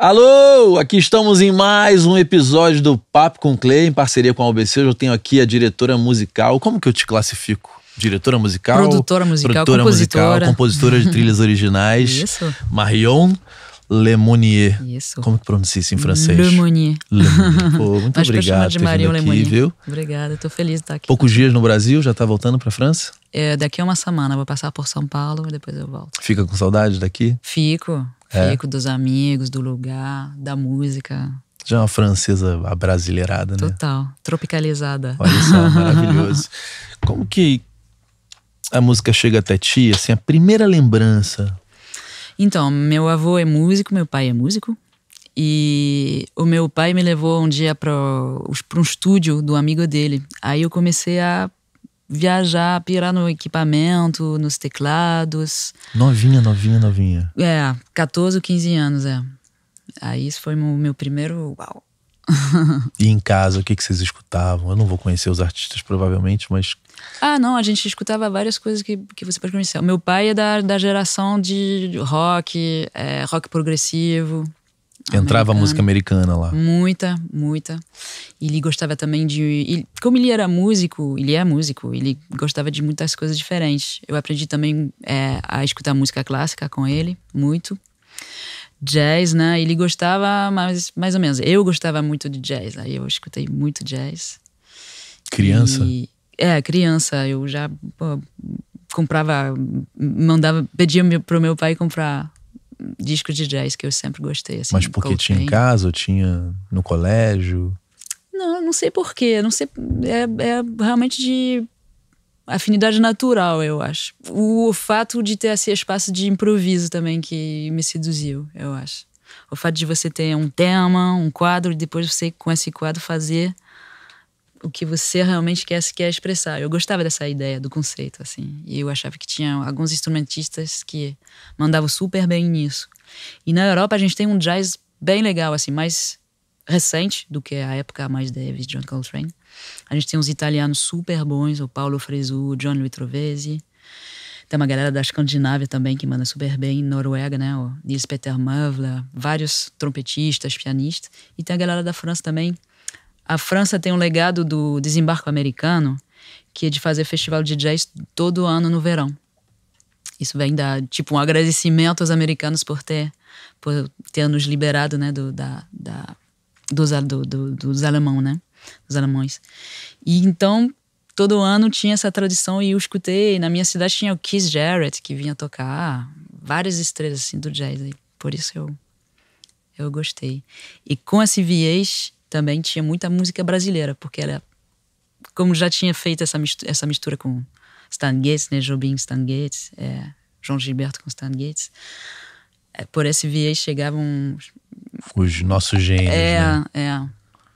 Alô, aqui estamos em mais um episódio do Papo com Clay, em parceria com a OBC. Hoje eu tenho aqui a diretora musical. Como que eu te classifico? Diretora musical? Produtora musical, produtora compositora. musical, compositora de trilhas originais. Isso. Marion Lemonnier. Isso. Como que pronuncia isso em francês? Lemonnier. Lemonnier. Pô, muito Mas obrigado de por ter aqui, viu? Obrigada, estou feliz de estar aqui. Poucos dias no Brasil, já está voltando para França? É, daqui a uma semana, vou passar por São Paulo e depois eu volto. Fica com saudade daqui? Fico. É. Fico é. dos amigos, do lugar, da música. Já é uma francesa brasileirada, né? Total, tropicalizada. Olha só, maravilhoso. Como que a música chega até ti, assim, a primeira lembrança? Então, meu avô é músico, meu pai é músico. E o meu pai me levou um dia para um estúdio do amigo dele. Aí eu comecei a viajar, pirar no equipamento, nos teclados. Novinha, novinha, novinha. É, 14, 15 anos, é. Aí isso foi meu, meu primeiro uau. e em casa, o que, que vocês escutavam? Eu não vou conhecer os artistas, provavelmente, mas. Ah, não, a gente escutava várias coisas que, que você pode conhecer. O meu pai é da, da geração de rock, é, rock progressivo. Entrava americana. música americana lá. Muita, muita. Ele gostava também de. Ele, como ele era músico, ele é músico, ele gostava de muitas coisas diferentes. Eu aprendi também é, a escutar música clássica com ele, muito. Jazz, né? Ele gostava, mais mais ou menos. Eu gostava muito de jazz, aí eu escutei muito jazz. Criança? E, é, criança. Eu já pô, comprava, mandava, pedia para o meu pai comprar disco de jazz que eu sempre gostei. Assim, Mas porque Coltrane. tinha em casa ou tinha no colégio? Não, não sei porquê. Não sei. É, é realmente de afinidade natural, eu acho. O fato de ter esse espaço de improviso também que me seduziu, eu acho. O fato de você ter um tema, um quadro, e depois você, com esse quadro, fazer o que você realmente quer se quer expressar. Eu gostava dessa ideia do conceito assim, e eu achava que tinha alguns instrumentistas que mandavam super bem nisso. E na Europa a gente tem um jazz bem legal assim, mais recente do que a época mais Davis, John Coltrane. A gente tem uns italianos super bons, o Paulo Fresu, o John Luiz Trovesi. Tem uma galera da Escandinávia também que manda super bem, Noruega, né? O Nils Peter Mövler, vários trompetistas, pianistas. E tem a galera da França também, a França tem um legado do desembarco americano, que é de fazer festival de jazz todo ano no verão. Isso vem da, tipo, um agradecimento aos americanos por ter, por ter nos liberado, né, do, da, da dos, do, do, dos alemão, né, dos alemães. E então, todo ano tinha essa tradição e eu escutei, na minha cidade tinha o Keith Jarrett, que vinha tocar várias estrelas, assim, do jazz. E por isso eu, eu gostei. E com esse viés também tinha muita música brasileira, porque era é, como já tinha feito essa mistura, essa mistura com Stan Gates, né, Jobim Stan Gates, é, João Gilberto com Stan Gates. É, por esse viés chegavam os nossos gênios, é, né? é,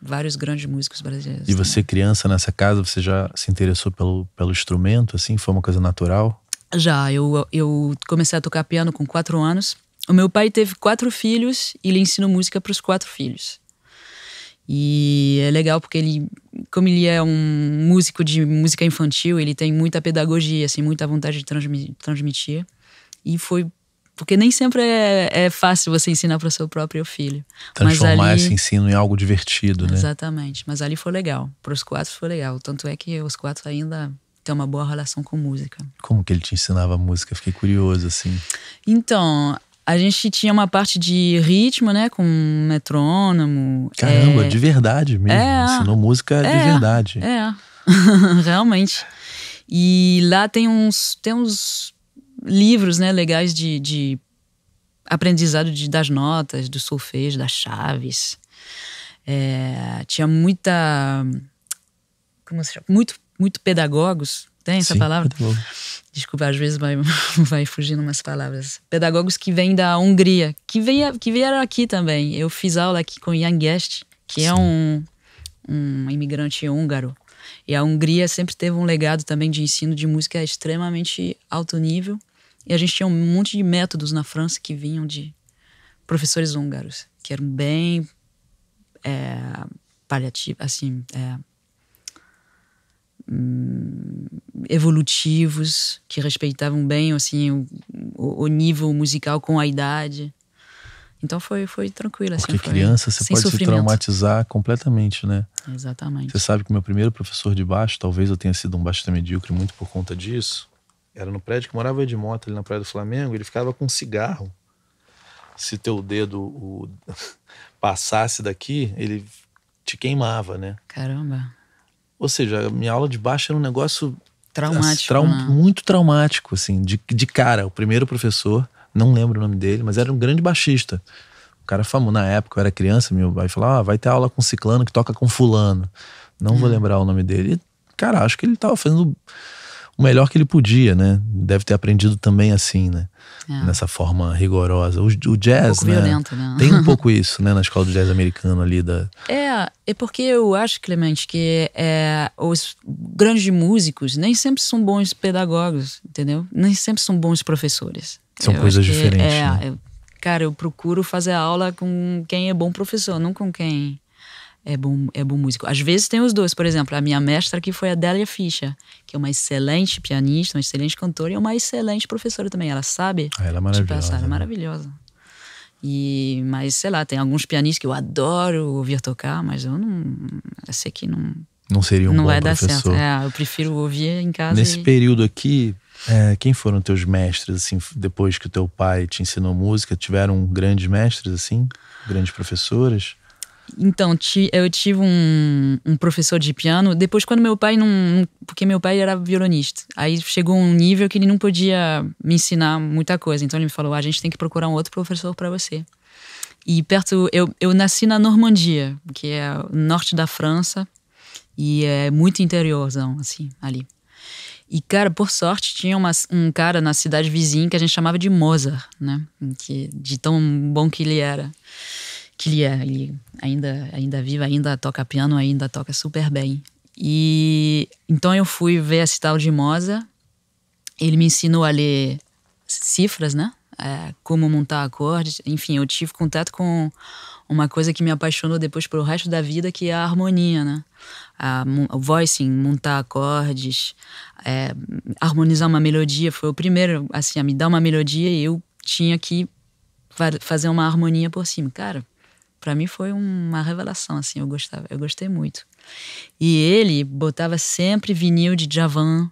vários grandes músicos brasileiros. E você criança nessa casa, você já se interessou pelo, pelo instrumento, assim, foi uma coisa natural? Já, eu, eu comecei a tocar piano com quatro anos. O meu pai teve quatro filhos e ele ensinou música para os quatro filhos. E é legal porque ele, como ele é um músico de música infantil, ele tem muita pedagogia, assim, muita vontade de transmitir. E foi porque nem sempre é, é fácil você ensinar para o seu próprio filho. Transformar ali, esse ensino em algo divertido, né? Exatamente. Mas ali foi legal. Para os quatro foi legal. Tanto é que os quatro ainda têm uma boa relação com música. Como que ele te ensinava música? Fiquei curioso, assim. Então, a gente tinha uma parte de ritmo, né? Com metrônomo. Caramba, é... de verdade mesmo. É, Ensinou música é, de verdade. É, realmente. E lá tem uns, tem uns livros né, legais de, de aprendizado de, das notas, do solfejo, das chaves. É, tinha muita. Como se chama? Muito, muito pedagogos tem essa Sim, palavra? Desculpa, às vezes vai, vai fugindo umas palavras. Pedagogos que vêm da Hungria, que, veio, que vieram aqui também. Eu fiz aula aqui com Jan Guest, que é Sim. é um, um imigrante húngaro. E a Hungria sempre teve um legado também de ensino de música extremamente alto nível. E a gente tinha um monte de métodos na França que vinham de professores húngaros, que eram bem é, eh, paliativos, assim, é, Hum, evolutivos, que respeitavam bem assim, o, o, nível musical com a idade. Então foi, foi tranquilo. Assim, Porque foi, criança você pode sofrimento. se traumatizar completamente, né? Exatamente. Você sabe que meu primeiro professor de baixo, talvez eu tenha sido um baixista medíocre muito por conta disso, era no prédio que morava de moto ali na Praia do Flamengo, ele ficava com um cigarro. Se teu dedo o, passasse daqui, ele te queimava, né? Caramba. Ou seja, a minha aula de baixo era um negócio traumático, trau né? muito traumático, assim, de, de cara. O primeiro professor, não lembro o nome dele, mas era um grande baixista. O cara é famoso, na época, eu era criança, meu pai falava, ah, vai ter aula com ciclano que toca com fulano. Não hum. vou lembrar o nome dele. E, cara, acho que ele tava fazendo o melhor que ele podia, né? Deve ter aprendido também assim, né? É. Nessa forma rigorosa. O, o jazz, um né? Violento, né? Tem um pouco isso, né? Na escola do jazz americano ali da. É, é porque eu acho, Clemente, que é, os grandes músicos nem sempre são bons pedagogos, entendeu? Nem sempre são bons professores. São eu coisas diferentes. É, né? eu, cara, eu procuro fazer aula com quem é bom professor, não com quem é bom, é bom músico. Às vezes tem os dois, por exemplo, a minha mestra que foi a Délia Ficha, que é uma excelente pianista, uma excelente cantora e uma excelente professora também. Ela sabe ah, ela é tipo, maravilhosa, passar, é né? maravilhosa. E, mas, sei lá, tem alguns pianistas que eu adoro ouvir tocar, mas eu não. Eu sei que não. Não seria um não bom vai professor. dar certo. É, eu prefiro ouvir em casa. Nesse e... período aqui, é, quem foram teus mestres, assim, depois que o teu pai te ensinou música? Tiveram grandes mestres, assim? Grandes professoras? Então, eu tive um, um, professor de piano. Depois, quando meu pai não. Porque meu pai era violonista. Aí chegou um nível que ele não podia me ensinar muita coisa. Então, ele me falou: ah, a gente tem que procurar um outro professor para você. E perto. Eu, eu nasci na Normandia, que é o norte da França. E é muito interiorzão, assim, ali. E, cara, por sorte, tinha uma, um cara na cidade vizinha que a gente chamava de Mozart, né? Que, de tão bom que ele era que ele é, ele ainda, ainda vive, ainda toca piano, ainda toca super bem. E então eu fui ver esse tal de Moza, ele me ensinou a ler cifras, né? É, como montar acordes, enfim, eu tive contato com uma coisa que me apaixonou depois pelo resto da vida, que é a harmonia, né? A, o voicing, montar acordes, é, harmonizar uma melodia, foi o primeiro, assim, a me dar uma melodia e eu tinha que fazer uma harmonia por cima. Cara, para mim foi uma revelação, assim, eu gostava, eu gostei muito. E ele botava sempre vinil de Javan,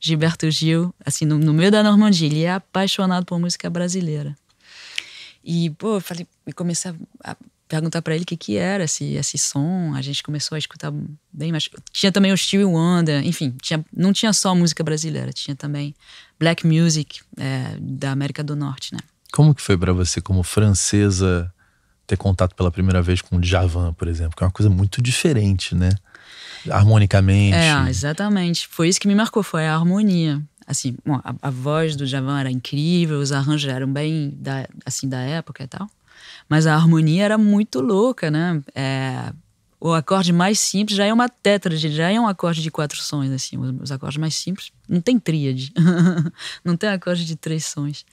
Gilberto Gil, assim, no, no meio da Normandia, ele é apaixonado por música brasileira. E, pô, eu falei, eu comecei a perguntar para ele o que que era esse, esse som, a gente começou a escutar bem mais. Tinha também o Stevie Wonder, enfim, tinha, não tinha só música brasileira, tinha também black music é, da América do Norte, né? Como que foi para você como francesa ter contato pela primeira vez com o Djavan, por exemplo, que é uma coisa muito diferente, né? Harmonicamente. É, exatamente. Foi isso que me marcou, foi a harmonia. Assim, bom, a, a, voz do Djavan era incrível, os arranjos eram bem da, assim da época e tal. Mas a harmonia era muito louca, né? É, o acorde mais simples já é uma tétrade, já é um acorde de quatro sons, assim. Os, acordes mais simples não tem tríade, não tem acorde de três sons.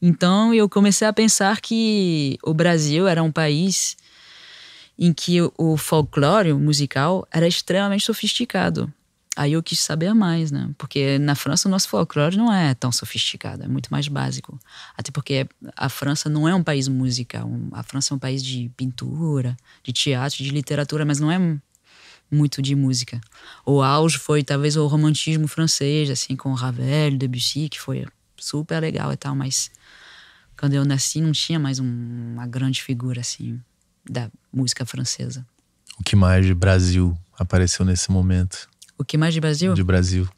Então eu comecei a pensar que o Brasil era um país em que o folclore musical era extremamente sofisticado. Aí eu quis saber a mais, né? Porque na França o nosso folclore não é tão sofisticado, é muito mais básico. Até porque a França não é um país musical. A França é um país de pintura, de teatro, de literatura, mas não é muito de música. O auge foi talvez o romantismo francês, assim, com Ravel, Debussy, que foi super legal e tal, mas quando eu nasci não tinha mais um, uma grande figura, assim, da música francesa. O que mais de Brasil apareceu nesse momento? O que mais de Brasil? De Brasil.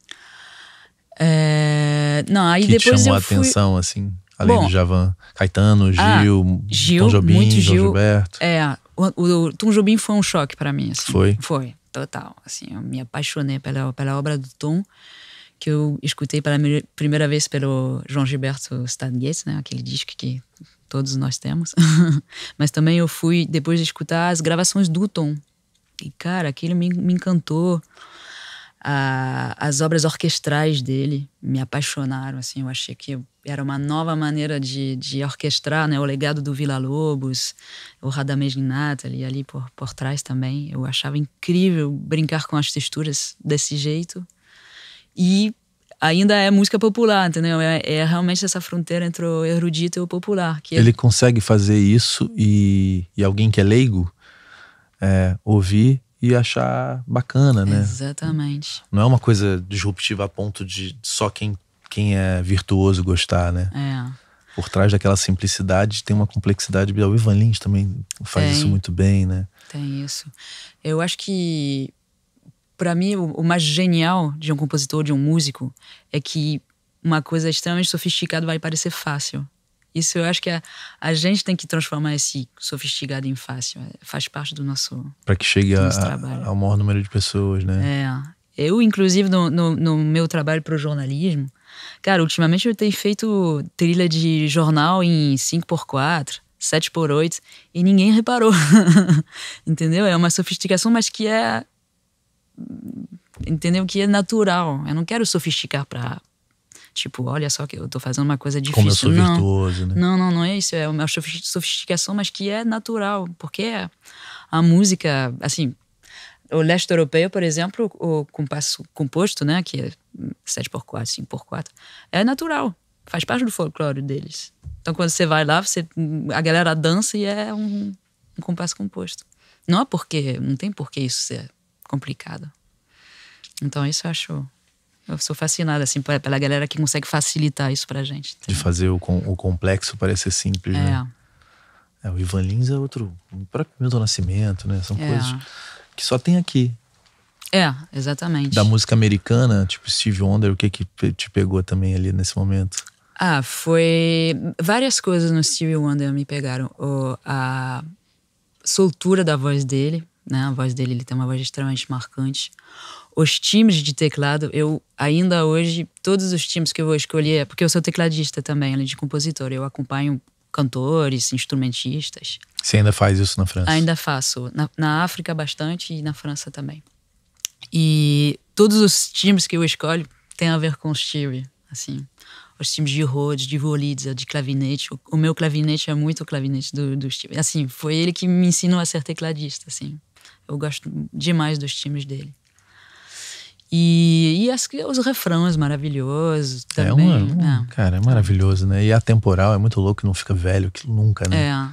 É... Não, aí que depois. chamou eu a fui... atenção, assim? Além Bom, do Javan. Caetano, Gil, ah, Gil Tom Jobim, muito Gil, João Gilberto. É, o, o, Tom Jobim foi um choque para mim. Assim. Foi? Foi, total. Assim, eu me apaixonei pela, pela obra do Tom, que eu escutei pela primeira vez pelo João Gilberto Stangues, né? Aquele disco que todos nós temos. Mas também eu fui, depois de escutar, as gravações do Tom. E, cara, aquilo me, me encantou a, as obras orquestrais dele me apaixonaram, assim, eu achei que era uma nova maneira de, de orquestrar, né, o legado do Vila lobos o Radamés Gnat ali, ali por, por trás também, eu achava incrível brincar com as texturas desse jeito, e ainda é música popular, entendeu? É, é, realmente essa fronteira entre o erudito e o popular. Que é ele é... consegue fazer isso e, e alguém que é leigo é, ouvir e achar bacana, né? Exatamente. Não é uma coisa disruptiva a ponto de só quem, quem é virtuoso gostar, né? É. Por trás daquela simplicidade tem uma complexidade. O Ivan Lins também faz tem. isso muito bem, né? Tem isso. Eu acho que, para mim, o mais genial de um compositor, de um músico, é que uma coisa extremamente sofisticada vai parecer fácil. Isso eu acho que a, a gente tem que transformar esse sofisticado em fácil. É, faz parte do nosso. Para que chegue a, ao maior número de pessoas, né? É. Eu, inclusive, no, no, no meu trabalho para o jornalismo, cara, ultimamente eu tenho feito trilha de jornal em 5x4. 7 por 8 e ninguém reparou. entendeu? É uma sofisticação, mas que é hum, entendeu que é natural. Eu não quero sofisticar para Tipo, olha só que eu tô fazendo uma coisa difícil. Como eu sou não, virtuoso, né? Não, não, não é isso. É uma sofisticação, mas que é natural. Porque é a música, assim, o leste europeu, por exemplo, o compasso composto, né, que é 7x4, 5x4, é natural, faz parte do folclore deles. Então, quando você vai lá, você, a galera dança e é um, um compasso composto. Não é porque, não tem por que isso ser complicado. Então, isso eu acho eu sou fascinada, assim, pela galera que consegue facilitar isso pra gente. De fazer o, com, o complexo parecer simples, né? é. né? É, o Ivan Lins é outro. O próprio Milton Nascimento, né? São é. coisas que só tem aqui. É, exatamente. Da música americana, tipo Steve Wonder, o que que te pegou também ali nesse momento? Ah, foi. Várias coisas no Steve Wonder me pegaram. O, a soltura da voz dele, né? A voz dele, ele tem uma voz extremamente marcante os times de teclado, eu ainda hoje, todos os times que eu vou escolher, porque eu sou tecladista também, além de compositor, eu acompanho cantores, instrumentistas. Você ainda faz isso na França? Ainda faço. Na, na África bastante e na França também. E todos os times que eu escolho têm a ver com o Steve assim. Os times de Rhodes, de Wurlitzer, de clavinete. O, o, meu clavinete é muito o clavinete do, do Assim, foi ele que me ensinou a ser tecladista, assim. Eu gosto demais dos times dele. E, e as, os refrões maravilhosos é, também. É, uma, é. Cara, é maravilhoso, né? E a temporal é muito louco, não fica velho que nunca, né? É.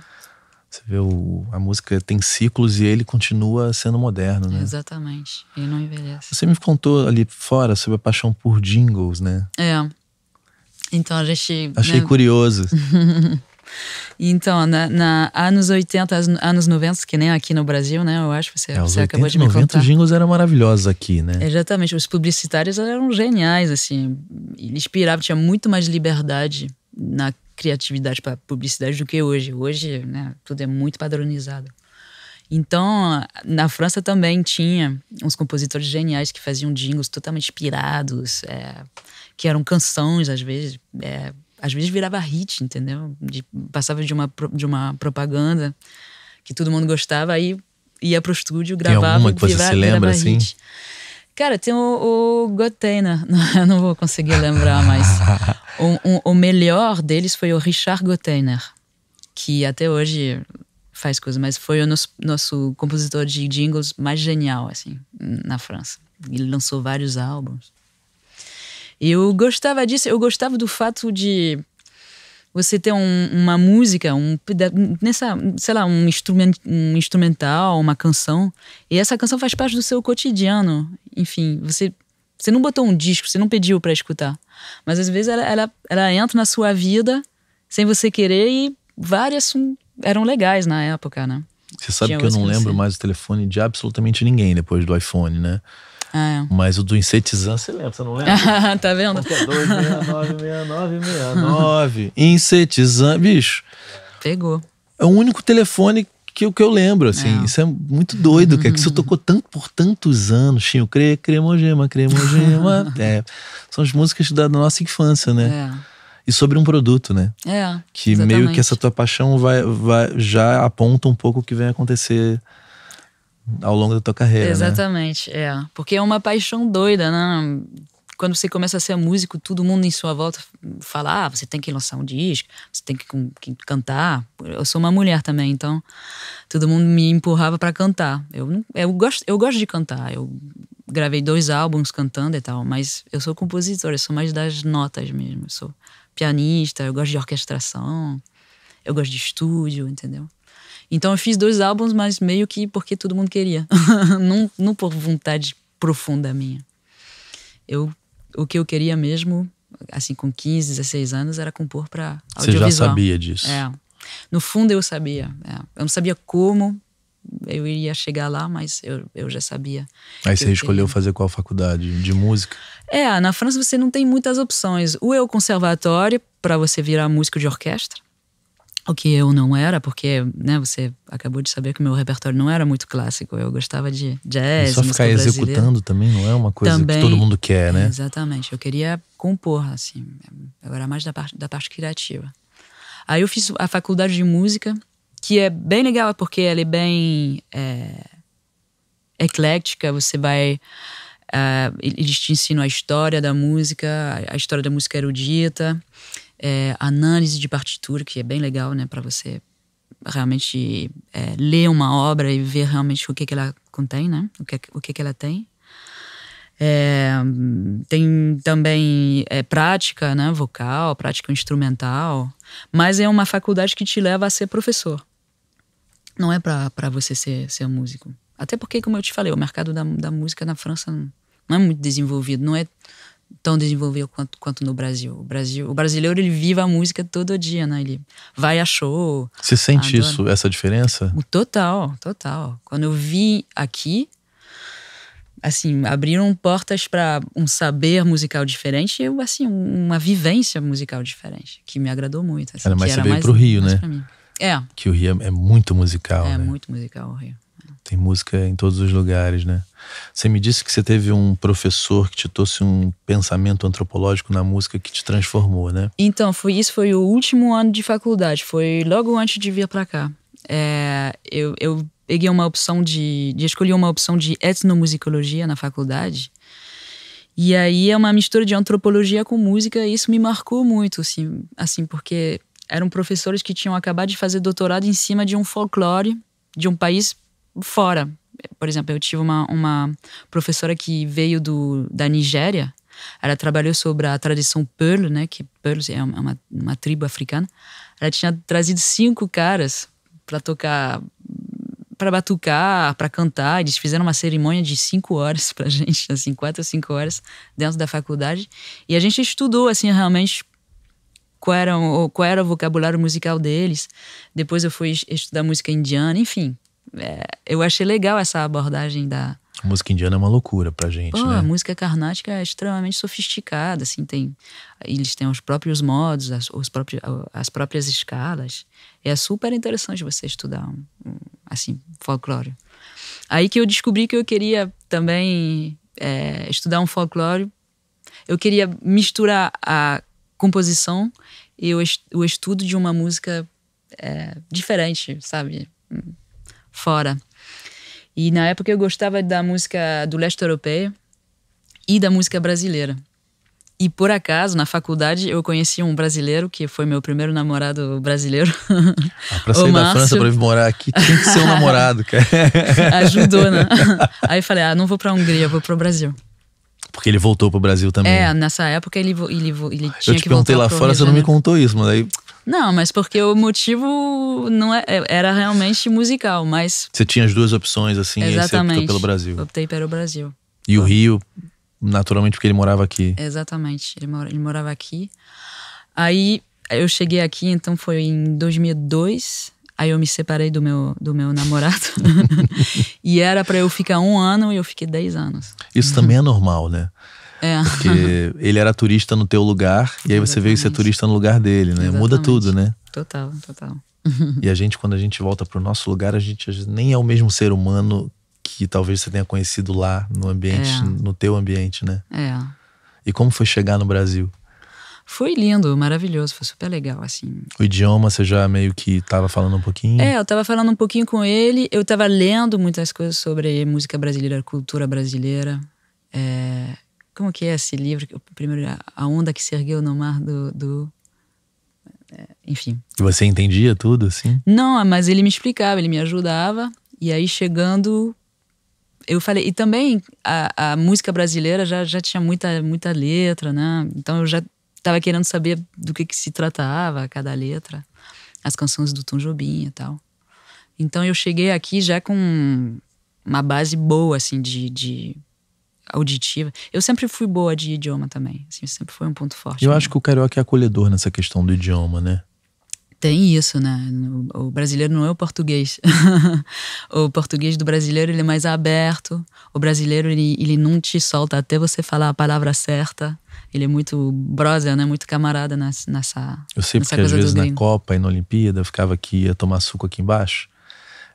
Você vê, o, a música tem ciclos e ele continua sendo moderno, né? Exatamente. Ele não envelhece. Você me contou ali fora sobre a paixão por jingles, né? É. Então a gente. Achei né? curioso. Então, na, na, anos 80, anos 90, que nem aqui no Brasil, né? Eu acho que você, é, você 80, acabou de me contar. Os jingles eram maravilhosos aqui, né? Exatamente. Os publicitários eram geniais, assim. inspiravam tinha muito mais liberdade na criatividade para publicidade do que hoje. Hoje, né, tudo é muito padronizado. Então, na França também tinha uns compositores geniais que faziam jingles totalmente pirados, é, que eram canções, às vezes, é, às vezes virava hit, entendeu? De, passava de uma, de uma propaganda que todo mundo gostava, aí ia pro estúdio, gravava. Tem alguma que você virava, se lembra, assim? Hit. Cara, tem o, o eu não vou conseguir lembrar, mas o, o melhor deles foi o Richard Gotainer, que até hoje faz coisa, mas foi o nosso, nosso compositor de jingles mais genial, assim, na França. Ele lançou vários álbuns. E eu gostava disso, eu gostava do fato de você ter um, uma música, um nessa, sei lá, um, instrument, um instrumental, uma canção, e essa canção faz parte do seu cotidiano. Enfim, você você não botou um disco, você não pediu para escutar, mas às vezes ela, ela, ela entra na sua vida sem você querer e várias eram legais na época, né? Você sabe Tinha que eu não lembro você. mais o telefone de absolutamente ninguém depois do iPhone, né? Ah, é. Mas o do insetizan, você lembra, você não lembra? tá vendo? É? nove. insetizan, bicho. Pegou. É o único telefone que, que eu lembro, assim. É. Isso é muito doido, que, é que isso uhum. tocou tanto, por tantos anos. Tinha o Cre, Cremogema, Cremogema. é, são as músicas da nossa infância, né? É e sobre um produto, né? É. Que exatamente. meio que essa tua paixão vai, vai já aponta um pouco o que vem acontecer ao longo da tua carreira. Né? Exatamente, né? é. Porque é uma paixão doida, né? Quando você começa a ser músico, todo mundo em sua volta fala: ah, você tem que lançar um disco, você tem que, que cantar. Eu sou uma mulher também, então todo mundo me empurrava para cantar. Eu, eu, gosto, eu gosto de cantar, eu gravei dois álbuns cantando e tal, mas eu sou compositora, eu sou mais das notas mesmo. Eu sou pianista, eu gosto de orquestração, eu gosto de estúdio, entendeu? Então eu fiz dois álbuns, mas meio que porque todo mundo queria. não, não por vontade profunda minha. Eu, o que eu queria mesmo, assim, com 15, 16 anos, era compor para audiovisual. Você já sabia disso? É. No fundo eu sabia. É. Eu não sabia como eu iria chegar lá, mas eu, eu já sabia. Aí você escolheu queria. fazer qual faculdade? De música? É, na França você não tem muitas opções. Ou é o conservatório, para você virar músico de orquestra o que eu não era, porque né, você acabou de saber que o meu repertório não era muito clássico. Eu gostava de jazz. E só ficar executando também não é uma coisa também, que todo mundo quer, né? Exatamente. Eu queria compor, assim. Eu era mais da parte, da parte criativa. Aí eu fiz a faculdade de música, que é bem legal, porque ela é bem é, eclética. Você vai. É, eles te ensinam a história da música, a história da música erudita é, análise de partitura, que é bem legal, né, para você realmente é, ler uma obra e ver realmente o que, que ela contém, né, o que, o que, que ela tem. É, tem também é, prática né, vocal, prática instrumental, mas é uma faculdade que te leva a ser professor. Não é para você ser, ser músico. Até porque, como eu te falei, o mercado da, da música na França não é muito desenvolvido, não é tão desenvolvido quanto, quanto no Brasil. O, Brasil. o brasileiro, ele vive a música todo dia, né? Ele vai a show. Você sente adora. isso, essa diferença? Total, total. Quando eu vi aqui, assim, abriram portas para um saber musical diferente e, assim, uma vivência musical diferente, que me agradou muito. Assim, era, mas você era veio mais, pro Rio, né? É. Que o Rio é, é muito musical, É, né? muito musical o Rio. Tem música em todos os lugares, né? Você me disse que você teve um professor que te trouxe um pensamento antropológico na música que te transformou, né? Então, foi isso foi o último ano de faculdade, foi logo antes de vir para cá. É, eu, eu peguei uma opção de, de escolhi uma opção de etnomusicologia na faculdade. E aí é uma mistura de antropologia com música, e isso me marcou muito, assim, assim porque eram professores que tinham acabado de fazer doutorado em cima de um folclore de um país fora. Por exemplo, eu tive uma, uma professora que veio do, da Nigéria. Ela trabalhou sobre a tradição Pearl, né? Que Pearl é uma, uma tribo africana. Ela tinha trazido cinco caras para tocar para batucar, para cantar. Eles fizeram uma cerimônia de cinco horas para gente, assim, quatro ou cinco horas dentro da faculdade. E a gente estudou, assim, realmente qual era, qual era o vocabulário musical deles. Depois eu fui estudar música indiana, enfim é, eu achei legal essa abordagem da. A música indiana é uma loucura pra gente, Pô, né? A música carnática é extremamente sofisticada, assim, tem... Eles têm os próprios modos, as, os próprios, as próprias escalas. E é super interessante você estudar, um, um, assim, folclore. Aí que eu descobri que eu queria também é, estudar um folclore. Eu queria misturar a composição e o, estudo de uma música é, diferente, sabe? fora. E na época eu gostava da música do leste europeu e da música brasileira. E por acaso, na faculdade, eu conheci um brasileiro que foi meu primeiro namorado brasileiro. Ah, pra sair da França pra vir morar aqui, tinha que ser um namorado, cara. Ajudou, né? Aí falei, ah, não vou pra Hungria, vou pro Brasil. Porque ele voltou pro Brasil também. É, nessa época ele, ele, ele tinha que voltar. Eu te perguntei lá fora, você não me contou isso, mas aí não, mas porque o motivo não é, é, era realmente musical, mas. Você tinha as duas opções, assim, Exatamente. e você optou pelo Brasil. Optei pelo Brasil. E o Rio, naturalmente, porque ele morava aqui. Exatamente, ele, mora, ele morava aqui. Aí eu cheguei aqui, então foi em 2002. Aí eu me separei do meu, do meu namorado. e era para eu ficar um ano e eu fiquei dez anos. Isso também é normal, né? É. Porque ele era turista no teu lugar e aí você veio ser turista no lugar dele, né? Exatamente. Muda tudo, né? Total, total. e a gente, quando a gente volta pro nosso lugar, a gente nem é o mesmo ser humano que talvez você tenha conhecido lá no ambiente, é. no teu ambiente, né? É. E como foi chegar no Brasil? Foi lindo, maravilhoso, foi super legal, assim. O idioma você já meio que estava falando um pouquinho? É, eu estava falando um pouquinho com ele, eu estava lendo muitas coisas sobre música brasileira, cultura brasileira. É, como que é esse livro? Primeiro, A Onda que se ergueu no mar do. do é, enfim. Você entendia tudo, assim? Não, mas ele me explicava, ele me ajudava. E aí, chegando eu falei e também a, a, música brasileira já, já tinha muita muita letra né então eu já estava querendo saber do que, que se tratava cada letra as canções do Tom Jobim e tal então eu cheguei aqui já com uma base boa assim de, de auditiva. Eu sempre fui boa de idioma também, assim, sempre foi um ponto forte. Eu acho que o carioca é acolhedor nessa questão do idioma, né? Tem isso, né? O brasileiro não é o português. o português do brasileiro ele é mais aberto. O brasileiro ele, ele não te solta até você falar a palavra certa. Ele é muito brother, né? Muito camarada nessa. eu sei porque às vezes na Copa e na Olimpíada eu ficava aqui, ia tomar suco aqui embaixo.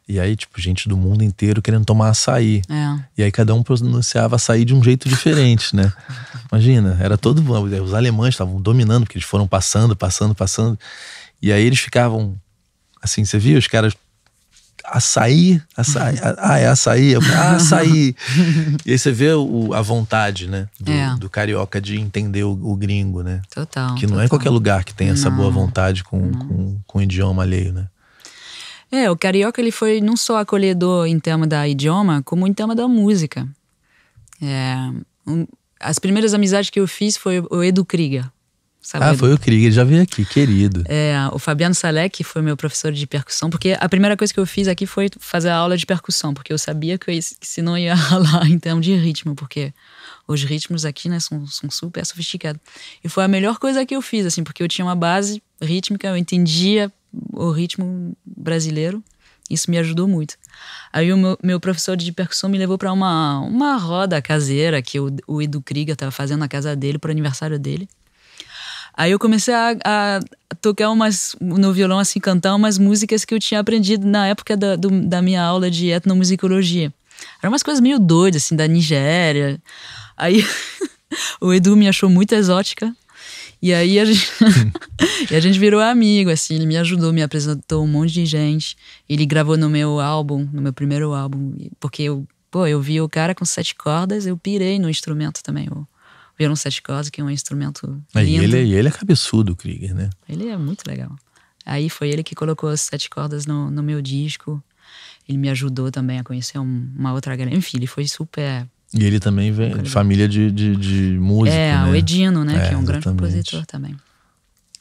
E aí, tipo, gente do mundo inteiro querendo tomar açaí. É. E aí cada um pronunciava açaí de um jeito diferente, né? Imagina, era todo Os alemães estavam dominando, porque eles foram passando, passando, passando. E aí eles ficavam. Assim, você viu os caras. Açaí? Açaí? Ah, é açaí? Ah, açaí. e aí você vê o, a vontade, né? Do, é. do carioca de entender o, o, gringo, né? Total. Que não é total. é qualquer lugar que tem essa não. boa vontade com, com, com o idioma alheio, né? É, o carioca ele foi não só acolhedor em tema da idioma, como em tema da música. É, um, as primeiras amizades que eu fiz foi o Edu Krieger. Sabe, ah, Edu? foi o Krieger, já veio aqui, querido. É, o Fabiano Salek foi meu professor de percussão, porque a primeira coisa que eu fiz aqui foi fazer a aula de percussão, porque eu sabia que, eu, que ia lá em termos de ritmo, porque os ritmos aqui, né, são, são super sofisticados. E foi a melhor coisa que eu fiz, assim, porque eu tinha uma base rítmica, eu entendia o ritmo brasileiro. Isso me ajudou muito. Aí o meu, meu professor de percussão me levou para uma, uma roda caseira que o, o Edu Krieger estava fazendo na casa dele para o aniversário dele. Aí eu comecei a, a, tocar umas no violão, assim, cantar umas músicas que eu tinha aprendido na época da, do, da minha aula de etnomusicologia. Eram umas coisas meio doidas, assim, da Nigéria. Aí o Edu me achou muito exótica e aí a gente, hum. e a gente virou amigo, assim. Ele me ajudou, me apresentou um monte de gente. Ele gravou no meu álbum, no meu primeiro álbum, porque eu, pô, eu vi o cara com sete cordas, eu pirei no instrumento também. O violão sete cordas, que é um instrumento lindo. E ele, é, e ele é cabeçudo, o Krieger, né? Ele é muito legal. Aí foi ele que colocou as sete cordas no, no meu disco. Ele me ajudou também a conhecer uma outra galera. Enfim, ele foi super e ele também vem de família de, de, de músico. É, né? o Edino, né? É, que é um é, exatamente. grande compositor também.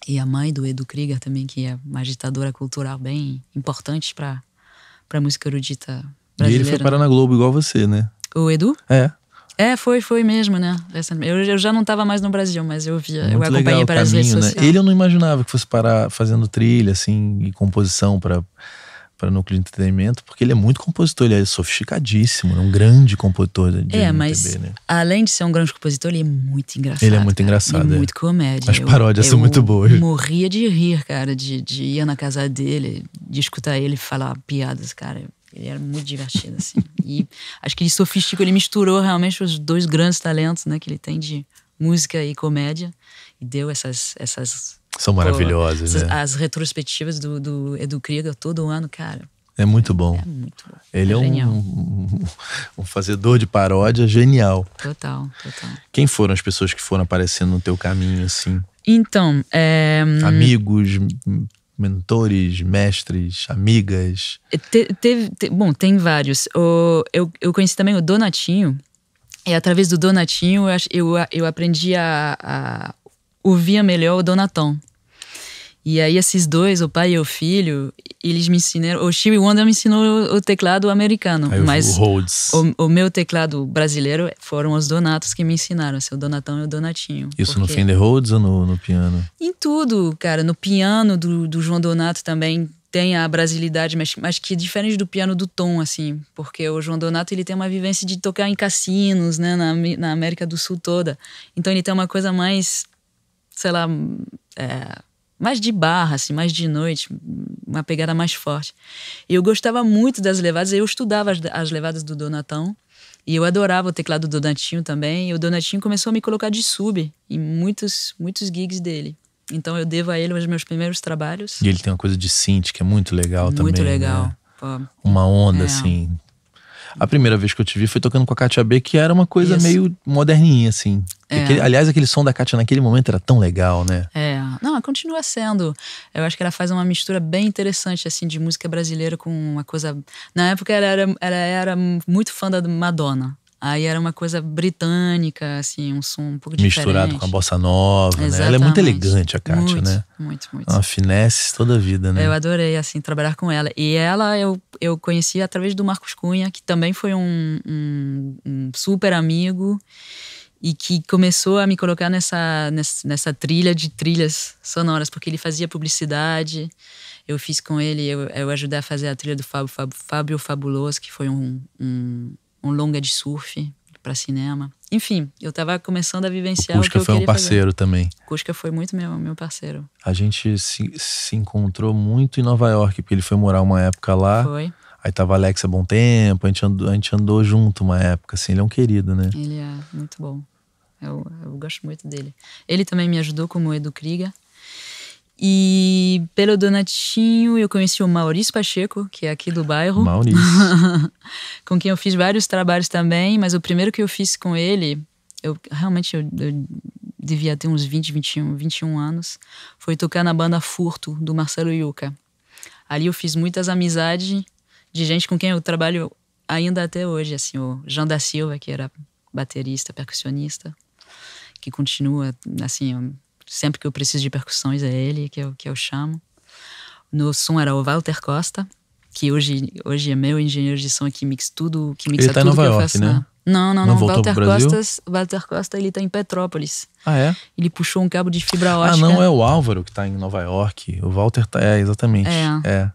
E a mãe do Edu Krieger também, que é uma agitadora cultural bem importante para a música erudita brasileira. E ele foi né? parar na Globo igual você, né? O Edu? É. É, foi, foi mesmo, né? Eu, eu já não estava mais no Brasil, mas eu via, Muito eu acompanhei para as redes né? Ele eu não imaginava que fosse parar fazendo trilha, assim, e composição para para núcleo de entretenimento, porque ele é muito compositor, ele é sofisticadíssimo, é um grande compositor de É, mas né? além de ser um grande compositor, ele é muito engraçado. Ele é muito cara. engraçado. É. é. muito comédia. As paródias eu, são eu muito boas. morria de rir, cara, de, de ir na casa dele, de escutar ele falar piadas, cara. Ele era muito divertido, assim. e acho que ele sofisticou, ele misturou realmente os dois grandes talentos, né, que ele tem de música e comédia, e deu essas, essas são maravilhosas, Pô, né? As retrospectivas do, do Edu Krieger todo ano, cara. É muito bom. É muito bom. Ele é, é um, um, fazedor de paródia genial. Total, total. Quem foram as pessoas que foram aparecendo no teu caminho, assim? Então, é... Amigos, mentores, mestres, amigas? Te, teve, te, bom, tem vários. O, eu, eu conheci também o Donatinho. E através do Donatinho, eu, eu, eu aprendi a, a melhor o Donatão. E aí esses dois, o pai e o filho, eles me ensinaram. O Chibi Wonder me ensinou o teclado americano, aí mas o, o, meu teclado brasileiro foram os Donatos que me ensinaram, assim, o Donatão e o Donatinho. Isso porque... no Fender Rhodes ou no, no, piano? Em tudo, cara. No piano do, do João Donato também tem a brasilidade, mas, mas que é diferente do piano do tom, assim, porque o João Donato ele tem uma vivência de tocar em cassinos, né, na, na América do Sul toda. Então ele tem uma coisa mais, sei lá, é, mais de barra, assim, mais de noite, uma pegada mais forte. E eu gostava muito das levadas, eu estudava as, as levadas do Donatão, e eu adorava o teclado do Donatinho também, e o Donatinho começou a me colocar de sub em muitos, muitos gigs dele. Então eu devo a ele os meus primeiros trabalhos. E ele tem uma coisa de synth que é muito legal muito também. Muito né? legal. Né? Uma onda, é. assim. A primeira vez que eu te vi foi tocando com a Katia B, que era uma coisa Isso. meio moderninha, assim. É. Aquele, aliás, aquele som da Katia naquele momento era tão legal, né? É não, continua sendo. Eu acho que ela faz uma mistura bem interessante, assim, de música brasileira com uma coisa. Na época ela era, ela era muito fã da Madonna. Aí era uma coisa britânica, assim, um som um pouco diferente. Misturado com a bossa nova, Exatamente. né? Ela é muito elegante, a Kátia, muito, né? Muito, muito. Uma finesse toda a vida, né? Eu adorei, assim, trabalhar com ela. E ela eu, eu conheci através do Marcos Cunha, que também foi um, um, um super amigo e que começou a me colocar nessa, nessa, nessa trilha de trilhas sonoras, porque ele fazia publicidade. Eu fiz com ele, eu, eu ajudei a fazer a trilha do Fábio, Fábio, Fabuloso, que foi um, um, um longa de surf para cinema. Enfim, eu estava começando a vivenciar Cusca o que eu foi um parceiro fazer. também. Cusca foi muito meu, meu parceiro. A gente se, se encontrou muito em Nova York, porque ele foi morar uma época lá. Foi. Aí tava Alex há bom tempo, a gente, andou, a gente andou junto uma época, assim, ele é um querido, né? Ele é, muito bom. Eu, eu gosto muito dele. Ele também me ajudou como Edu Kriga. E pelo Donatinho eu conheci o Maurício Pacheco, que é aqui do bairro. Maurício. com quem eu fiz vários trabalhos também, mas o primeiro que eu fiz com ele, eu realmente eu, eu devia ter uns 20, 21, 21 anos, foi tocar na banda Furto, do Marcelo Yuca. Ali eu fiz muitas amizades de gente com quem eu trabalho ainda até hoje, assim, o Jean da Silva, que era baterista, percussionista, que continua, assim, sempre que eu preciso de percussões é ele que eu, que eu chamo. No som era o Walter Costa, que hoje, hoje é meu engenheiro de som que mixa tudo, que mixa ele tá tudo em Nova que York, eu faço. Né? Não, não, não. não. Walter, Costas, Walter Costa, ele tá em Petrópolis. Ah, é? Ele puxou um cabo de fibra ah, ótica. Ah, não, é o Álvaro que tá em Nova York. O Walter tá. É, exatamente. É. é.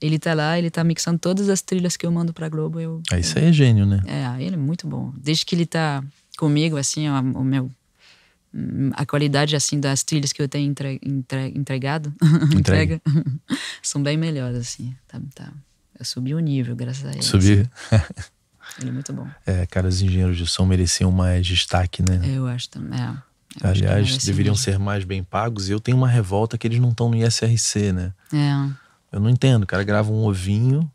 Ele tá lá, ele tá mixando todas as trilhas que eu mando pra Globo. Eu, é, isso aí é gênio, né? É, ele é muito bom. Desde que ele tá comigo, assim, a, o meu hum, a qualidade assim das trilhas que eu tenho entre, entre, entregado entrega são bem melhores assim tá, tá. eu subi o um nível graças a ele subi assim. ele é muito bom é cara os engenheiros de som mereciam mais destaque né eu acho também é. Eu Aliás, deveriam mesmo. ser mais bem pagos. E eu tenho uma revolta que eles não estão no ISRC, né? É. Eu não entendo. O cara grava um ovinho,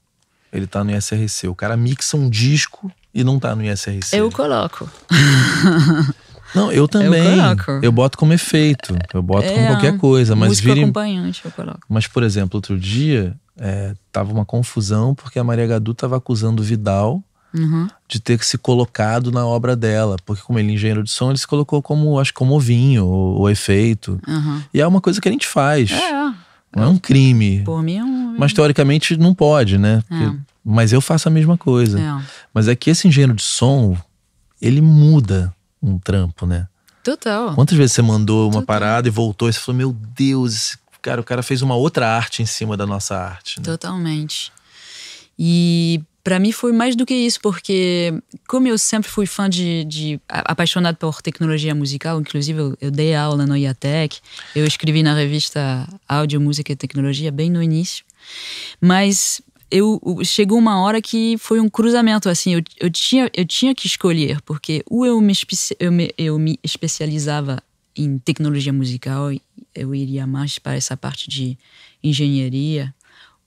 ele tá no ISRC. O cara mixa um disco, e não tá no ISRC. Eu coloco. Não, eu também. Eu coloco. Eu boto como efeito. Eu boto é, como qualquer coisa. Mas música acompanhante eu coloco. Mas, por exemplo, outro dia é, tava uma confusão porque a Maria Gadu tava acusando o Vidal uhum. de ter se colocado na obra dela. Porque como ele é engenheiro de som, ele se colocou como, acho como ovinho, ou, efeito. Uhum. E é uma coisa que a gente faz. É, é. Não é um crime. Por mim é um... Mas teoricamente não pode, né? É. Porque mas eu faço a mesma coisa. É. Mas é que esse engenheiro de som, ele muda um trampo, né? Total. Quantas vezes você mandou uma Total. parada e voltou e você falou, meu Deus, cara, o cara fez uma outra arte em cima da nossa arte. Né? Totalmente. E para mim foi mais do que isso, porque como eu sempre fui fã de, de apaixonado por tecnologia musical, inclusive eu, eu dei aula no IATEC, eu escrevi na revista Áudio, Música e Tecnologia bem no início, mas eu chegou uma hora que foi um cruzamento assim eu, eu, tinha eu tinha que escolher porque ou eu me, eu me eu me especializava em tecnologia musical eu iria mais para essa parte de engenharia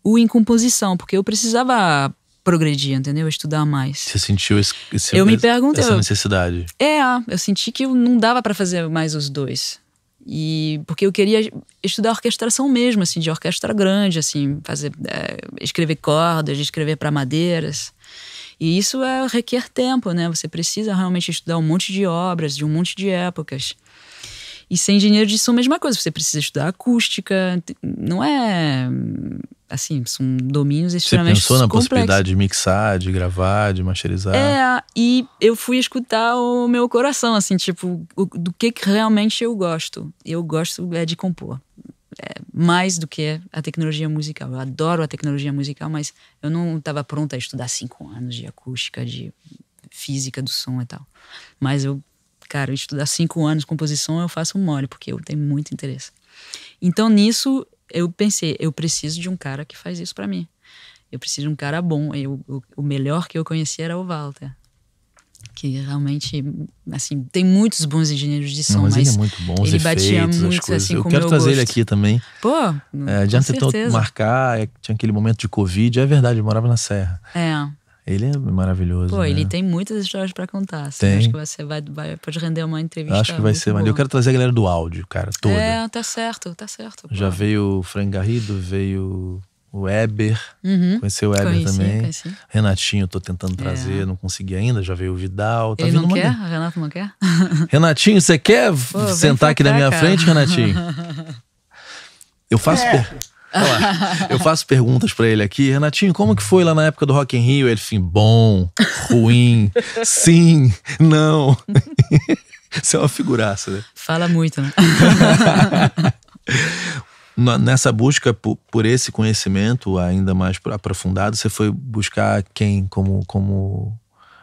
ou em composição porque eu precisava progredir entendeu estudar mais você sentiu esse, esse eu me perguntei essa necessidade é eu senti que eu não dava para fazer mais os dois e porque eu queria estudar orquestração mesmo, assim, de orquestra grande, assim, fazer é, escrever cordas, escrever para madeiras. E isso é, requer tempo, né? Você precisa realmente estudar um monte de obras, de um monte de épocas. E ser engenheiro de som é a mesma coisa, você precisa estudar acústica, não é assim, são domínios extremamente Você pensou na complexos. possibilidade de mixar, de gravar, de masterizar? É, e eu fui escutar o meu coração, assim, tipo, o, do que, que realmente eu gosto. Eu gosto é de compor. É, mais do que a tecnologia musical. Eu adoro a tecnologia musical, mas eu não estava pronta a estudar cinco anos de acústica, de física do som e tal. Mas eu, cara, estudar cinco anos de composição eu faço mole, porque eu tenho muito interesse. Então nisso eu pensei, eu preciso de um cara que faz isso para mim. Eu preciso de um cara bom. Eu, o, o melhor que eu conheci era o Walter que realmente, assim, tem muitos bons engenheiros de som, Não, mas, mas, ele é muito bom, ele efeitos, batia muito, assim, Eu quero trazer gosto. ele aqui também. Pô, é, adianta então marcar, é, tinha aquele momento de Covid, é verdade, eu morava na Serra. É. Ele é maravilhoso. Pô, né? ele tem muitas histórias para contar. Assim. Tem. Acho que você vai, vai, pode render uma entrevista. Acho que vai ser, mas eu quero trazer a galera do áudio, cara, toda. É, tá certo, tá certo. Pô. Já veio o Frank Garrido, veio o Eber, uhum. conheceu o Eber conheci, também. Conheci. Renatinho, tô tentando é. trazer, é. não consegui ainda, já veio o Vidal. Tá Ele não quer? Uma... Renato não quer? Renatinho, você quer Pô, sentar aqui cá, na minha cara. frente, Renatinho? Eu faço. É. Per... Olha, eu faço perguntas para ele aqui. Renatinho, como que foi lá na época do Rock in Rio? Ele, assim, bom, ruim, sim, não. Você é uma figuraça, né? Fala muito, né? Nessa busca por, por, esse conhecimento ainda mais aprofundado, você foi buscar quem como, como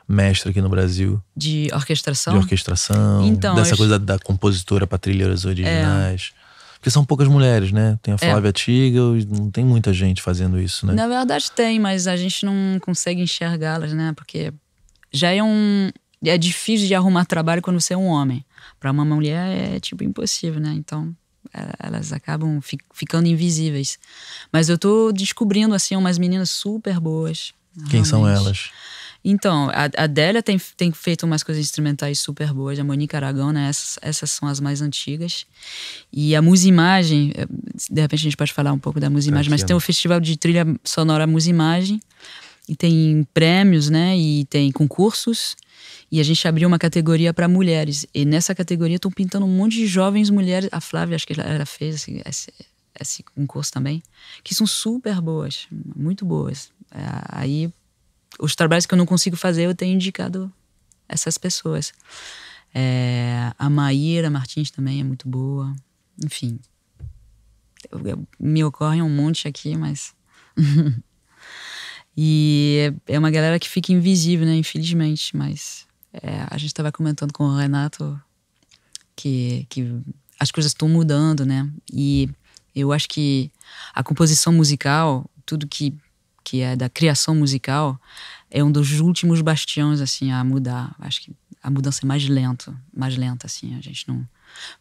mestre aqui no Brasil? De orquestração? De orquestração, então, dessa eu... coisa da, compositora para trilheiras originais. É. Porque são poucas mulheres, né? Tem a é. Flávia é. não tem muita gente fazendo isso, né? Na verdade tem, mas a gente não consegue enxergá-las, né? Porque já é um. É difícil de arrumar trabalho quando você é um homem. Para uma mulher é, é tipo impossível, né? Então é, elas acabam ficando invisíveis. Mas eu tô descobrindo assim umas meninas super boas. Quem realmente. são elas? Então, a Adélia tem, tem feito umas coisas instrumentais super boas, a Monica Aragão, né? Essas, essas são as mais antigas. E a Musimagem, eh, de repente a gente pode falar um pouco da Musimagem, mas tem o um Festival de Trilha Sonora Musimagem, e tem prêmios, né? E tem concursos. E a gente abriu uma categoria para mulheres. E nessa categoria estão pintando um monte de jovens mulheres. A Flávia, acho que ela, ela fez esse, esse, esse concurso também, que são super boas, muito boas. É, aí os trabalhos que eu não consigo fazer, eu tenho indicado essas pessoas. É, a Maíra Martins também é muito boa. Enfim, eu, eu, me ocorre um monte aqui, mas. e é, é, uma galera que fica invisível, né? Infelizmente, mas é, a gente estava comentando com o Renato que, que as coisas estão mudando, né? E eu acho que a composição musical, tudo que que é da criação musical, é um dos últimos bastiões assim a mudar. Acho que a mudança é mais lenta, mais lenta assim. A gente não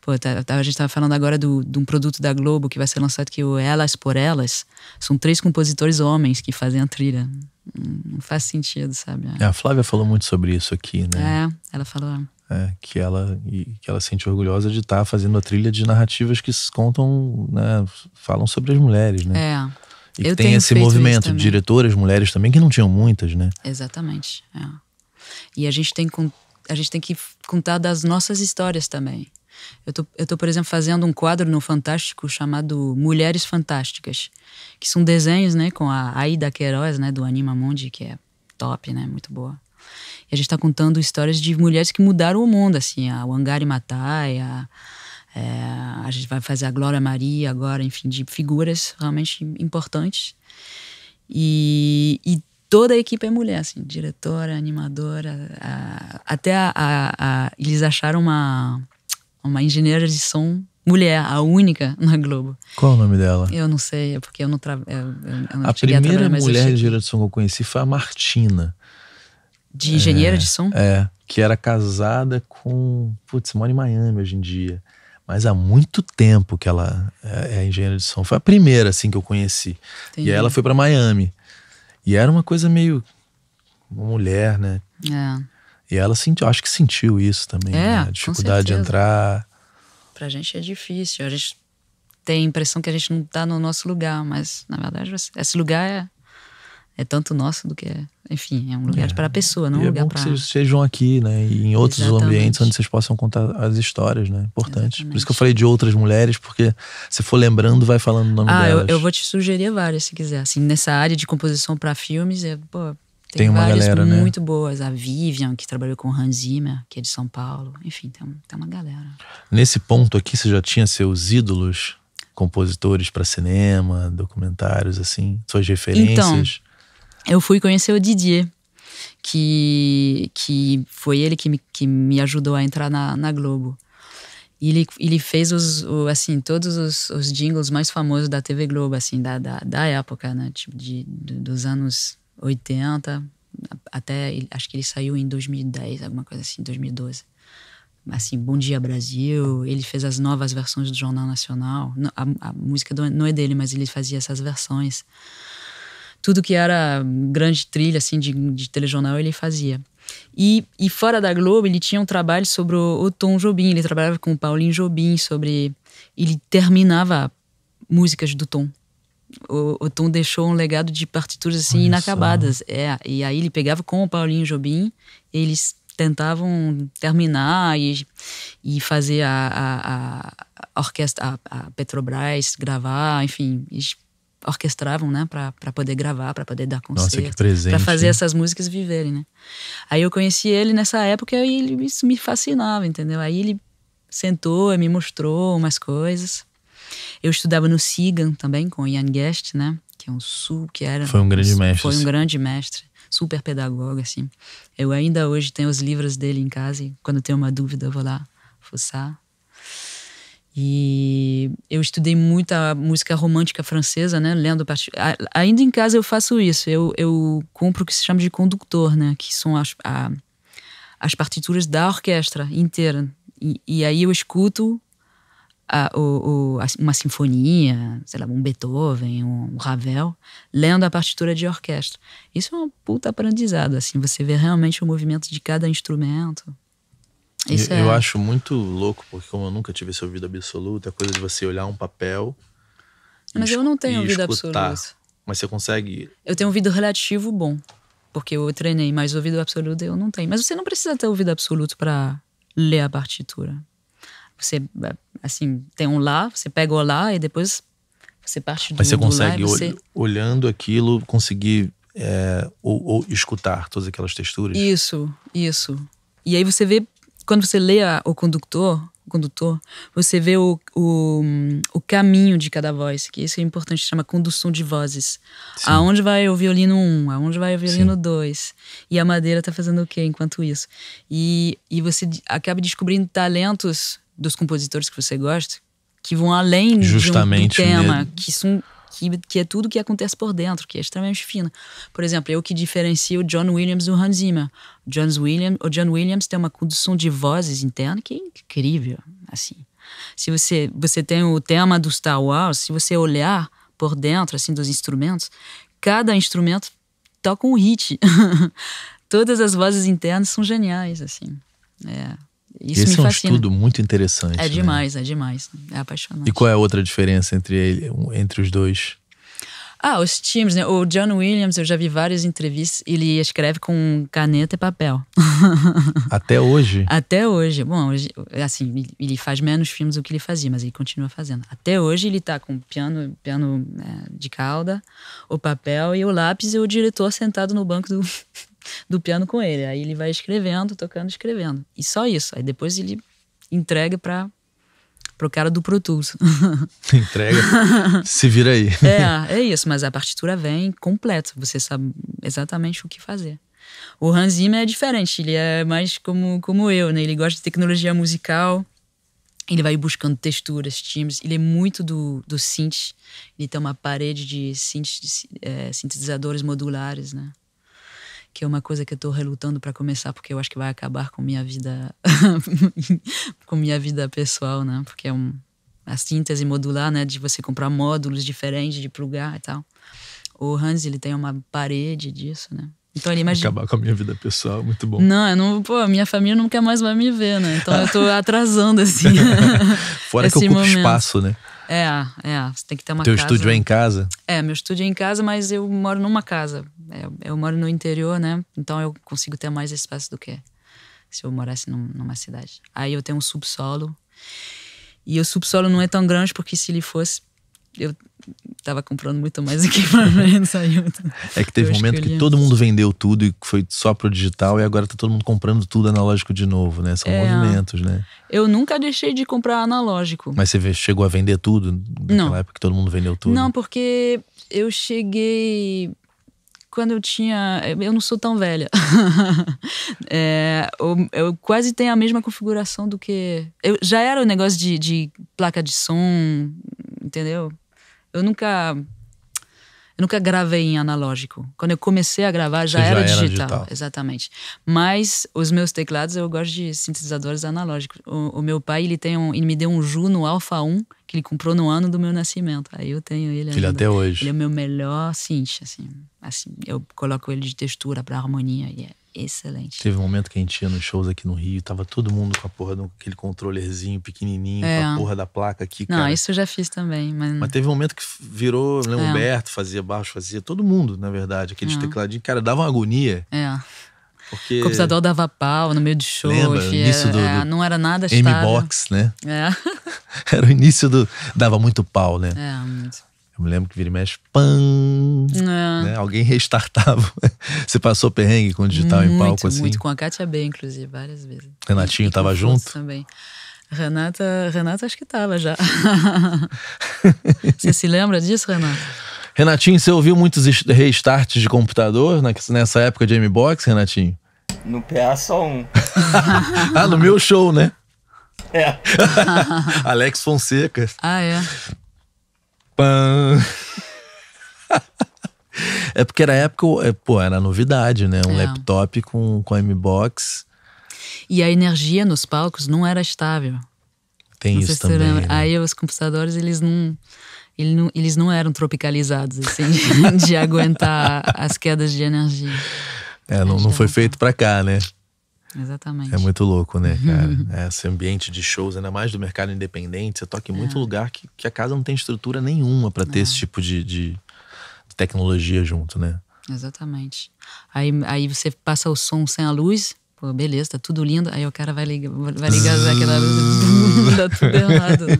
Pô, a gente estava falando agora do, de um produto da Globo que vai ser lançado que é o Elas por Elas são três compositores homens que fazem a trilha. Não faz sentido, sabe? É, a Flávia falou muito sobre isso aqui, né? É, ela falou. É, que ela que ela se sente orgulhosa de estar tá fazendo a trilha de narrativas que contam, né, falam sobre as mulheres, né? É. E eu tem esse movimento de diretoras mulheres também, que não tinham muitas, né? Exatamente. É. E a gente tem a gente tem que contar das nossas histórias também. Eu tô, eu tô, por exemplo, fazendo um quadro no Fantástico chamado Mulheres Fantásticas, que são desenhos, né, com a Aida Queiroz, né, do Anima Mundi, que é top, né, muito boa. E a gente está contando histórias de mulheres que mudaram o mundo, assim, a Wangari Maathai, a é, a gente vai fazer a Glória Maria agora, enfim, de figuras realmente importantes. E, e toda a equipe é mulher, assim, diretora, animadora. A, até a, a, a, eles acharam uma, uma engenheira de som mulher, a única na Globo. Qual o nome dela? Eu não sei, é porque eu não, tra... eu, é, eu não a primeira a mulher de engenheira de som que eu conheci foi a Martina. De engenheira é, de som? É, que era casada com, putz, mora em Miami hoje em dia mas há muito tempo que ela é, é engenheira de som. Foi a primeira, assim, que eu conheci. Entendi. E ela foi para Miami. E era uma coisa meio. Uma mulher, né? É. E ela sentiu, acho que sentiu isso também, é, né? A dificuldade de entrar. Pra gente é difícil. A gente tem a impressão que a gente não tá no nosso lugar, mas na verdade esse lugar é é tanto nosso do que é. Enfim, é um lugar é. para a pessoa, não e um é lugar para. Vocês sejam aqui, né? E em outros Exatamente. ambientes onde vocês possam contar as histórias, né? Importante. Exatamente. Por isso que eu falei de outras mulheres, porque se for lembrando, vai falando o nome ah, delas. Ah, eu, eu, vou te sugerir várias, se quiser. Assim, nessa área de composição para filmes, é, pô, tem, tem uma galera, né? muito né? boas. A Vivian, que trabalhou com Hans Zimmer, que é de São Paulo. Enfim, tem, tem uma galera. Nesse ponto aqui, você já tinha seus ídolos? compositores para cinema, documentários assim, suas referências? Então, eu fui conhecer o Didier, que, que foi ele que me, que me ajudou a entrar na, na Globo. ele, ele fez os, o, assim, todos os, os, jingles mais famosos da TV Globo, assim, da, da, da época, né? Tipo, de, dos anos 80 até, acho que ele saiu em 2010, alguma coisa assim, 2012 assim, Bom Dia Brasil, ele fez as novas versões do Jornal Nacional, a, a música do, não é dele, mas ele fazia essas versões tudo que era grande trilha, assim, de, de telejornal, ele fazia. E, e, fora da Globo, ele tinha um trabalho sobre o, o Tom Jobim. Ele trabalhava com o Paulinho Jobim sobre. Ele terminava músicas do Tom. O, o Tom deixou um legado de partituras assim Olha inacabadas. Só. É, e aí ele pegava com o Paulinho Jobim, eles tentavam terminar e, e fazer a, a, a orquestra, a, a Petrobras gravar, enfim, eles orquestravam, né, para poder gravar, para poder dar concerto, para fazer essas músicas viverem, né? Aí eu conheci ele nessa época e ele, isso me fascinava, entendeu? Aí ele sentou, me mostrou umas coisas. Eu estudava no Sigan também com o Ian Guest, né, que é um sul que era Foi um grande mestre. Foi um grande mestre, super pedagogo assim. Eu ainda hoje tenho os livros dele em casa e quando tenho uma dúvida eu vou lá fuçar. E eu estudei muita música romântica francesa, né? Lendo partitura. Ainda em casa eu faço isso. Eu, eu compro o que se chama de conductor, né? Que são as, a, as partituras da orquestra inteira. E, e aí eu escuto a, o, o, a, uma sinfonia, sei lá, um Beethoven, um, um Ravel, lendo a partitura de orquestra. Isso é um puta aprendizado, assim. Você vê realmente o movimento de cada instrumento. Isso eu, é... eu acho muito louco, porque como eu nunca tive essa absoluto absoluta, a é coisa de você olhar um papel. Mas eu não tenho ouvido absoluto. Mas você consegue. Eu tenho ouvido relativo bom, porque eu treinei, mas ouvido absoluto eu não tenho. Mas você não precisa ter ouvido absoluto para ler a partitura. Você, assim, tem um lá, você pega o lá e depois você parte do Mas você consegue, você... olhando aquilo, conseguir é, ou, ou escutar todas aquelas texturas? Isso, isso. E aí você vê quando você lê a, o condutor, o condutor, você vê o, o, o, caminho de cada voz, que isso é importante, chama condução de vozes. Sim. Aonde vai o violino 1, um, aonde vai o violino 2, e a madeira está fazendo o que enquanto isso. E, e você acaba descobrindo talentos dos compositores que você gosta, que vão além Justamente de um tema, que são que, que é tudo que acontece por dentro, que é extremamente fina. Por exemplo, eu que diferencio o John Williams do Hans Zimmer. John Williams, o John Williams tem uma condução de vozes interna que é incrível, assim. Se você, você tem o tema do Star Wars, se você olhar por dentro, assim, dos instrumentos, cada instrumento toca um hit. Todas as vozes internas são geniais, assim. É, isso Esse me fascina. é um estudo muito interessante. É né? demais, né? é demais. É apaixonante. E qual é a outra diferença entre, ele, entre os dois? Ah, os times, né? O John Williams, eu já vi várias entrevistas, ele escreve com caneta e papel. Até hoje? Até hoje. Bom, hoje, assim, ele faz menos filmes do que ele fazia, mas ele continua fazendo. Até hoje ele tá com piano, piano é, de cauda, o papel e o lápis e o diretor sentado no banco do, do piano com ele. Aí ele vai escrevendo, tocando, escrevendo. E só isso. Aí depois ele entrega para o cara do Pro Tools. Entrega. se vira aí. É, é isso, mas a partitura vem completa, você sabe exatamente o que fazer. O Hans Zimmer é diferente, ele é mais como, como eu, né? Ele gosta de tecnologia musical, ele vai buscando texturas, timbres, ele é muito do, do synth, ele tem uma parede de, synth, de é, sintetizadores modulares, né? que é uma coisa que eu tô relutando para começar, porque eu acho que vai acabar com minha vida com minha vida pessoal, né? Porque é um a síntese modular, né, de você comprar módulos diferentes de plugar e tal. O Hans, ele tem uma parede disso, né? Então ele imagina. Acabar com a minha vida pessoal, muito bom. Não, eu não, pô, minha família nunca mais vai me ver, né? Então eu tô atrasando, assim. Fora que ocupa momento. espaço, né? É, é. Você tem que ter uma Teu casa. Teu estúdio é em casa? É, meu estúdio é em casa, mas eu moro numa casa. Eu, é, eu moro no interior, né? Então eu consigo ter mais espaço do que se eu morasse num, numa cidade. Aí eu tenho um subsolo. E o subsolo não é tão grande porque se ele fosse eu estava comprando muito mais equipamento. é que teve um momento que todo mundo vendeu tudo e foi só pro digital e agora tá todo mundo comprando tudo analógico de novo, né? São é, movimentos, né? Eu nunca deixei de comprar analógico. Mas você chegou a vender tudo naquela Não. época que todo mundo vendeu tudo? Não, porque eu cheguei quando eu tinha. Eu não sou tão velha. é, eu, eu, quase tenho a mesma configuração do que. Eu, já era o um negócio de, de, placa de som, entendeu? eu nunca eu nunca gravei em analógico. Quando eu comecei a gravar, já, era, já digital, era, digital, Exatamente. Mas os meus teclados, eu gosto de sintetizadores analógicos. O, o meu pai, ele, tem um, ele me deu um Juno Alpha 1, que ele comprou no ano do meu nascimento. Aí eu tenho ele. Ele até hoje. Ele é o meu melhor synth, assim. assim eu coloco ele de textura para harmonia. E é excelente. Teve um momento que a gente ia nos shows aqui no Rio, tava todo mundo com a porra daquele controllerzinho pequenininho, é. com a é. porra da placa aqui, Não, cara. isso eu já fiz também, mas... Mas teve um momento que virou, né, é. Humberto fazia baixo, fazia todo mundo, na verdade, aqueles é. tecladinhos. Cara, dava uma agonia. É. Porque... O computador dava pau no meio de show. Lembra? E início do, é, não era nada estável. M-Box, né? É. era o início do... Dava muito pau, né? É, muito. Eu me lembro que vira e mexe, pam! É. Né? Alguém restartava. Você passou perrengue com o digital muito, em palco assim? Muito, com a Kátia B, inclusive, várias vezes. Renatinho estava junto? Também. Renata, Renata acho que estava já. você se lembra disso, Renata? Renatinho, você ouviu muitos restarts de computador nessa época de M-Box, Renatinho? No PA só um. ah, no meu show, né? É. Alex Fonseca. Ah, é. é porque era época, é, pô, era novidade, né? Um é. laptop com, com M-Box. E a energia nos palcos não era estável. Tem não isso também. Né? Aí os computadores, eles não, eles não, eles não eram tropicalizados, assim, de, de aguentar as quedas de energia. É, não, não foi feito para cá, né? Exatamente. É muito louco, né, cara? É, esse ambiente de shows, ainda mais do mercado independente, você toca em muito é. lugar que, que a casa não tem estrutura nenhuma para ter é. esse tipo de, de, tecnologia junto, né? Exatamente. Aí, aí você passa o som sem a luz, pô, beleza, tá tudo lindo. Aí o cara vai ligar, vai ligar aquela luz, tá, tá tudo errado.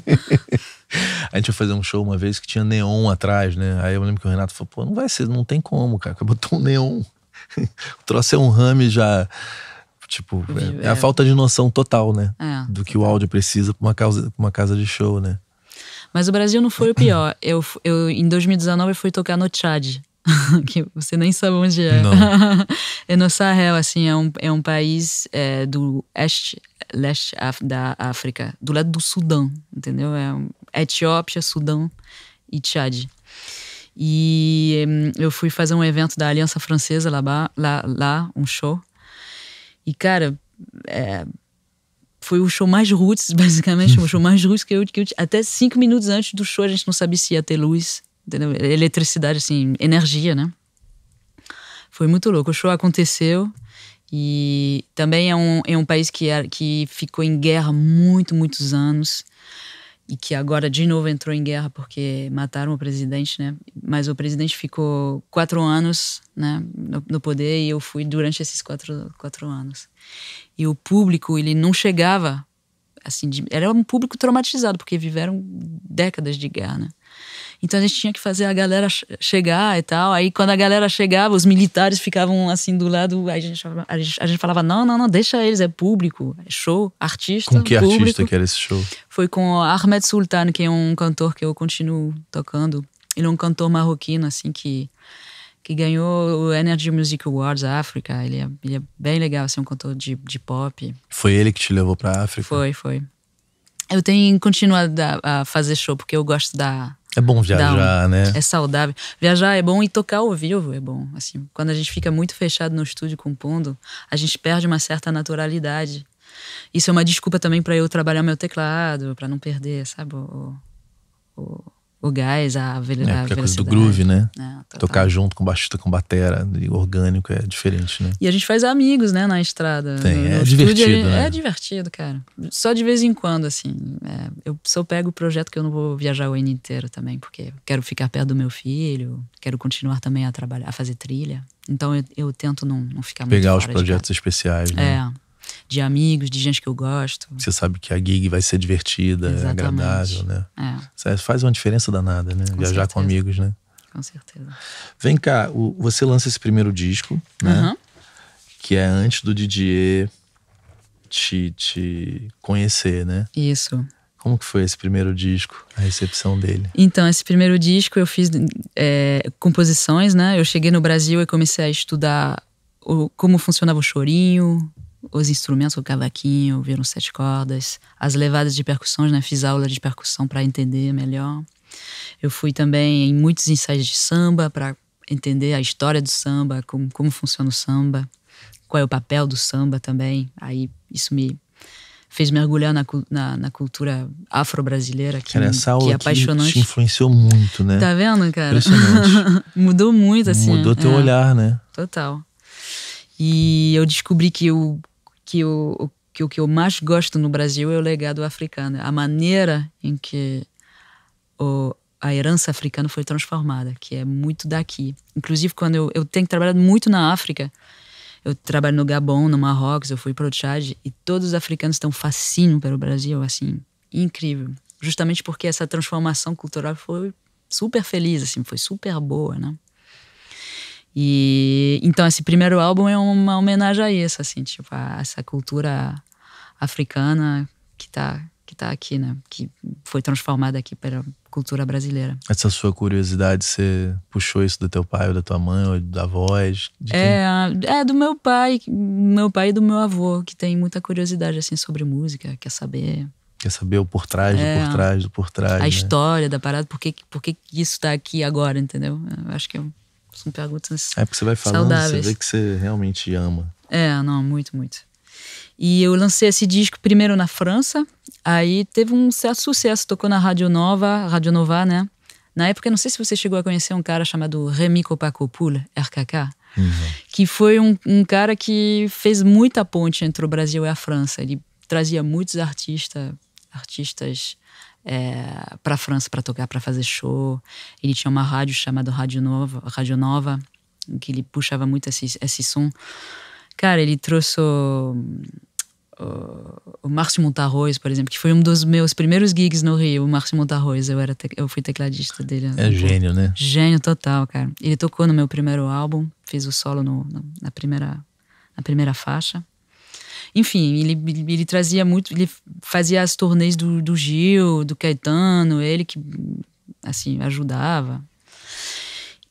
A gente foi fazer um show uma vez que tinha neon atrás, né? Aí eu lembro que o Renato falou, pô, não vai ser, não tem como, cara. Botou um neon. o troço é um rame já Tipo, é, é a é. falta de noção total, né? É, do que o áudio precisa para uma, causa, pra uma casa de show, né? Mas o Brasil não foi o pior. Eu, eu em 2019 eu fui tocar no Tchad que você nem sabe onde é. Não. é no Sahel, assim, é um, é um país é, do este, leste da África, do lado do Sudão, entendeu? É um, Etiópia, Sudão e Tchad E hum, eu fui fazer um evento da Aliança Francesa lá, lá, lá um show. E cara, é, foi o show mais roots, basicamente, o show mais roots que eu, que eu. Até cinco minutos antes do show a gente não sabia se ia ter luz, entendeu? eletricidade, assim, energia, né? Foi muito louco. O show aconteceu. E também é um, é um país que, é, que ficou em guerra muito, muitos anos e que agora de novo entrou em guerra porque mataram o presidente, né? Mas o presidente ficou quatro anos, né, no, no, poder e eu fui durante esses quatro, quatro anos. E o público ele não chegava, assim, de, era um público traumatizado porque viveram décadas de guerra, né? Então a gente tinha que fazer a galera chegar e tal. Aí quando a galera chegava, os militares ficavam assim do lado. A gente, a gente, a gente falava: não, não, não, deixa eles, é público, é show, artista. Com que público. artista que era esse show? Foi com Ahmed Sultan, que é um cantor que eu continuo tocando. Ele é um cantor marroquino, assim, que, que ganhou o Energy Music Awards África. Ele é, ele é bem legal, assim, um cantor de, de pop. Foi ele que te levou pra África? Foi, foi. Eu tenho continuado a, a fazer show porque eu gosto da, é bom viajar, um, né? É saudável. Viajar é bom e tocar ao vivo é bom. Assim, quando a gente fica muito fechado no estúdio compondo, a gente perde uma certa naturalidade. Isso é uma desculpa também para eu trabalhar meu teclado, para não perder, sabe? O, o, o gás, a, vele, é, a é coisa do groove, né? É, Tocar junto com baixista, com batera, orgânico, é diferente, né? E a gente faz amigos, né, na estrada. Tem, no, é no é divertido, né? É divertido, cara. Só de vez em quando, assim. É, eu só pego o projeto que eu não vou viajar o ano inteiro também, porque quero ficar perto do meu filho, quero continuar também a trabalhar, a fazer trilha. Então eu, eu tento não, não ficar Pegar muito Pegar os projetos especiais, né? É de amigos, de gente que eu gosto. Você sabe que a gig vai ser divertida, é agradável, né? É. Faz uma diferença danada, né? Com Viajar certeza. com amigos, né? Com certeza. Vem cá, o, você lança esse primeiro disco, né? Uhum. Que é antes do Didier te, te conhecer, né? Isso. Como que foi esse primeiro disco, a recepção dele? Então, esse primeiro disco eu fiz é, composições, né? Eu cheguei no Brasil e comecei a estudar o, como funcionava o chorinho, os instrumentos, o cavaquinho, o violão sete cordas, as levadas de percussões, né? Fiz aula de percussão para entender melhor. Eu fui também em muitos ensaios de samba para entender a história do samba, como, como funciona o samba, qual é o papel do samba também. Aí isso me fez mergulhar na, na, na cultura afro-brasileira, que, cara, essa aula que é apaixonante. Te influenciou muito, né? Tá vendo, cara? Impressionante. Mudou muito, assim. Mudou é. teu é, olhar, né? Total. E eu descobri que eu que o, que o que eu mais gosto no Brasil é o legado africano, a maneira em que o, a herança africana foi transformada, que é muito daqui. Inclusive, quando eu, eu tenho trabalhado muito na África, eu trabalho no Gabão, no Marrocos, eu fui para o Chad e todos os africanos estão fascinados pelo Brasil, assim, incrível. Justamente porque essa transformação cultural foi super feliz, assim, foi super boa, né? E então esse primeiro álbum é uma homenagem a isso, assim, tipo, a essa cultura africana que tá que tá aqui, né, que foi transformada aqui pela cultura brasileira. Essa sua curiosidade, você puxou isso do teu pai ou da tua mãe ou da voz? É, é do meu pai, meu pai e do meu avô, que tem muita curiosidade assim sobre música, quer saber Quer saber o por trás, é, do por trás, do por trás. A né? história da parada, por que, por que isso tá aqui agora, entendeu? Eu acho que é me É porque você vai falando, saudáveis. você vê que você realmente ama. É, não, muito, muito. E eu lancei esse disco primeiro na França, aí teve um certo sucesso, tocou na Rádio Nova, Rádio Nova, né? Na época, não sei se você chegou a conhecer um cara chamado Remy Copacopul, RKK, uhum. que foi um, um cara que fez muita ponte entre o Brasil e a França. Ele trazia muitos artistas, artistas é, para a França para tocar, para fazer show. Ele tinha uma rádio chamada Rádio Nova, Rádio Nova, em que ele puxava muito esse, esse som. Cara, ele trouxe o, o, o Márcio Montarroz, por exemplo, que foi um dos meus primeiros gigs no Rio, o Márcio Montarroz. Eu, era eu fui tecladista dele. É gênio, né? Gênio total, cara. Ele tocou no meu primeiro álbum, fez o solo no, no na, primeira, na primeira faixa. Enfim, ele, ele trazia muito. Ele fazia as turnês do, do Gil, do Caetano, ele que, assim, ajudava.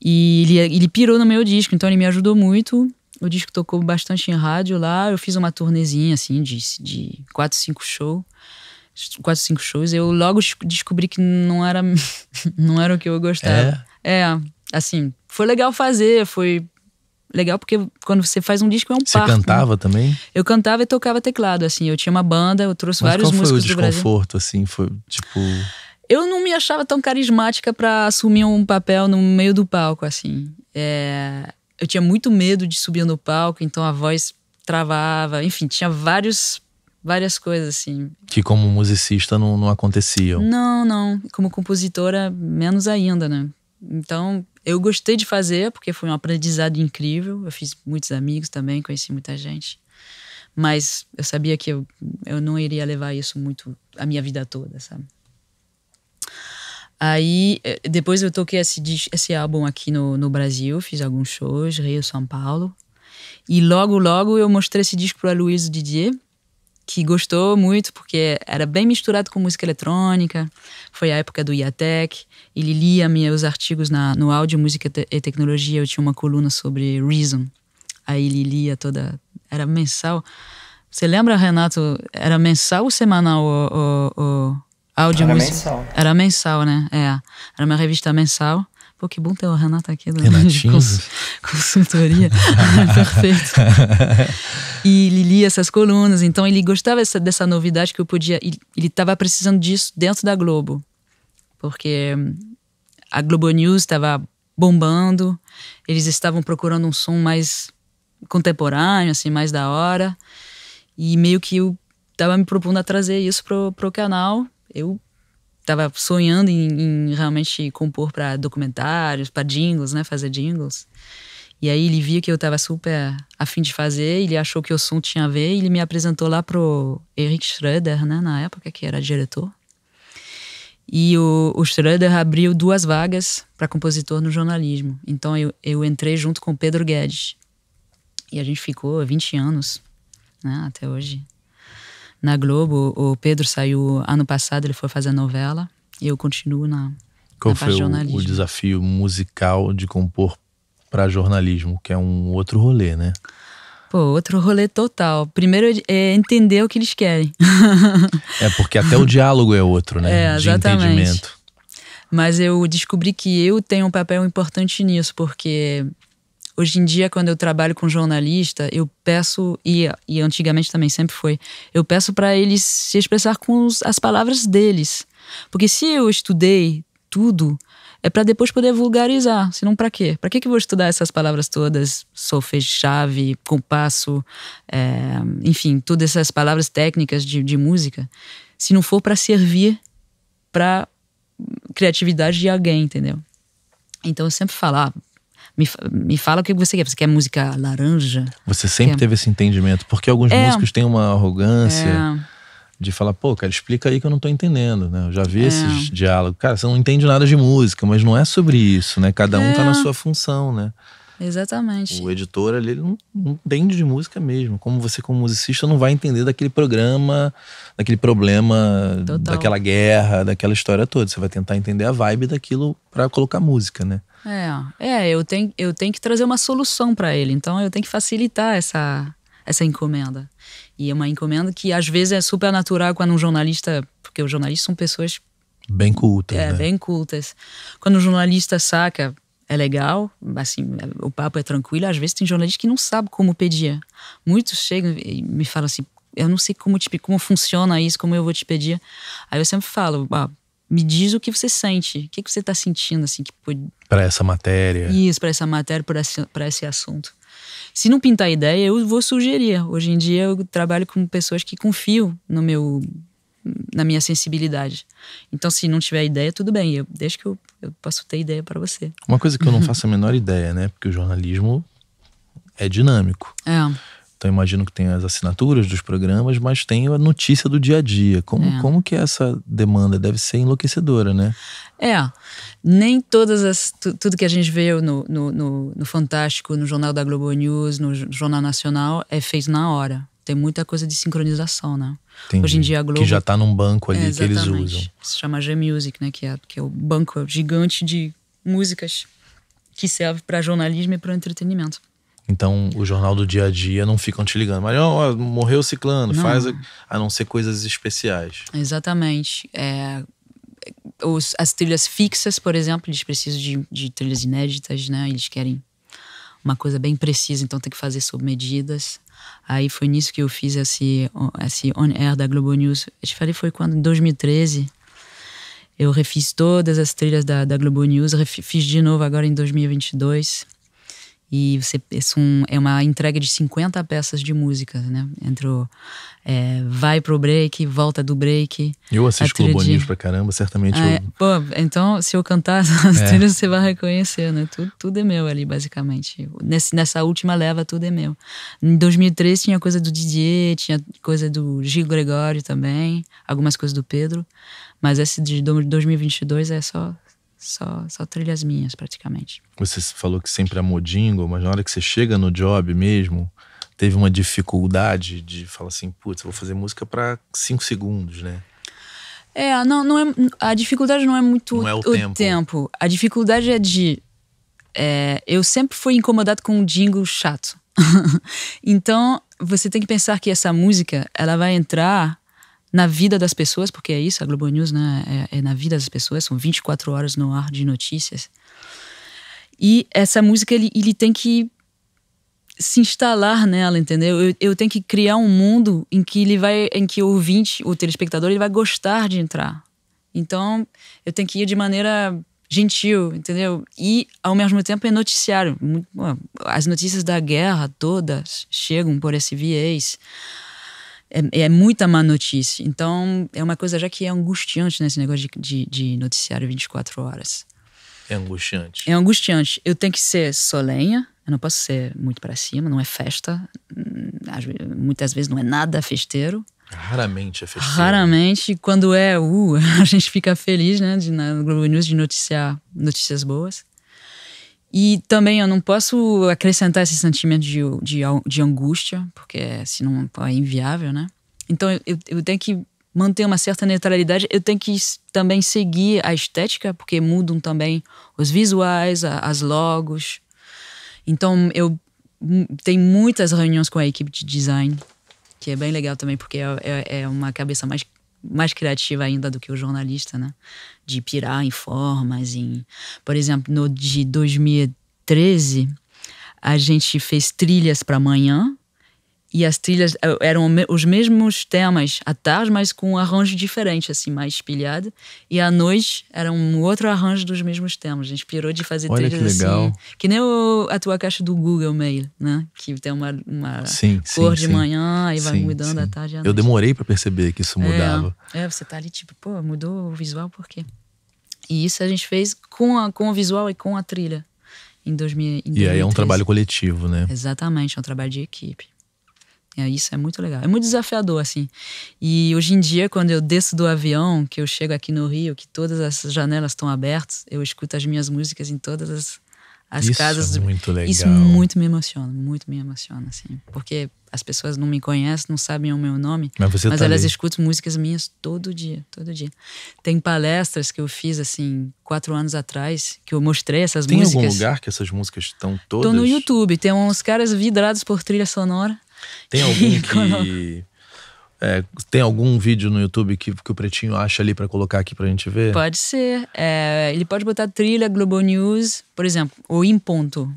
E ele, ele pirou no meu disco, então ele me ajudou muito. O disco tocou bastante em rádio lá. Eu fiz uma turnezinha, assim, de, de quatro, cinco shows. Quatro, cinco shows. Eu logo descobri que não era, não era o que eu gostava. É. é, assim, foi legal fazer, foi legal porque quando você faz um disco é um você parto. Você né? cantava né? também? Eu cantava e tocava teclado, assim. Eu tinha uma banda, eu trouxe Mas vários qual músicos do Brasil. foi o desconforto, assim? Foi, tipo... Eu não me achava tão carismática para assumir um papel no meio do palco, assim. É... Eu tinha muito medo de subir no palco, então a voz travava. Enfim, tinha vários várias coisas assim. Que como musicista não, não aconteciam. Não, não. Como compositora, menos ainda, né? Então, eu gostei de fazer, porque foi um aprendizado incrível. Eu fiz muitos amigos também, conheci muita gente. Mas eu sabia que eu, eu não iria levar isso muito a minha vida toda, sabe? Aí, eh, depois eu toquei esse, esse álbum aqui no, no Brasil, fiz alguns shows, Rio, São Paulo. E logo, logo eu mostrei esse disco para Luiz Didier, que gostou muito porque era bem misturado com música eletrônica. Foi a época do IATEC. Ele lia meus artigos na, no áudio, música e tecnologia. Eu tinha uma coluna sobre Reason. Aí ele lia toda. Era mensal. Você lembra, Renato? Era mensal ou semanal o, áudio? Era música? mensal. Era mensal, né? É. Era uma revista mensal. Pô, que bom ter o Renato aqui da cons, consultoria. Perfeito. E ele lia essas colunas, então ele gostava dessa novidade que eu podia. Ele estava precisando disso dentro da Globo, porque hum, a Globo News estava bombando, eles estavam procurando um som mais contemporâneo, assim, mais da hora. E meio que eu estava me propondo a trazer isso para o canal. Eu estava sonhando em, em realmente compor para documentários, para jingles, né? Fazer jingles. E aí ele via que eu estava super afim de fazer, ele achou que o som tinha a ver, e ele me apresentou lá pro Eric Schroeder, né, na época que era diretor. E o, o Schroeder abriu duas vagas para compositor no jornalismo. Então eu, eu entrei junto com Pedro Guedes. E a gente ficou 20 anos, né, até hoje na Globo. O Pedro saiu ano passado, ele foi fazer novela e eu continuo na. Qual na foi o, o desafio musical de compor para jornalismo, que é um outro rolê, né? Pô, outro rolê total. Primeiro é, é entender o que eles querem. é porque até o diálogo é outro, né? É, exatamente. De entendimento. Mas eu descobri que eu tenho um papel importante nisso, porque Hoje em dia, quando eu trabalho com jornalista, eu peço, e, e antigamente também sempre foi, eu peço para eles se expressar com os, as palavras deles. Porque se eu estudei tudo, é para depois poder vulgarizar, senão para quê? Para que que eu vou estudar essas palavras todas, solfejo, chave, compasso, é, enfim, todas essas palavras técnicas de, de música, se não for para servir para criatividade de alguém, entendeu? Então eu sempre falava me, me fala o que você quer. Você quer música laranja? Você sempre quer... teve esse entendimento, porque alguns é. músicos têm uma arrogância. É de falar, pô, cara, explica aí que eu não tô entendendo, né? Eu já vi é. esses diálogos. Cara, você não entende nada de música, mas não é sobre isso, né? Cada um tá é. tá na sua função, né? Exatamente. O editor ali, ele não, não entende de música mesmo. Como você, como musicista, não vai entender daquele programa, daquele problema, Total. daquela guerra, daquela história toda. Você vai tentar entender a vibe daquilo para colocar música, né? É, é eu, tenho, eu tenho que trazer uma solução para ele. Então eu tenho que facilitar essa, essa encomenda. E é uma encomenda que às vezes é super natural quando um jornalista. Porque os jornalistas são pessoas. Bem cultas. É, né? bem cultas. Quando um jornalista saca, é legal, assim, o papo é tranquilo. Às vezes tem jornalista que não sabe como pedir. Muitos chegam e me falam assim: eu não sei como, te, como funciona isso, como eu vou te pedir. Aí eu sempre falo: ah, me diz o que você sente, o que, que você está sentindo, assim, que pode... Para essa matéria. Isso, para essa matéria, para esse, esse assunto. Se não pintar ideia, eu vou sugerir. Hoje em dia eu trabalho com pessoas que confiam no meu na minha sensibilidade. Então, se não tiver ideia, tudo bem. Eu, deixa que eu, eu posso ter ideia para você. Uma coisa que eu não faço a menor ideia, né? Porque o jornalismo é dinâmico. É. Então imagino que tem as assinaturas dos programas, mas tem a notícia do dia a dia. Como, é. como que é essa demanda deve ser enlouquecedora, né? É, nem todas as tudo que a gente vê no, no, no, no Fantástico, no jornal da Globo News, no Jornal Nacional é feito na hora. Tem muita coisa de sincronização, né? Entendi. Hoje em dia a Globo. Que já está num banco ali é, que eles usam. Se chama G-Music, né? Que é, que é o banco gigante de músicas que serve para jornalismo e para entretenimento. Então, o jornal do dia a dia não ficam te ligando. Mas, ó morreu ciclano, não. faz a não ser coisas especiais. Exatamente. É, os, as trilhas fixas, por exemplo, eles precisam de, de trilhas inéditas, né? Eles querem uma coisa bem precisa, então tem que fazer sob medidas. Aí foi nisso que eu fiz esse, esse On Air da Globo News. Eu te falei, foi quando, em 2013, eu refiz todas as trilhas da, da Globo News, refiz de novo agora em 2022 e você, é uma entrega de 50 peças de música, né? Entre o é, vai pro break, volta do break. Eu assisto bonito pra caramba, certamente. Ah, eu... pô, então, se eu cantar as é. trilhas, você vai reconhecer, né? Tudo, tudo é meu ali, basicamente. Nesse, nessa última leva, tudo é meu. Em 2003 tinha coisa do Didier, tinha coisa do Gil Gregório também, algumas coisas do Pedro. Mas esse de 2022 é só só, só trilhas minhas, praticamente. Você falou que sempre amou é jingle, mas na hora que você chega no job mesmo, teve uma dificuldade de falar assim, putz, vou fazer música para cinco segundos, né? É, não, não é, a dificuldade não é muito não é o, o tempo. tempo. A dificuldade é de. É, eu sempre fui incomodado com um jingle chato. então, você tem que pensar que essa música, ela vai entrar na vida das pessoas, porque é isso, a Globo News né, é, é na vida das pessoas, são 24 horas no ar de notícias. E essa música, ele, ele tem que se instalar nela, entendeu? Eu, eu tenho que criar um mundo em que ele vai, em que o ouvinte, o telespectador, ele vai gostar de entrar. Então, eu tenho que ir de maneira gentil, entendeu? E ao mesmo tempo é noticiário. As notícias da guerra todas chegam por esse viés é, é, muita má notícia. Então, é uma coisa já que é angustiante nesse né, negócio de, de, de, noticiário 24 horas. É angustiante. É angustiante. Eu tenho que ser solenha, eu não posso ser muito para cima, não é festa. Hum, muitas vezes não é nada festeiro. Raramente é festeiro. Raramente. Quando é, uh, a gente fica feliz, né, de, na Globo News de noticiar notícias boas. E também eu não posso acrescentar esse sentimento de, de, de angústia, porque senão é inviável, né? Então eu, eu tenho que manter uma certa neutralidade. Eu tenho que também seguir a estética, porque mudam também os visuais, as logos. Então eu tenho muitas reuniões com a equipe de design, que é bem legal também, porque é, é, é uma cabeça mais mais criativa ainda do que o jornalista, né? De pirar em formas, em... Por exemplo, no de 2013, a gente fez trilhas para amanhã, e as trilhas eh, eram os mesmos temas à tarde, mas com um arranjo diferente, assim, mais espelhado. E à noite era um outro arranjo dos mesmos temas. A gente pirou de fazer Olha trilhas que assim, legal. assim. Que nem o, a tua caixa do Google Mail, né? Que tem uma, uma sim, cor sim, de sim. manhã e vai mudando à tarde. À noite. Eu demorei para perceber que isso é, mudava. É, é, você tá ali tipo, pô, mudou o visual por quê? E isso a gente fez com, a, com o visual e com a trilha em 2000. Em e aí é um trabalho coletivo, né? Exatamente, é um trabalho de equipe. É, isso é muito legal. É muito desafiador, assim. E hoje em dia, quando eu desço do avião, que eu chego aqui no Rio, que todas as janelas estão abertas, eu escuto as minhas músicas em todas as, as isso é casas. É muito legal. Isso muito me emociona, muito me emociona, assim. Porque as pessoas não me conhecem, não sabem o meu nome, mas, mas tá elas ali. escutam músicas minhas todo dia, todo dia. Tem palestras que eu fiz, assim, quatro anos atrás, que eu mostrei essas tem músicas. Tem algum lugar que essas músicas estão todas? estão no YouTube, tem uns caras vidrados por trilha sonora. Tem algum que. É, tem algum vídeo no YouTube que, que o Pretinho acha ali para colocar aqui pra gente ver? Pode ser. É, ele pode botar trilha Globo News, por exemplo, ou em ponto.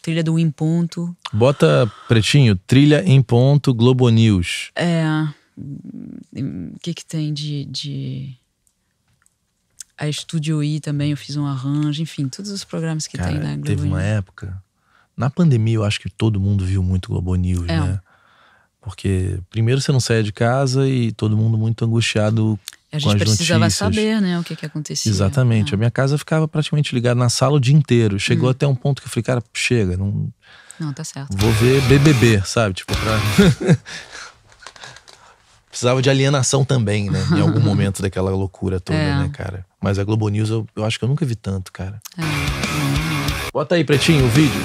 Trilha do em ponto. Bota, Pretinho, trilha em ponto Globo News. É. O hum, que que tem de... de a Studio I também eu fiz um arranjo, enfim, todos os programas que Cara, tem na Globo Teve News. uma época, na pandemia eu acho que todo mundo viu muito Globo News, é. né? Porque primeiro você não saia de casa e todo mundo muito angustiado a gente precisava saber, né, o que que acontecia. Exatamente. Ah. A minha casa ficava praticamente ligada na sala o dia inteiro. Chegou hum. até um ponto que eu falei, cara, chega, não. Não, tá certo. Vou ver BBB, sabe? Tipo, pra... Precisava de alienação também, né? Em algum momento daquela loucura toda, é. né, cara? Mas a Globo News eu, eu, acho que eu nunca vi tanto, cara. É. Bota aí, pretinho, o vídeo.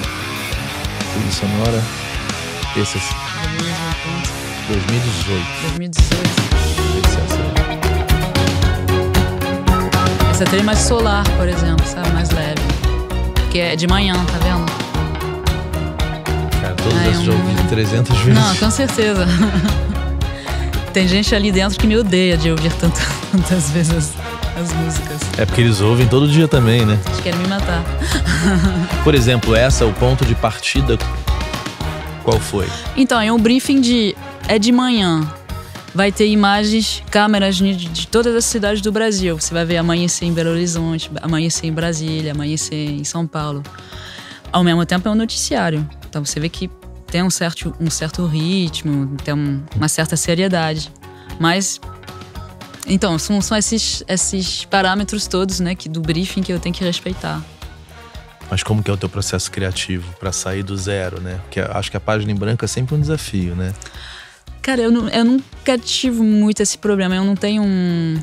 de sonora. Esse assim. 2018. 2018. Essa trilha é mais solar, por exemplo, sabe? Mais leve. Porque é de manhã, tá vendo? Cara, todas essas eu ouvi 300 vezes. Não, com certeza. Tem gente ali dentro que me odeia de ouvir tanto, tantas vezes as músicas. É porque eles ouvem todo dia também, né? Eles querem me matar. Por exemplo, essa, é o ponto de partida qual foi? Então, é um briefing de. É de manhã. Vai ter imagens, câmeras de, de todas as cidades do Brasil. Você vai ver amanhecer em Belo Horizonte, amanhecer em Brasília, amanhecer em São Paulo. Ao mesmo tempo, é um noticiário. Então, você vê que tem um certo, um certo ritmo, tem um, uma certa seriedade. Mas então, são, são esses, esses parâmetros todos, né, que, do briefing que eu tenho que respeitar. Mas como que é o teu processo criativo para sair do zero, né? Porque acho que a página em branco é sempre um desafio, né? Cara, eu, não, eu nunca tive muito esse problema. Eu não tenho um.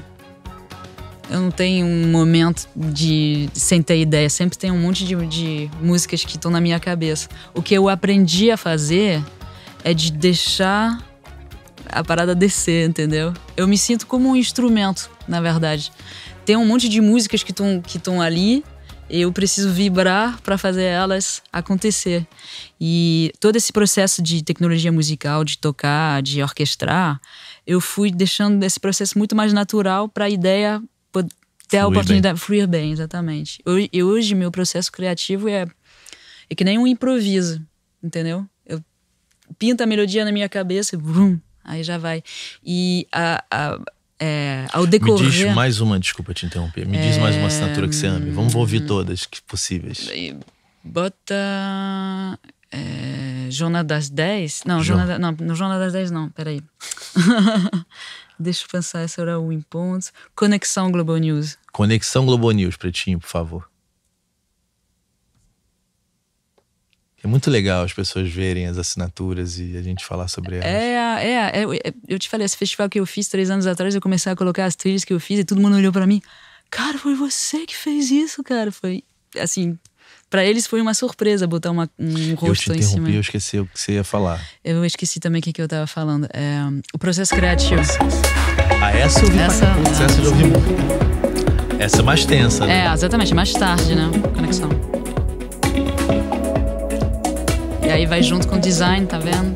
Eu não tenho um momento de sem ter ideia. Sempre tem um monte de, de músicas que estão na minha cabeça. O que eu aprendi a fazer é de deixar a parada descer, entendeu? Eu me sinto como um instrumento, na verdade. Tem um monte de músicas que estão que ali eu preciso vibrar para fazer elas acontecer. E todo esse processo de tecnologia musical, de tocar, de orquestrar, eu fui deixando esse processo muito mais natural para a ideia ter a oportunidade de fluir bem, exatamente. E hoje, meu processo criativo é, é que nem um improviso, entendeu? Eu pinto a melodia na minha cabeça, aí já vai. E a, a é, ao decorrer. Me diz mais uma, desculpa te interromper. Me é... diz mais uma assinatura que você ame. Vamos ouvir hum. todas que possíveis. Bota. É, das 10? Não, jornada não, no das 10 não, peraí. Deixa eu pensar, essa era o é pontos. Conexão Globo News. Conexão Globo News, Pretinho, por favor. É muito legal as pessoas verem as assinaturas e a gente falar sobre elas. É, é, é, é eu te falei, esse festival que eu fiz três anos atrás, eu comecei a colocar as trilhas que eu fiz e todo mundo olhou para mim. Cara, foi você que fez isso, cara. Foi assim, para eles foi uma surpresa botar uma, um rosto eu te em cima. Eu esqueci o que você ia falar. Eu esqueci também o que, que eu tava falando. É, o processo criativo. Ah, essa eu vi essa, mais, essa, eu Essa é mais tensa, né? É, exatamente, é mais tarde, né? Conexão aí vai junto com o design, tá vendo?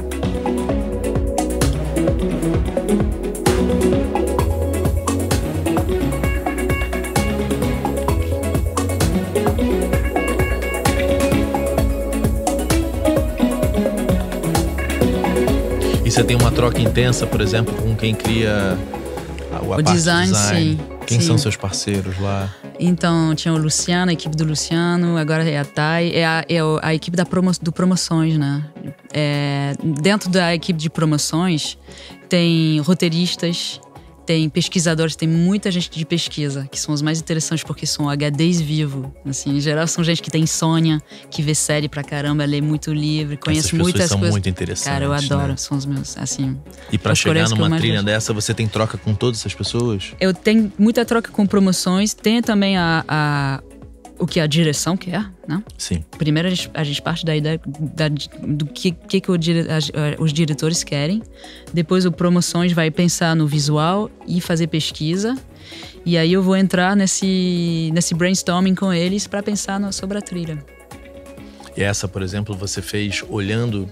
E você tem uma troca intensa, por exemplo, com quem cria o, o design, design, Sim. Quem sim. são seus parceiros lá? Então tinha o Luciano, a equipe do Luciano, agora é a Thay, é a, é a equipe da promo, do Promoções, né? É, dentro da equipe de promoções tem roteiristas, tem pesquisadores, tem muita gente de pesquisa, que são os mais interessantes porque são HDs vivo. Assim, em geral são gente que tem insônia, que vê série pra caramba, lê muito livro, conhece muitas são coisas. muito interessantes. Cara, eu né? adoro, né? são os meus, assim. E para chegar numa trilha dessa, você tem troca com todas essas pessoas? Eu tenho muita troca com promoções, tenho também a, a o que a direção quer, né? Sim. Primeiro a gente, a gente parte da ideia da, do que, que, que dire, os diretores querem. Depois o Promoções vai pensar no visual e fazer pesquisa. E aí eu vou entrar nesse, nesse brainstorming com eles para pensar no, sobre a trilha. E essa, por exemplo, você fez olhando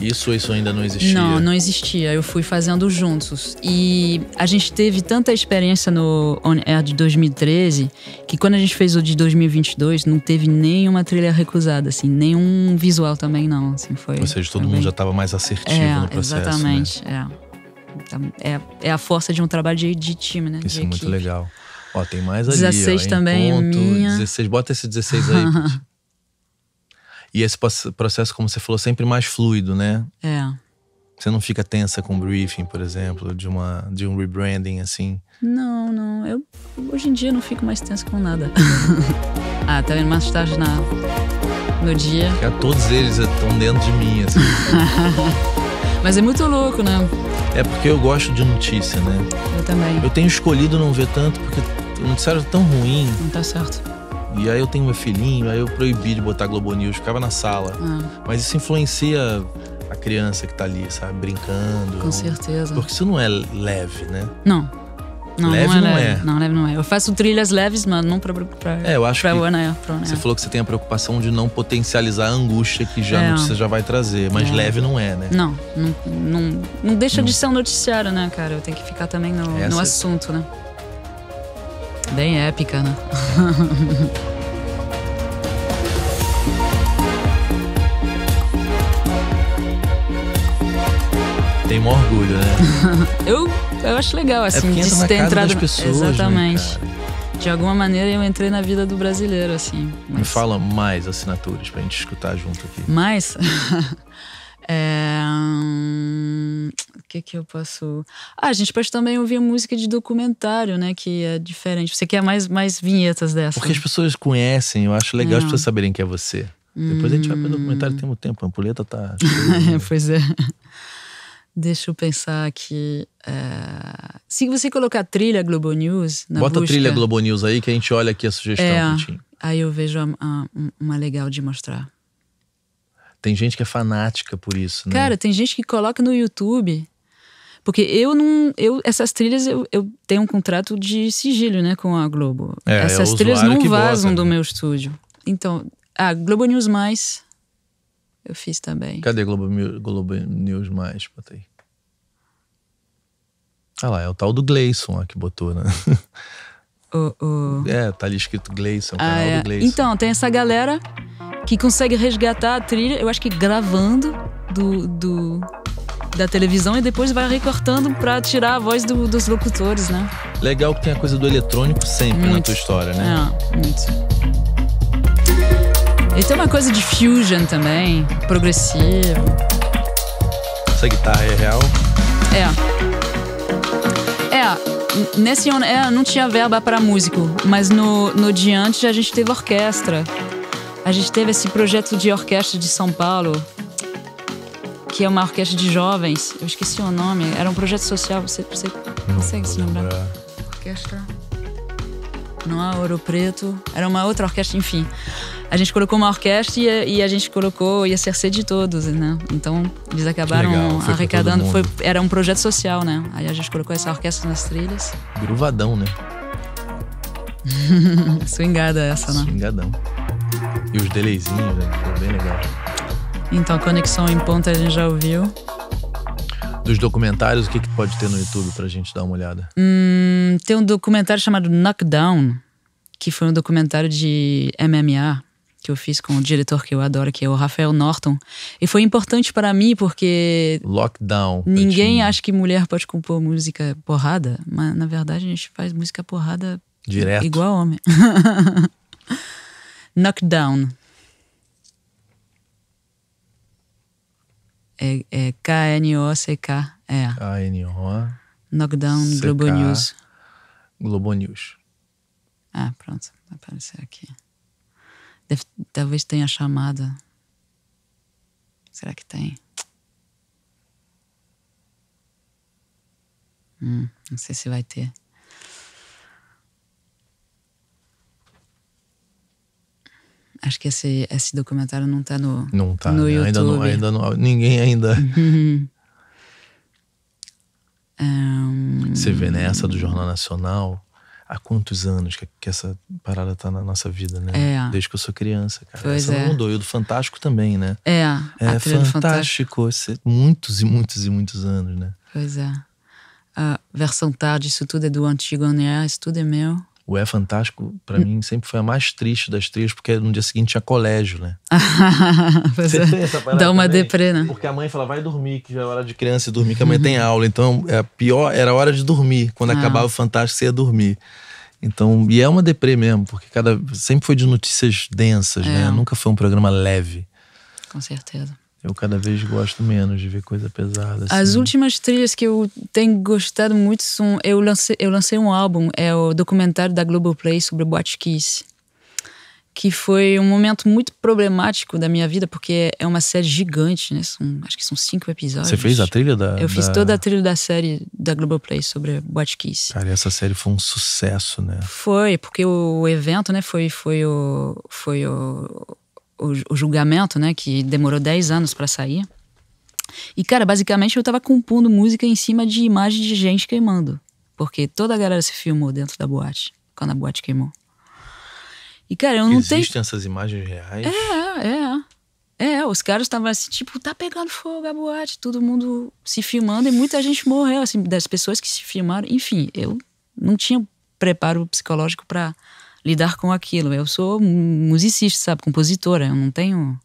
isso isso ainda não existia? Não, não existia. Eu fui fazendo juntos. E a gente teve tanta experiência no On Air de 2013 que quando a gente fez o de 2022 não teve nenhuma trilha recusada, assim, nenhum visual também não, assim, foi. Ou seja, todo mundo já estava mais assertivo é, no processo, né? Exatamente, né? é. Então, é, é a força de um trabalho de, de time, né? Isso de é equipe. muito legal. Ó, tem mais ali. 16 ó, também, é ponto, minha. 16, bota esse 16 aí. E esse processo, como você falou, é sempre mais fluido, né? É. Você não fica tensa com um briefing, por exemplo, de, uma, de um rebranding assim? Não, não. Eu hoje em dia não fico mais tensa com nada. ah, tá vendo mais tarde na, no dia. Porque é, todos eles estão dentro de mim, assim. Mas é muito louco, né? É porque eu gosto de notícia, né? Eu também. Eu tenho escolhido não ver tanto porque o noticiário é tão ruim. Não tá certo e aí eu tenho meu filhinho, aí eu proibi de botar Globo News, ficava na sala. Ah. Mas isso influencia a criança que tá ali, sabe, brincando. Com certeza. Porque isso não é leve, né? Não. Não, leve não, é, não leve. é. Não, leve não é. Eu faço trilhas leves, mas não pra, pra, é, eu acho pra que Oneia, pra né. Você falou que você tem a preocupação de não potencializar a angústia que já é. você já vai trazer, mas é. leve não é, né? Não, não, não, não deixa não. de ser um noticiário, né, cara? Eu tenho que ficar também no, no assunto, né? Bem épica, né? Tem um orgulho, né? eu, eu acho legal, é assim, é de ter entrado. Das pessoas, né, Exatamente. Né, de alguma maneira eu entrei na vida do brasileiro, assim. Mas... Me fala mais assinaturas pra gente escutar junto aqui. Mais? É... O que que eu posso. Ah, a gente pode também ouvir música de documentário, né? Que é diferente. Você quer mais, mais vinhetas dessas? Porque as pessoas conhecem, eu acho legal é. as pessoas saberem que é você. Hum... Depois a gente vai para o documentário, hum. tem um tempo, a ampulheta tá. É, pois é. Deixa eu pensar aqui. É... Se você colocar trilha Globo News na Bota busca, trilha Globo News aí que a gente olha aqui a sugestão. É, aí eu vejo a, a, uma legal de mostrar. Tem gente que é fanática por isso, né? Cara, tem gente que coloca no YouTube. Porque eu não. Eu, essas trilhas, eu, eu tenho um contrato de sigilo, né, com a Globo. É, é essas é trilhas não vazam do né? meu estúdio. Então, a Globo News Mais. Eu fiz também. Cadê Globo, Globo News Mais? Botei. Ah lá, é o tal do Gleison lá que botou, né? O, o... É, tá ali escrito Gleison, o ah, canal ah, é. do Gleison. Então, tem essa galera que consegue resgatar a trilha, eu acho que gravando do, do da televisão e depois vai recortando para tirar a voz do, dos locutores, né? Legal que tem a coisa do eletrônico sempre muito. na tua história, né? É, muito. E tem uma coisa de fusion também, progressivo. Essa guitarra é real? É. É, nesse ano é, não tinha verba para músico, mas no, no diante a gente teve orquestra. A gente teve esse projeto de orquestra de São Paulo, que é uma orquestra de jovens. Eu esqueci o nome. Era um projeto social. Você, você consegue se lembrar? É. Orquestra. Não há Ouro Preto. Era uma outra orquestra, enfim. A gente colocou uma orquestra e, e a gente colocou, ia ser de todos, né? Então, eles acabaram legal, foi arrecadando. Foi, era um projeto social, né? Aí a gente colocou essa orquestra nas trilhas. Gruvadão, né? Swingada essa, né? Swingadão. E os delayzinhos, né? Ficou bem legal. Então, Conexão em Ponta a gente já ouviu. Dos documentários, o que, que pode ter no YouTube pra gente dar uma olhada? Hum, tem um documentário chamado Knockdown, que foi um documentário de MMA que eu fiz com o um diretor que eu adoro, que é o Rafael Norton. E foi importante para mim porque. Lockdown. Ninguém acha que mulher pode compor música porrada, mas na verdade a gente faz música porrada Direto. igual homem. Knockdown. É, é K-N-O-C-K. É. K-N-O. Knockdown Globo News. Globo News. Ah, pronto. Vai aparecer aqui. Deve, talvez tenha chamada. Será que tem? Hum, não sei se vai ter. Acho que esse, esse documentário não tá no. Não tá. No né? YouTube. Ainda não, ainda não. Ninguém ainda. Um... Você vê, né? Essa do Jornal Nacional. Há quantos anos que, que essa parada tá na nossa vida, né? É. Desde que eu sou criança, cara. Pois essa é. não mudou. E o do Fantástico também, né? É. É fantástico. fantástico. Muitos e muitos e muitos anos, né? Pois é. A versão tarde, isso tudo é do antigo, né? Isso tudo é meu o É Fantástico, para hum. mim, sempre foi a mais triste das três, porque no dia seguinte tinha colégio, né? Você é. tem essa Dá uma deprê, né? Porque a mãe fala, vai dormir, que já é hora de criança dormir, que a mãe uhum. tem aula. Então, é pior era a hora de dormir. Quando ah. acabava o Fantástico, você ia dormir. Então, e é uma deprê mesmo, porque cada sempre foi de notícias densas, é. né? Nunca foi um programa leve. Com certeza. Eu cada vez gosto menos de ver coisa pesada. Assim. As últimas trilhas que eu tenho gostado muito são. Eu lancei, eu lancei um álbum, é o documentário da Global Play sobre Boate Kiss. Que foi um momento muito problemático da minha vida, porque é uma série gigante, né? São, acho que são cinco episódios. Você fez a trilha da. Eu da... fiz toda a trilha da série da Global Play sobre Boate Kiss. Cara, essa série foi um sucesso, né? Foi, porque o evento, né? Foi, foi, o, foi o, o, o julgamento, né, que demorou 10 anos para sair. E, cara, basicamente eu tava compondo música em cima de imagens de gente queimando. Porque toda a galera se filmou dentro da boate, quando a boate queimou. E, cara, eu não tenho. Existem essas imagens reais? É, é. É, é os caras estavam assim, tipo, tá pegando fogo a boate, todo mundo se filmando e muita gente morreu, assim, das pessoas que se filmaram. Enfim, eu não tinha preparo psicológico para lidar com aquilo. Eu sou musicista, sabe, compositora, eu não tenho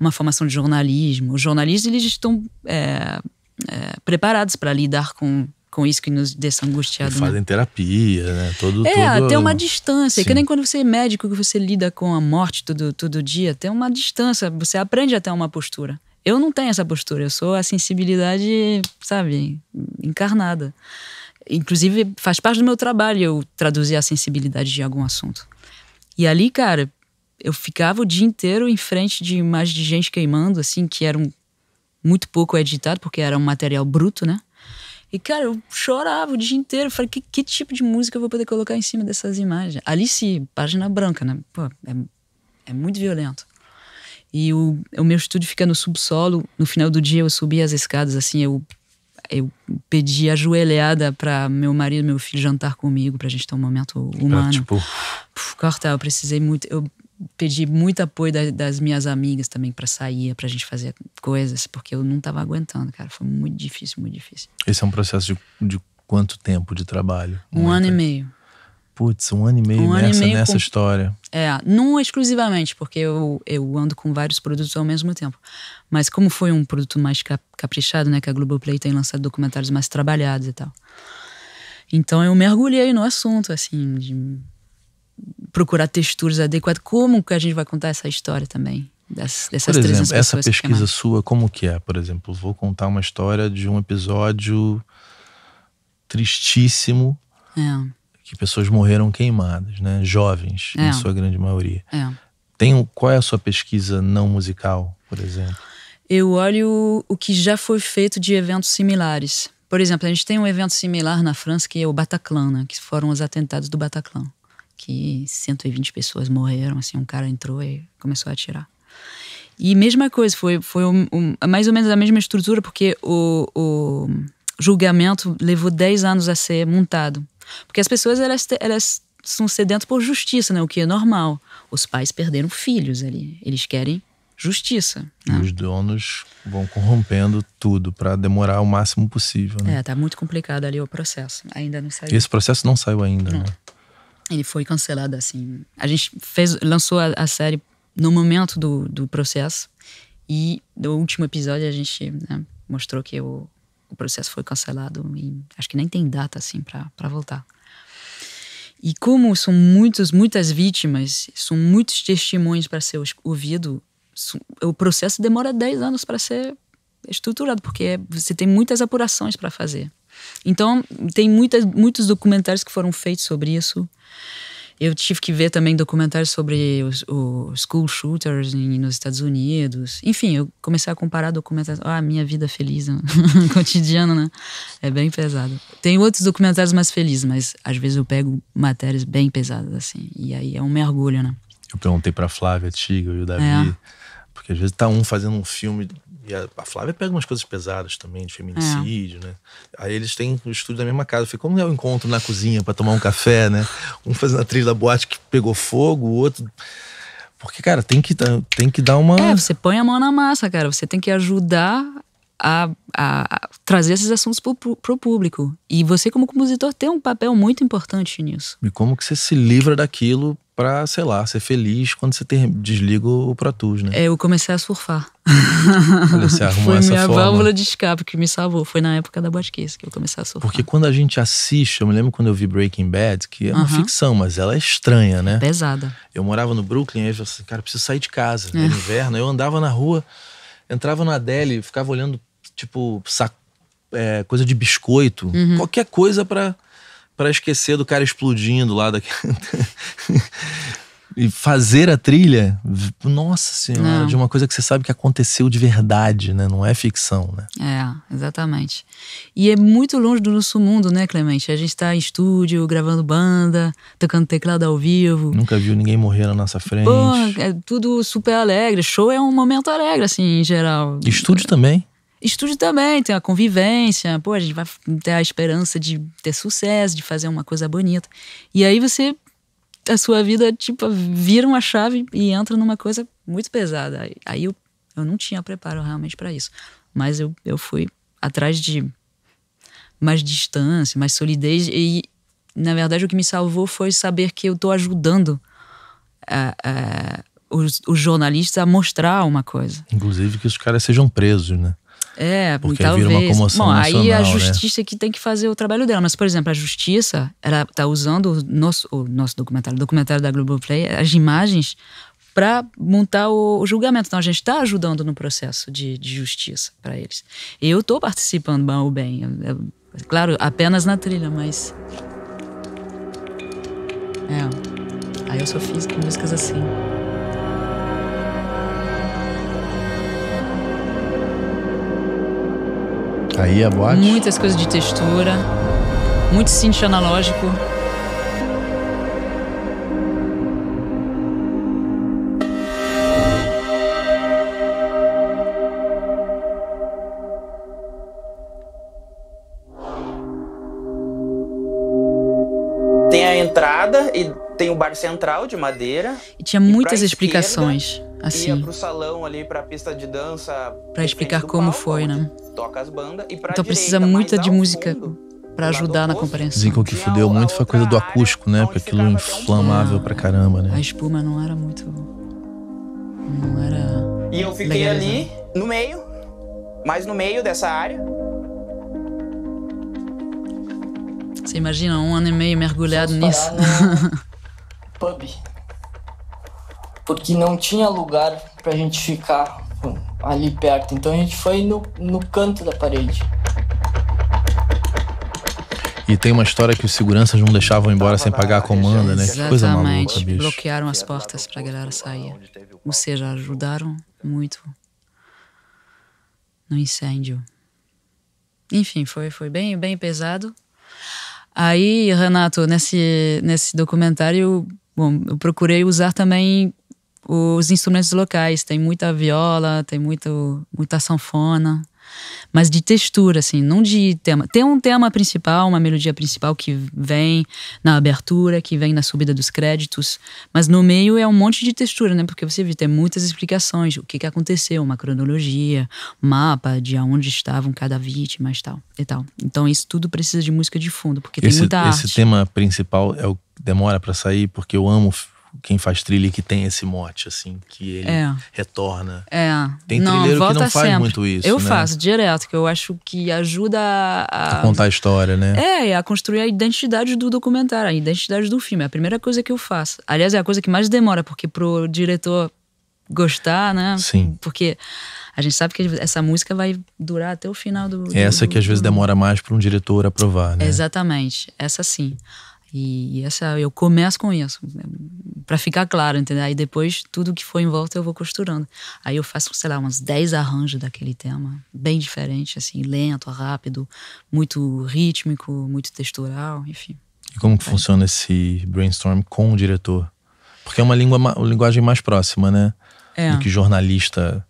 uma formação de jornalismo. Os jornalistas eles estão é, é, preparados para lidar com com isso que nos deixa angustiados. Fazem né? terapia, né? Todo, é, todo... tem uma distância. É Sim. Que nem quando você é médico que você lida com a morte todo, todo dia, tem uma distância. Você aprende até uma postura. Eu não tenho essa postura. Eu sou a sensibilidade, sabe, encarnada. Inclusive, faz parte do meu trabalho eu traduzir a sensibilidade de algum assunto. E ali, cara, eu ficava o dia inteiro em frente de imagens de gente queimando, assim, que eram muito pouco editado, porque era um material bruto, né? E, cara, eu chorava o dia inteiro. Falei, que, que tipo de música eu vou poder colocar em cima dessas imagens? ali sim, página branca, né? Pô, é, é muito violento. E o, o meu estúdio fica no subsolo. No final do dia eu subia as escadas, assim, eu eu pedi ajoelhada para meu marido, meu filho jantar comigo, para a gente ter um momento humano. É, tipo... Puf, corta, eu precisei muito. Eu pedi muito apoio da, das minhas amigas também para sair, para a gente fazer coisas, porque eu não estava aguentando, cara. Foi muito difícil, muito difícil. Esse é um processo de, de quanto tempo de trabalho? Um, um ano e meio putz, um ano e meio um nessa, nessa com... história. É, não exclusivamente, porque eu, eu ando com vários produtos ao mesmo tempo. Mas como foi um produto mais caprichado, né? Que a Globoplay tem lançado documentários mais trabalhados e tal. Então eu mergulhei no assunto, assim, de procurar texturas adequadas. Como que a gente vai contar essa história também? Das, dessas por exemplo, essa pesquisa sua, como que é? Por exemplo, vou contar uma história de um episódio tristíssimo é que pessoas morreram queimadas, né? Jovens, é. em sua grande maioria. É. Tem, qual é a sua pesquisa não musical, por exemplo? Eu olho o que já foi feito de eventos similares. Por exemplo, a gente tem um evento similar na França que é o Bataclan, né? que foram os atentados do Bataclan, que 120 pessoas morreram, assim, um cara entrou e começou a atirar. E mesma coisa, foi, foi um, um, mais ou menos a mesma estrutura, porque o, o julgamento levou 10 anos a ser montado. Porque as pessoas, elas, elas são sedentas por justiça, né? O que é normal. Os pais perderam filhos ali. Eles querem justiça. Né? E os donos vão corrompendo tudo para demorar o máximo possível. Né? É, tá muito complicado ali o processo. Ainda não saiu. Esse processo não saiu ainda, não. né? Ele foi cancelado assim. A gente fez, lançou a, a série no momento do, do processo e no último episódio a gente né, mostrou que o, o processo foi cancelado e acho que nem tem data assim para voltar. E como são muitas muitas vítimas, são muitos testemunhos para ser ouvido, o processo demora 10 anos para ser estruturado, porque é, você tem muitas apurações para fazer. Então, tem muitas, muitos documentários que foram feitos sobre isso. Eu tive que ver também documentários sobre os, os school shooters em, nos Estados Unidos. Enfim, eu comecei a comparar documentários. Ah, minha vida feliz, né? cotidiana, né? É bem pesado. Tem outros documentários mais felizes, mas às vezes eu pego matérias bem pesadas, assim. E aí é um mergulho, né? Eu perguntei pra Flávia, Tiga e o Davi. É. Porque às vezes tá um fazendo um filme e a, a, Flávia pega umas coisas pesadas também, de feminicídio, é. né? Aí eles têm o estúdio da mesma casa. Eu falei, como é o encontro na cozinha para tomar um café, né? Um fazendo a trilha da boate que pegou fogo, o outro. Porque, cara, tem que, tem que dar uma. É, você põe a mão na massa, cara. Você tem que ajudar a, a, a trazer esses assuntos pro, pro público. E você, como compositor, tem um papel muito importante nisso. E como que você se livra daquilo pra, sei lá, ser feliz quando você ter, desliga o Pro Tools, né? É, eu comecei a surfar. você arrumou Foi essa minha forma. válvula de escape que me salvou. Foi na época da Botkiss que eu comecei a surfar. Porque quando a gente assiste, eu me lembro quando eu vi Breaking Bad, que é uma uhum. ficção, mas ela é estranha, né? Pesada. Eu morava no Brooklyn, eu falei assim, cara, preciso sair de casa. É. No inverno, eu andava na rua, entrava na Deli, ficava olhando, tipo, saco, é, coisa de biscoito, uhum. qualquer coisa para para esquecer do cara explodindo lá daqui. e fazer a trilha, nossa senhora, Não. de uma coisa que você sabe que aconteceu de verdade, né? Não é ficção, né? É, exatamente. E é muito longe do nosso mundo, né, Clemente? A gente está em estúdio, gravando banda, tocando teclado ao vivo. Nunca viu ninguém morrer na nossa frente. Pô, é tudo super alegre. Show é um momento alegre, assim, em geral. Estúdio também. Estúdio também, tem a convivência, pô, a gente vai ter a esperança de ter sucesso, de fazer uma coisa bonita. E aí você, a sua vida, tipo, vira uma chave e entra numa coisa muito pesada. Aí eu, eu não tinha preparo realmente para isso. Mas eu, eu fui atrás de mais distância, mais solidez. E, na verdade, o que me salvou foi saber que eu tô ajudando a, é, é, os, os, jornalistas a mostrar uma coisa. Inclusive que os caras sejam presos, né? É, porque talvez. vira uma comoção Bom, aí a né? justiça né? que tem que fazer o trabalho dela. Mas, por exemplo, a justiça, ela tá usando o nosso, o nosso documentário, o documentário da Globoplay, as imagens para montar o, o, julgamento. Então a gente está ajudando no processo de, de justiça para eles. E eu estou participando bem ou bem. Eu, eu, claro, apenas na trilha, mas. É. Aí eu só fiz músicas assim. saía a boate? Muitas coisas de textura, muito synth analógico. Tem a entrada e tem o bar central de madeira. E tinha e muitas explicações. Esquerda, assim. Ia pro salão ali pra pista de dança. Pra explicar como palco, foi, né? Toca as e pra Então direita, precisa muita de música para ajudar na compreensão. Dizem que o que fudeu muito foi a coisa do acústico, né? Porque aquilo inflamável pra caramba, né? A espuma não era muito. Não era. E eu fiquei ali, no meio, mais no meio dessa área. Você imagina um ano e meio mergulhado nisso? pub porque não tinha lugar para a gente ficar ali perto. Então a gente foi no, no canto da parede. E tem uma história que os seguranças não deixavam embora sem pagar a comanda, né? Que coisa maluca, bicho. Bloquearam as portas para a galera sair. Ou seja, ajudaram muito no incêndio. Enfim, foi, foi bem, bem pesado. Aí, Renato, nesse, nesse documentário, bom, eu procurei usar também os instrumentos locais. Tem muita viola, tem muito, muita sanfona. Mas de textura, assim, não de tema. Tem um tema principal, uma melodia principal que vem na abertura, que vem na subida dos créditos. Mas no meio é um monte de textura, né? Porque você vê, tem muitas explicações. O que, que aconteceu, uma cronologia, mapa de onde estavam cada vítima e tal. E tal. Então isso tudo precisa de música de fundo, porque esse, tem muita arte. Esse tema principal é o demora para sair, porque eu amo quem faz trilha que tem esse mote, assim, que ele é. retorna. É. Tem não, trilheiro que não faz sempre. muito isso. Eu né? faço direto, que eu acho que ajuda a, a. contar a história, né? É, a construir a identidade do documentário, a identidade do filme. É a primeira coisa que eu faço. Aliás, é a coisa que mais demora, porque pro diretor gostar, né? Sim. Porque a gente sabe que essa música vai durar até o final do. do essa que às do... vezes demora mais para um diretor aprovar, né? Exatamente. Essa sim. E, essa eu começo com isso, né, para ficar claro, entendeu? Aí depois tudo que for em volta eu vou costurando. Aí eu faço, sei lá, uns 10 arranjos daquele tema, bem diferente, assim, lento, rápido, muito rítmico, muito textural, enfim. E como que funciona esse brainstorm com o diretor? Porque é uma, língua, uma linguagem mais próxima, né? É. Do que jornalista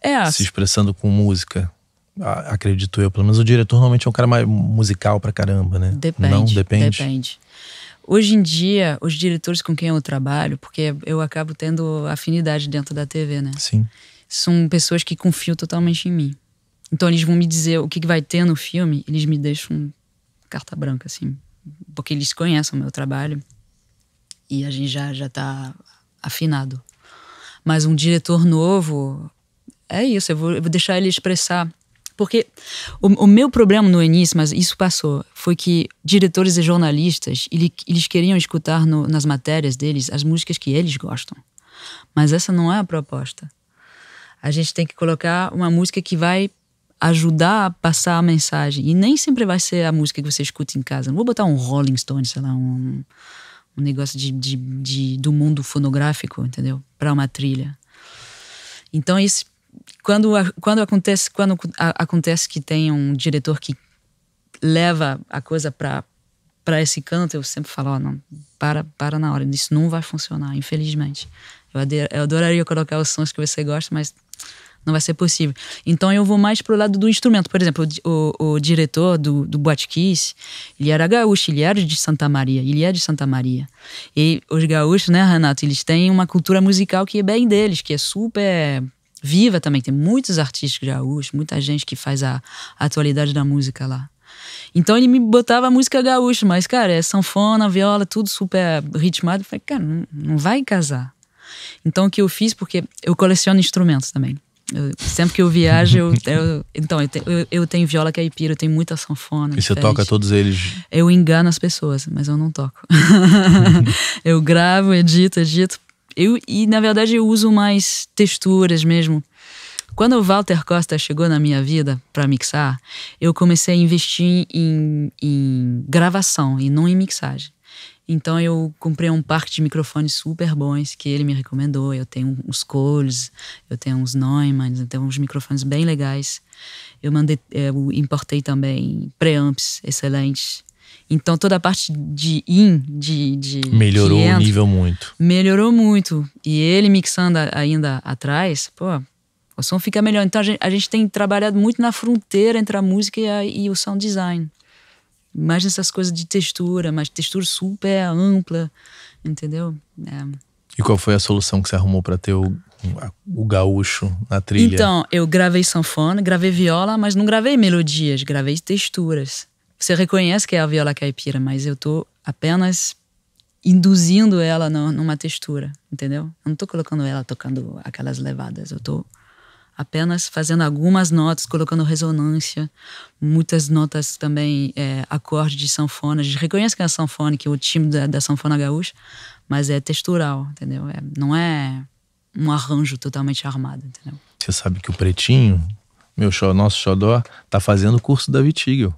é. se expressando com música acredito eu, pelo menos o diretor normalmente é um cara mais musical pra caramba, né? Depende. Não, depende. Depende. Hoje em dia, os diretores com quem eu trabalho, porque eu acabo tendo afinidade dentro da TV, né? Sim. São pessoas que confiam totalmente em mim. Então eles vão me dizer o que, vai ter no filme, eles me deixam carta branca, assim. Porque eles conhecem o meu trabalho e a gente já, já tá afinado. Mas um diretor novo, é isso, eu vou, eu vou deixar ele expressar porque o, o, meu problema no início, mas isso passou, foi que diretores e jornalistas, eles queriam escutar no, nas matérias deles as músicas que eles gostam. Mas essa não é a proposta. A gente tem que colocar uma música que vai ajudar a passar a mensagem. E nem sempre vai ser a música que você escuta em casa. Não vou botar um Rolling Stones, sei lá, um, um negócio de, de, de, do mundo fonográfico, entendeu? Para uma trilha. Então, isso quando, quando acontece quando a, acontece que tem um diretor que leva a coisa para para esse canto, eu sempre falo, oh, não, para, para na hora, isso não vai funcionar, infelizmente. Eu, eu adoraria colocar os sons que você gosta, mas não vai ser possível. Então eu vou mais pro lado do instrumento. Por exemplo, o, o, o diretor do, do Boate Kiss, ele era gaúcho, ele era de Santa Maria, ele é de Santa Maria. E os gaúchos, né, Renato, eles têm uma cultura musical que é bem deles, que é super Viva também, tem muitos artistas gaúchos, muita gente que faz a, a atualidade da música lá. Então ele me botava música gaúcha, mas, cara, é sanfona, viola, tudo super ritmado. Eu falei, cara, não, não vai casar. Então o que eu fiz, porque eu coleciono instrumentos também. Eu, sempre que eu viajo, eu, eu então eu, te, eu, eu, tenho viola caipira, eu tenho muita sanfona. E diferente. você toca todos eles? Eu engano as pessoas, mas eu não toco. eu gravo, edito, edito, eu, e na verdade eu uso mais texturas mesmo. Quando o Walter Costa chegou na minha vida para mixar, eu comecei a investir em, em gravação e não em mixagem. Então eu comprei um parque de microfones super bons que ele me recomendou. Eu tenho uns Coles, eu tenho uns Neumanns, eu tenho uns microfones bem legais. Eu mandei, eu importei também preamps excelentes. Então toda a parte de in, de. de melhorou de o nível muito. Melhorou muito. E ele mixando ainda atrás, pô, o som fica melhor. Então a gente, a gente tem trabalhado muito na fronteira entre a música e, a, e o sound design. Mais nessas coisas de textura, mas textura super ampla, entendeu? É. E qual foi a solução que você arrumou para ter o, o gaúcho na trilha? Então, eu gravei sanfona, gravei viola, mas não gravei melodias, gravei texturas. Você reconhece que é a viola caipira, mas eu estou apenas induzindo ela no, numa textura, entendeu? Eu não estou colocando ela tocando aquelas levadas, eu estou apenas fazendo algumas notas, colocando ressonância, muitas notas também, é, acordes de sanfona. A gente reconhece que é a sanfona, que é o time da, da sanfona gaúcha, mas é textural, entendeu? É, não é um arranjo totalmente armado, entendeu? Você sabe que o Pretinho, meu xodó, nosso xodó, tá fazendo o curso da Vitigel.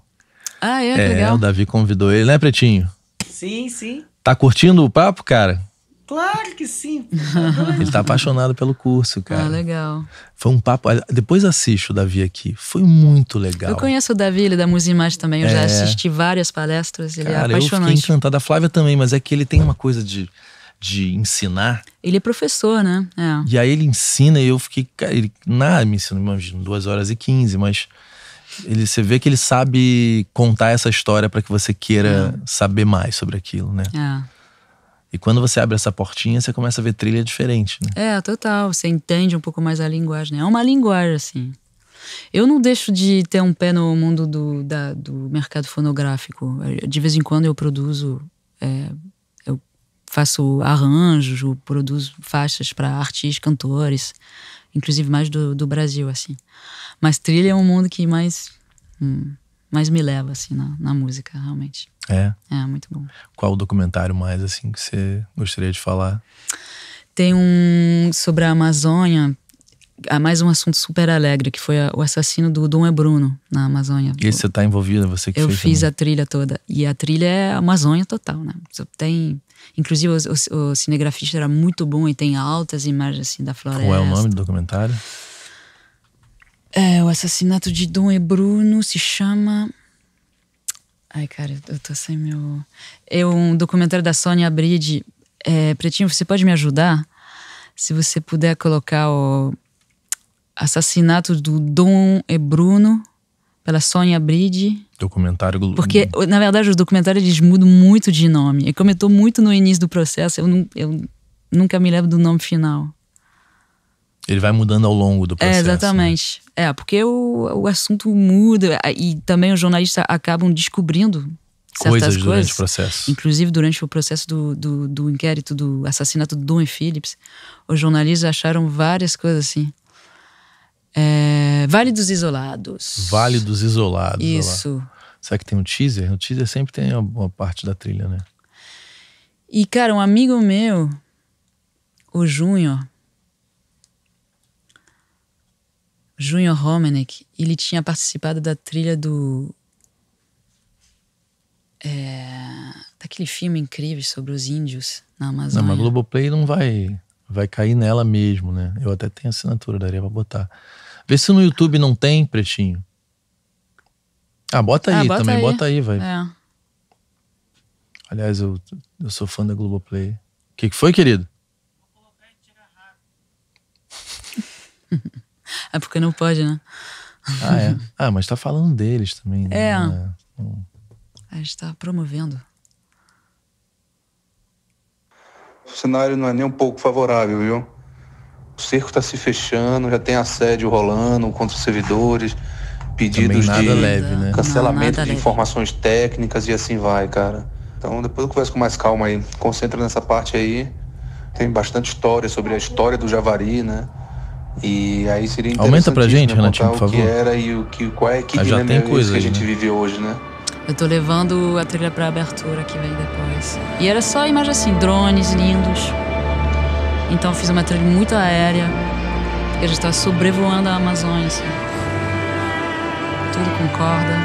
Ah, é? é legal. o Davi convidou ele, né, Pretinho? Sim, sim. Tá curtindo o papo, cara? Claro que sim. ele tá apaixonado pelo curso, cara. Ah, legal. Foi um papo. Depois assiste o Davi aqui. Foi muito legal. Eu conheço o Davi, ele é da da Imagem também. Eu é. já assisti várias palestras. Ele é cara, é apaixonante. Eu fiquei encantado. A Flávia também, mas é que ele tem uma coisa de, de ensinar. Ele é professor, né? É. E aí ele ensina e eu fiquei. ele, nada, me ensinou, imagino, duas horas e quinze, mas ele, você vê que ele sabe contar essa história para que você queira é. saber mais sobre aquilo, né? É. E quando você abre essa portinha, você começa a ver trilha diferente, né? É, total. Você entende um pouco mais a linguagem. Né? É uma linguagem, assim. Eu não deixo de ter um pé no mundo do, da, do mercado fonográfico. De vez em quando eu produzo, é, eu faço arranjos, produzo faixas para artistas, cantores, inclusive mais do, do Brasil, assim. Mas trilha é um mundo que mais, hum, mais me leva, assim, na, na música, realmente. É? É, muito bom. Qual o documentário mais, assim, que você gostaria de falar? Tem um sobre a Amazônia, há mais um assunto super alegre, que foi a, o assassino do Dom Bruno na Amazônia. E você está envolvida, é você que Eu fez fiz também. a trilha toda. E a trilha é a Amazônia total, né? tem. Inclusive, o, o, o cinegrafista era muito bom e tem altas imagens assim da floresta. Qual é o nome do documentário? É, o assassinato de Dom e Bruno se chama. Ai, cara, eu tô sem meu. É um documentário da Sônia Abride. É, Pretinho, você pode me ajudar? Se você puder colocar o assassinato do Dom e Bruno pela Sônia Abride. Documentário Globo. Porque, hum. na verdade, os documentários eles mudam muito de nome. E como eu tô muito no início do processo, eu, eu nunca me lembro do nome final. Ele vai mudando ao longo do é, processo. É, exatamente. Né? É, porque o, o assunto muda e também os jornalistas acabam descobrindo coisas durante coisas, o processo. Inclusive durante o processo do, do, do inquérito do assassinato do Don Phillips, os jornalistas acharam várias coisas assim. É, vale dos Isolados. Vale dos Isolados. Isso. Será que tem um teaser? O teaser sempre tem uma parte da trilha, né? E, cara, um amigo meu, o Júnior, Junior Romanek, ele tinha participado da trilha do. É, daquele filme incrível sobre os índios na Amazônia. Não, mas Globoplay não vai, vai cair nela mesmo, né? Eu até tenho assinatura, daria pra botar. Vê se no YouTube não tem, Pretinho. Ah, bota ah, aí ah, bota também, aí. bota aí, vai. É. Aliás, eu, eu sou fã da Globoplay. O que, que foi, querido? Vou colocar e tirar rápido. É porque não pode, né? Ah, é. Ah, mas tá falando deles também. Né? É. Né? A gente tá promovendo. O cenário não é nem um pouco favorável, viu? O circo tá se fechando, já tem assédio rolando contra os servidores, pedidos de leve, né? cancelamento não, de leve. informações técnicas e assim vai, cara. Então depois eu converso com mais calma aí. Concentra nessa parte aí. Tem bastante história sobre a história do Javari, né? E aí seria Aumenta pra gente, Renatinho, por favor. O que era e o que, qual é que ah, já tem coisa, é que a gente né? vive hoje, né? Eu tô levando a trilha pra abertura que vem depois. E era só imagem assim, drones lindos. Então fiz uma trilha muito aérea. Porque a gente tá sobrevoando a Amazônia, assim. Tudo com corda.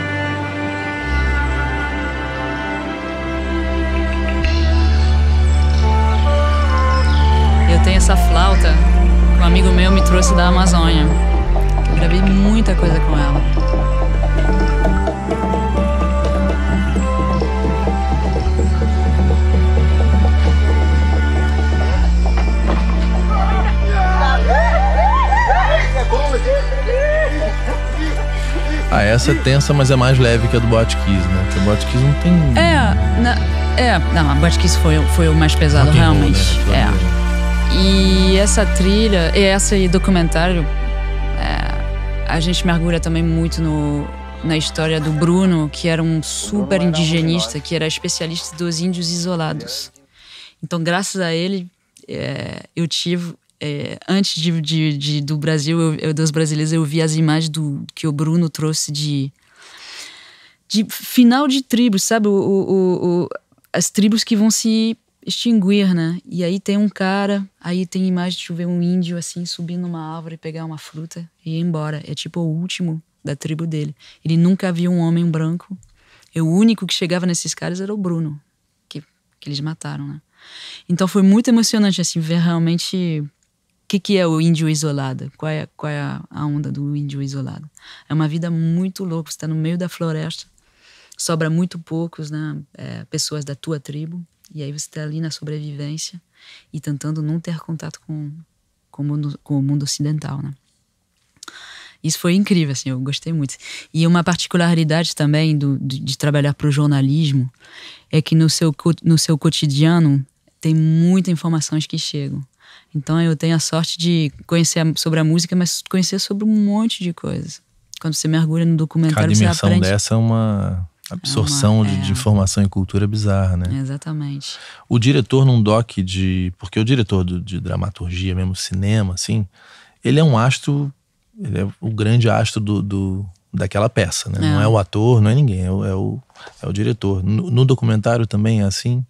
Eu tenho essa flauta um amigo meu me trouxe da Amazônia. Eu gravei muita coisa com ela. Ah, essa é tensa, mas é mais leve que a do Botkiss, né? Porque o Botkiss não tem... É, na, é não, a Botkiss foi, foi o mais pesado, realmente. Né? É. E essa trilha e esse documentário, é, a gente mergulha também muito no, na história do Bruno, que era um super indigenista, que era especialista dos índios isolados. Então, graças a ele, é, eu tive é, antes de, de, de, do Brasil, eu, eu, dos brasileiros, eu vi as imagens do que o Bruno trouxe de, de final de tribos, sabe? O, o, o, as tribos que vão se extinguir, né? E aí tem um cara, aí tem imagem de ver um índio assim subindo uma árvore, pegar uma fruta e ir embora. É tipo o último da tribo dele. Ele nunca viu um homem branco. E o único que chegava nesses caras era o Bruno, que, que eles mataram, né? Então foi muito emocionante assim ver realmente o que, que é o índio isolado, qual é, qual é a onda do índio isolado. É uma vida muito louca, está no meio da floresta, sobra muito poucos, né? É, pessoas da tua tribo e aí você está ali na sobrevivência e tentando não ter contato com, com, o, mundo, com o mundo ocidental, né? Isso foi incrível, assim, eu gostei muito. E uma particularidade também do, de, de trabalhar para o jornalismo é que no seu, no seu cotidiano tem muitas informações que chegam. Então eu tenho a sorte de conhecer sobre a música, mas conhecer sobre um monte de coisas. Quando você mergulha no documentário, Cada você aprende. A dimensão dessa é uma absorção é uma, é. De, de, é. informação e cultura é bizarra, né? Exatamente. O diretor num doc de. Porque o diretor do, de dramaturgia, mesmo cinema, assim, ele é um astro. Ele é o grande astro do, do daquela peça, né? É. Não é o ator, não é ninguém, é o, é o, é o diretor. No, no, documentário também é assim?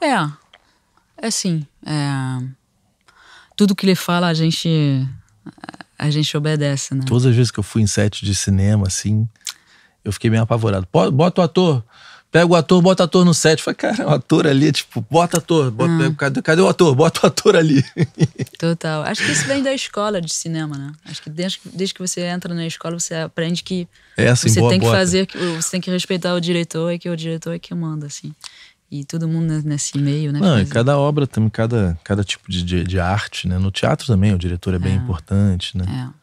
É, é assim. É... Tudo que ele fala a gente, a gente obedece, né? Todas as vezes que eu fui em set de cinema, assim, eu fiquei bem apavorado. Bota o ator. Pega o ator, bota o ator no set. Falei, cara, o é ator ali, tipo, bota o ator. Bota, hum. cadê, cadê, o ator? Bota o ator ali. Total. Acho que isso vem da escola de cinema, né? Acho que desde, desde que você entra na escola, você aprende que é assim, você boa, tem que bota. fazer, você tem que respeitar o diretor e que o diretor é que manda, assim. E todo mundo nesse meio, né? Não, cada obra também, cada, cada tipo de, de, de, arte, né? No teatro também, o diretor é bem é. importante, né? É.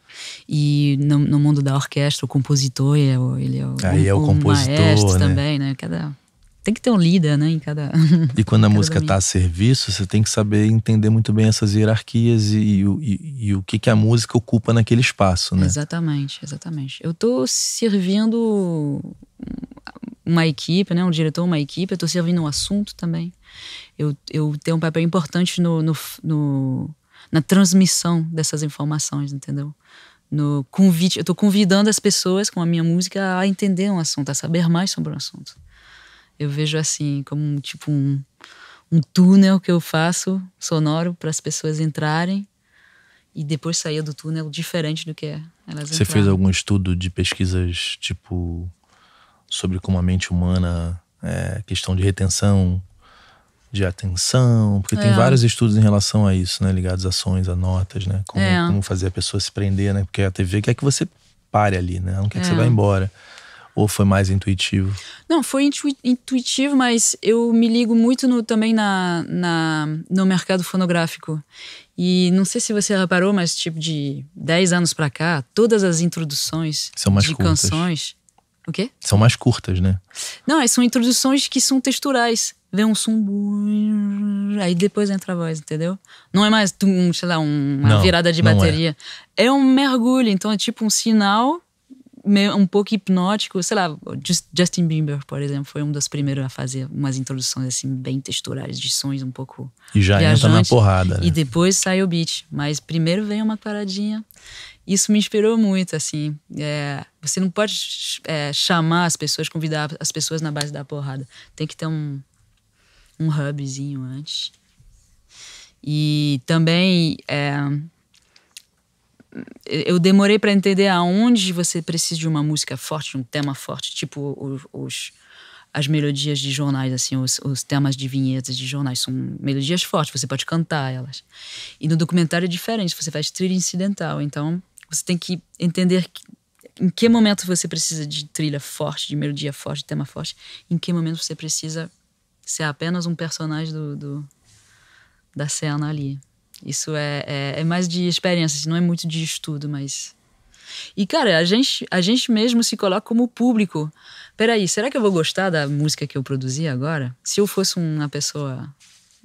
E no, no mundo da orquestra, o compositor, ele é o, ele é o, Aí um, é o compositor, maestro né? também, né? Cada, tem que ter um líder, né? Em cada. E quando a música está a serviço, você tem que saber entender muito bem essas hierarquias e, e, e, e o que, que a música ocupa naquele espaço, né? Exatamente, exatamente. Eu estou servindo uma equipe, né? Um diretor, uma equipe, eu estou servindo um assunto também. Eu, eu tenho um papel importante no, no, no na transmissão dessas informações, entendeu? no convite. Eu estou convidando as pessoas com a minha música a entender um assunto, a saber mais sobre um assunto. Eu vejo assim como um, tipo um, um túnel que eu faço sonoro para as pessoas entrarem e depois sair do túnel diferente do que é elas Você entraram. fez algum estudo de pesquisas tipo sobre como a mente humana, é, questão de retenção, de atenção, porque é. tem vários estudos em relação a isso, né? Ligados a ações, a notas, né? Como, é. como, fazer a pessoa se prender, né? Porque a TV quer que você pare ali, né? não quer é. que você é. vá embora. Ou foi mais intuitivo? Não, foi intuitivo, mas eu me ligo muito no, também na, na, no mercado fonográfico. E não sei se você reparou, mas tipo de 10 anos para cá, todas as introduções são de curtas. canções. O quê? São mais curtas, né? Não, é, são introduções que são texturais vem um som. Aí depois entra a voz, entendeu? Não é mais, tum, sei lá, uma não, virada de é. bateria. É. é. um mergulho, então é tipo um sinal meio, um pouco hipnótico. Sei lá, Justin Bieber, por exemplo, foi um dos primeiros a fazer umas introduções assim, bem texturais, de sons um pouco. E já entra na porrada. Né? E depois sai o beat. Mas primeiro vem uma paradinha isso me inspirou muito, assim. É, você não pode é, chamar as pessoas, convidar as pessoas na base da porrada. Tem que ter um, um hubzinho antes. E também é, eu demorei para entender aonde você precisa de uma música forte, de um tema forte, tipo os, os as melodias de jornais, assim, os, os, temas de vinhetas de jornais são melodias fortes, você pode cantar elas. E no documentário é diferente, você faz trilha incidental, então você tem que entender que, em que momento você precisa de trilha forte, de melodia forte, de tema forte, em que momento você precisa ser apenas um personagem do, do da cena ali. Isso é, é, é, mais de experiência, assim, não é muito de estudo, mas. E, cara, a gente, a gente mesmo se coloca como público. Peraí, será que eu vou gostar da música que eu produzi agora? Se eu fosse uma pessoa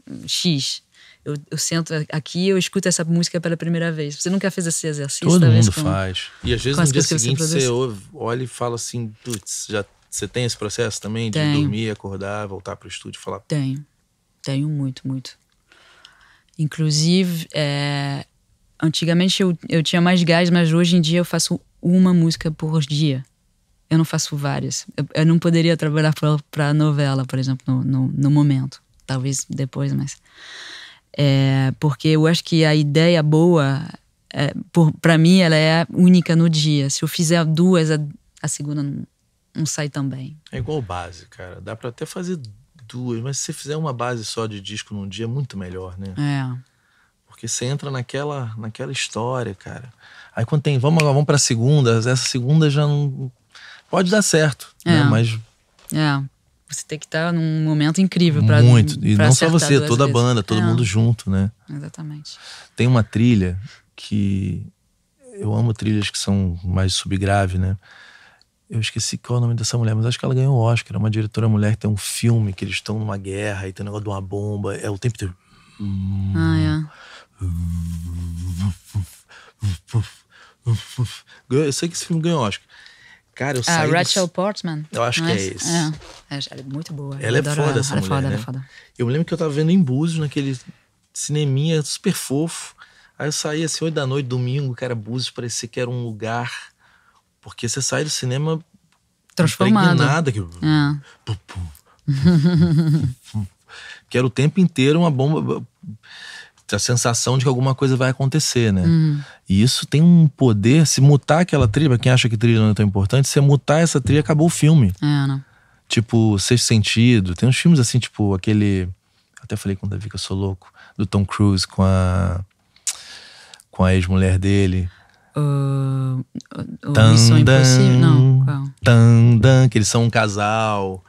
hum, X, eu, eu sento aqui eu escuto essa música pela primeira vez. Você nunca fez esse exercício? Todo mundo faz. E às vezes no dia seguinte você, você ouve, olha e fala assim, putz, já você tem esse processo também de Tenho. dormir, acordar, voltar para o estúdio e falar? Tenho. Tenho muito, muito. Inclusive, é, antigamente eu, eu tinha mais gás, mas hoje em dia eu faço uma música por dia. Eu não faço várias. Eu, eu não poderia trabalhar para novela, por exemplo, no, no, no, momento. Talvez depois, mas. É, porque eu acho que a ideia boa, é, para mim, ela é única no dia. Se eu fizer duas, a, a segunda não, um sai também. É igual base, cara. Dá para até fazer duas, mas se você fizer uma base só de disco num dia, é muito melhor, né? É. Porque você entra naquela, naquela história, cara. Aí quando tem, vamos vamos para segunda, essa segunda já não pode dar certo, é. né? Mas é. Você tem que estar num momento incrível para Muito. E pra não só você, toda a banda, todo é. mundo junto, né? Exatamente. Tem uma trilha que eu amo trilhas que são mais subgrave, né? Eu esqueci qual é o nome dessa mulher, mas acho que ela ganhou o um Oscar. É uma diretora mulher que tem um filme que eles estão numa guerra e tem um negócio de uma bomba. É o tempo inteiro. Ah, é. Eu sei que esse filme ganhou o Oscar. Cara, eu sei. Ah, Rachel Portman. Eu acho Mas, que é, é esse. É. é. Ela é muito boa. Ela é foda, ela. essa ela é mulher. foda, né? ela é né? foda. Eu me lembro que eu tava vendo em Búzios, naquele cineminha super fofo. Aí eu saí assim, 8 da noite, domingo, cara, Búzios parecia que era um lugar porque você sai do cinema transformado. Nada que é. que era o tempo inteiro uma bomba a sensação de que alguma coisa vai acontecer, né? Uhum. E isso tem um poder, se mutar aquela trilha, quem acha que trilha não é tão importante, se mutar essa trilha, acabou o filme. É, né? Tipo, Sexto Sentido, tem uns filmes assim, tipo, aquele. Até falei com o Davi que eu sou louco, do Tom Cruise com a. com a ex-mulher dele. Uh, Missão Impossível, não. Qual? dan, que eles são um casal.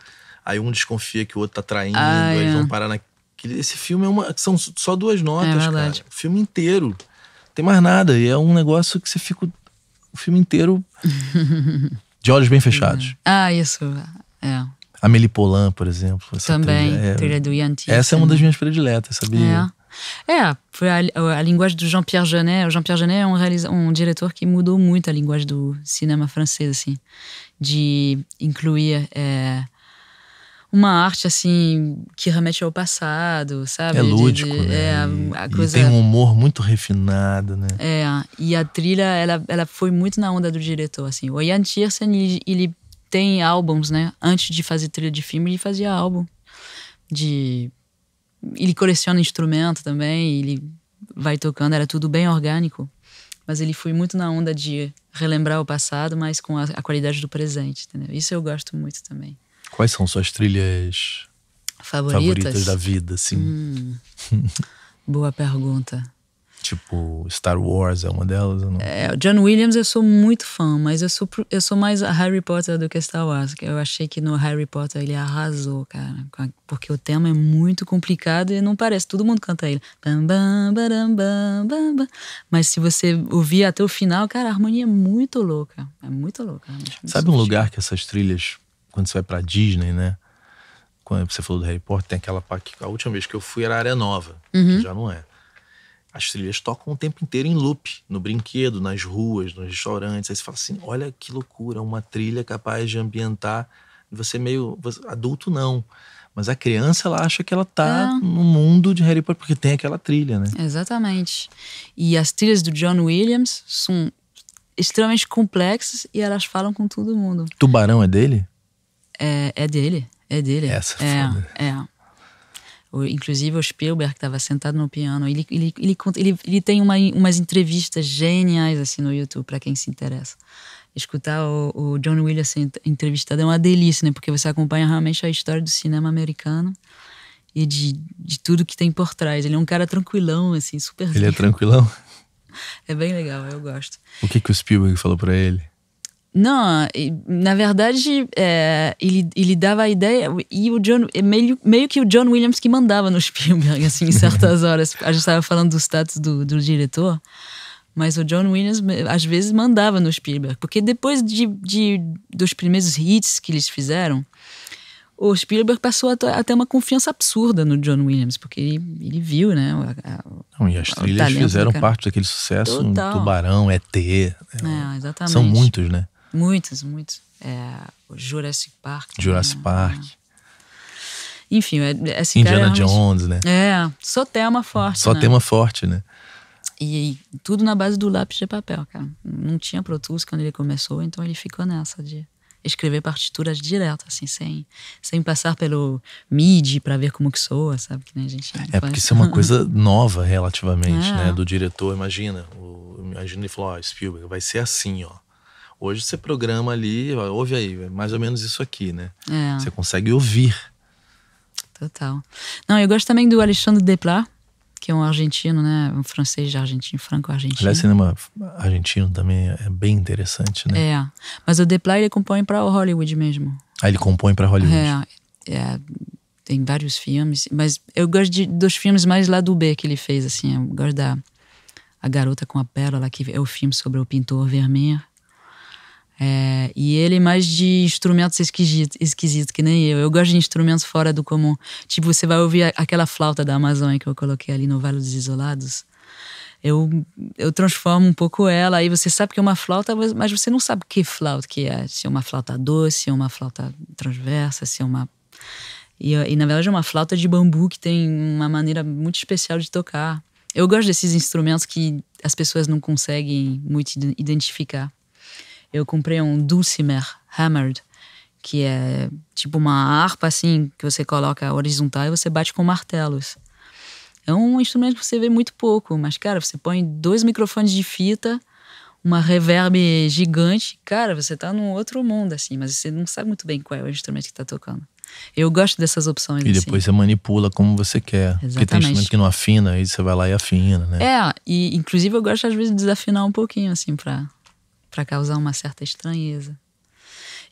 Aí um desconfia que o outro tá traindo, ah, aí é. vão parar na. Esse filme é uma. São só duas notas, é cara. O filme inteiro. Não tem mais nada. E é um negócio que você fica o filme inteiro de olhos bem fechados. É. Ah, isso. É. Amelie Polan, por exemplo. Também, trilha, é, trilha do Yanti. Essa é uma das minhas prediletas, sabia? É. É, foi a, a, linguagem do Jean-Pierre Jeunet. O Jean-Pierre Jeunet é um, realiza, um diretor que mudou muito a linguagem do cinema francês, assim, de incluir é, uma arte, assim, que remete ao passado, sabe? É lúdico, de, de, né? É, a, e, coisa... tem um humor muito refinado, né? É, e a trilha, ela, ela foi muito na onda do diretor, assim. O Ian Thiersen, ele, ele tem álbuns, né? Antes de fazer trilha de filme, ele fazia álbum de ele coleciona instrumento também, ele vai tocando, era tudo bem orgânico. Mas ele foi muito na onda de relembrar o passado, mas com a, a qualidade do presente, entendeu? Isso eu gosto muito também. Quais são suas trilhas favoritas, favoritas da vida, assim? Hum, boa pergunta. Tipo, Star Wars é uma delas? Não? É, John Williams eu sou muito fã, mas eu sou, eu sou mais Harry Potter do que Star Wars. Eu achei que no Harry Potter ele arrasou, cara. Porque o tema é muito complicado e não parece. Todo mundo canta ele. Mas se você ouvir até o final, cara, a harmonia é muito louca. É muito louca. Sabe um lugar que essas trilhas, quando você vai pra Disney, né? Quando você falou do Harry Potter, tem aquela parte que a última vez que eu fui era a Área Nova, uhum. que já não é as trilhas tocam o tempo inteiro em loop, no brinquedo, nas ruas, nos restaurantes. Aí você fala assim: olha que loucura, uma trilha capaz de ambientar. Você é meio. adulto não. Mas a criança, ela acha que ela tá é. no mundo de Harry Potter, porque tem aquela trilha, né? Exatamente. E as trilhas do John Williams são extremamente complexas e elas falam com todo mundo. Tubarão é dele? É, é dele. É dele. Essa é, é foda. é inclusive o Spielberg estava sentado no piano. Ele, ele, ele, ele, ele tem uma, umas entrevistas geniais assim no YouTube para quem se interessa. Escutar o, o John Williams entrevistado é uma delícia, né? Porque você acompanha realmente a história do cinema americano e de, de tudo que tem por trás. Ele é um cara tranquilão, assim, super. Ele rico. é tranquilão? É bem legal, eu gosto. O que, que o Spielberg falou para ele? Não, na verdade, é, ele, ele dava a ideia, e o John, é meio, meio que o John Williams que mandava no Spielberg, assim, em certas horas. A gente estava falando do status do, do diretor, mas o John Williams às vezes mandava no Spielberg, porque depois de, de dos primeiros hits que eles fizeram, o Spielberg passou a ter uma confiança absurda no John Williams, porque ele, ele viu, né? A, a, Não, e as trilhas fizeram parte daquele sucesso, um Tubarão, ET. É, é, exatamente. São muitos, né? Muitos, muitos. É, o Jurassic Park. Jurassic né? Park. Enfim, é, é, esse Indiana cara Jones, né? É, só tema forte. Só né? tema forte, né? E, e, tudo na base do lápis de papel, cara. Não tinha Pro Tools quando ele começou, então ele ficou nessa de escrever partituras direto, assim, sem, sem passar pelo MIDI para ver como que soa, sabe? Que né a gente. É, faz. porque isso é uma coisa nova relativamente, né? é. né? Do diretor, imagina. O, imagina ele falou, ó, Spielberg, vai ser assim, ó. Hoje você programa ali, ouve aí, é mais ou menos isso aqui, né? É. Você consegue ouvir. Total. Não, eu gosto também do Alexandre Desplat, que é um argentino, né? Um francês de argentino, franco-argentino. Aliás, cinema argentino também é bem interessante, né? É. Mas o Desplat ele compõe para Hollywood mesmo. Ah, ele compõe para Hollywood. É, é. Tem vários filmes, mas eu gosto de, dos filmes mais lá do B que ele fez, assim. Eu gosto da A Garota com a Pérola, que é o filme sobre o pintor Vermeer. É, e ele é mais de instrumentos esquisitos, esquisitos, que nem eu. Eu gosto de instrumentos fora do comum. Tipo, você vai ouvir aquela flauta da Amazônia que eu coloquei ali no Vale dos Isolados. Eu, eu transformo um pouco ela, aí você sabe que é uma flauta, mas você não sabe que flauta que é. Se é uma flauta doce, se é uma flauta transversa, se é uma... E, e na verdade é uma flauta de bambu que tem uma maneira muito especial de tocar. Eu gosto desses instrumentos que as pessoas não conseguem muito identificar eu comprei um dulcimer hammered, que é tipo uma harpa assim, que você coloca horizontal e você bate com martelos. É um instrumento que você vê muito pouco, mas cara, você põe dois microfones de fita, uma reverb gigante, cara, você tá num outro mundo assim, mas você não sabe muito bem qual é o instrumento que tá tocando. Eu gosto dessas opções. E assim. depois assim. você manipula como você quer. Exatamente. Porque tem instrumento que não afina, aí você vai lá e afina, né? É, e inclusive eu gosto às vezes de desafinar um pouquinho, assim, pra para causar uma certa estranheza.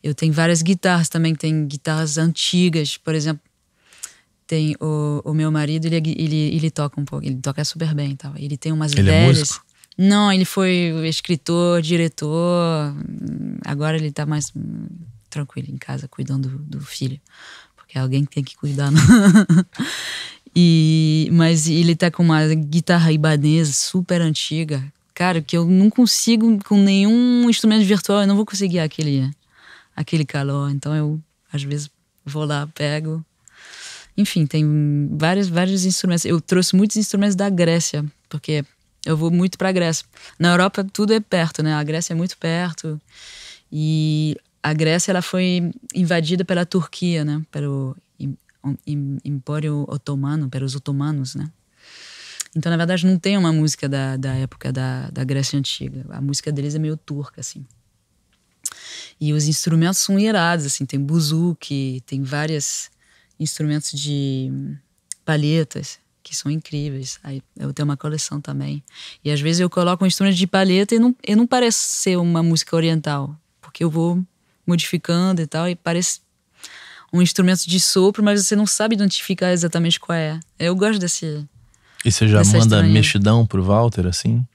Eu tenho várias guitarras também, tem guitarras antigas, por exemplo, tem o, o meu marido, ele, é ele, ele toca um pouco, ele toca super bem, tal. Tá? ele tem umas ele É Não, ele foi escritor, diretor, agora ele tá mais tranquilo em casa, cuidando do, do filho, porque é alguém tem que cuidar. Né? e, mas ele tá com uma guitarra ibanesa super antiga, cara, que eu não consigo com nenhum instrumento virtual, eu não vou conseguir aquele, aquele calor. Então eu, às vezes, vou lá, pego. Enfim, tem vários, vários instrumentos. Eu trouxe muitos instrumentos da Grécia, porque eu vou muito para a Grécia. Na Europa, tudo é perto, né? A Grécia é muito perto. E a Grécia ela foi invadida pela Turquia, né? Pelo Império Otomano, pelos otomanos, né? Então, na verdade, não tem uma música da, da época da, da Grécia Antiga. A música deles é meio turca, assim. E os instrumentos são irados, assim. Tem buzuki, tem vários instrumentos de palhetas que são incríveis. Aí eu tenho uma coleção também. E às vezes eu coloco um instrumento de palheta e não, e não parece ser uma música oriental, porque eu vou modificando e tal, e parece um instrumento de sopro, mas você não sabe identificar exatamente qual é. Eu gosto desse, e você já manda mexidão pro Walter, assim?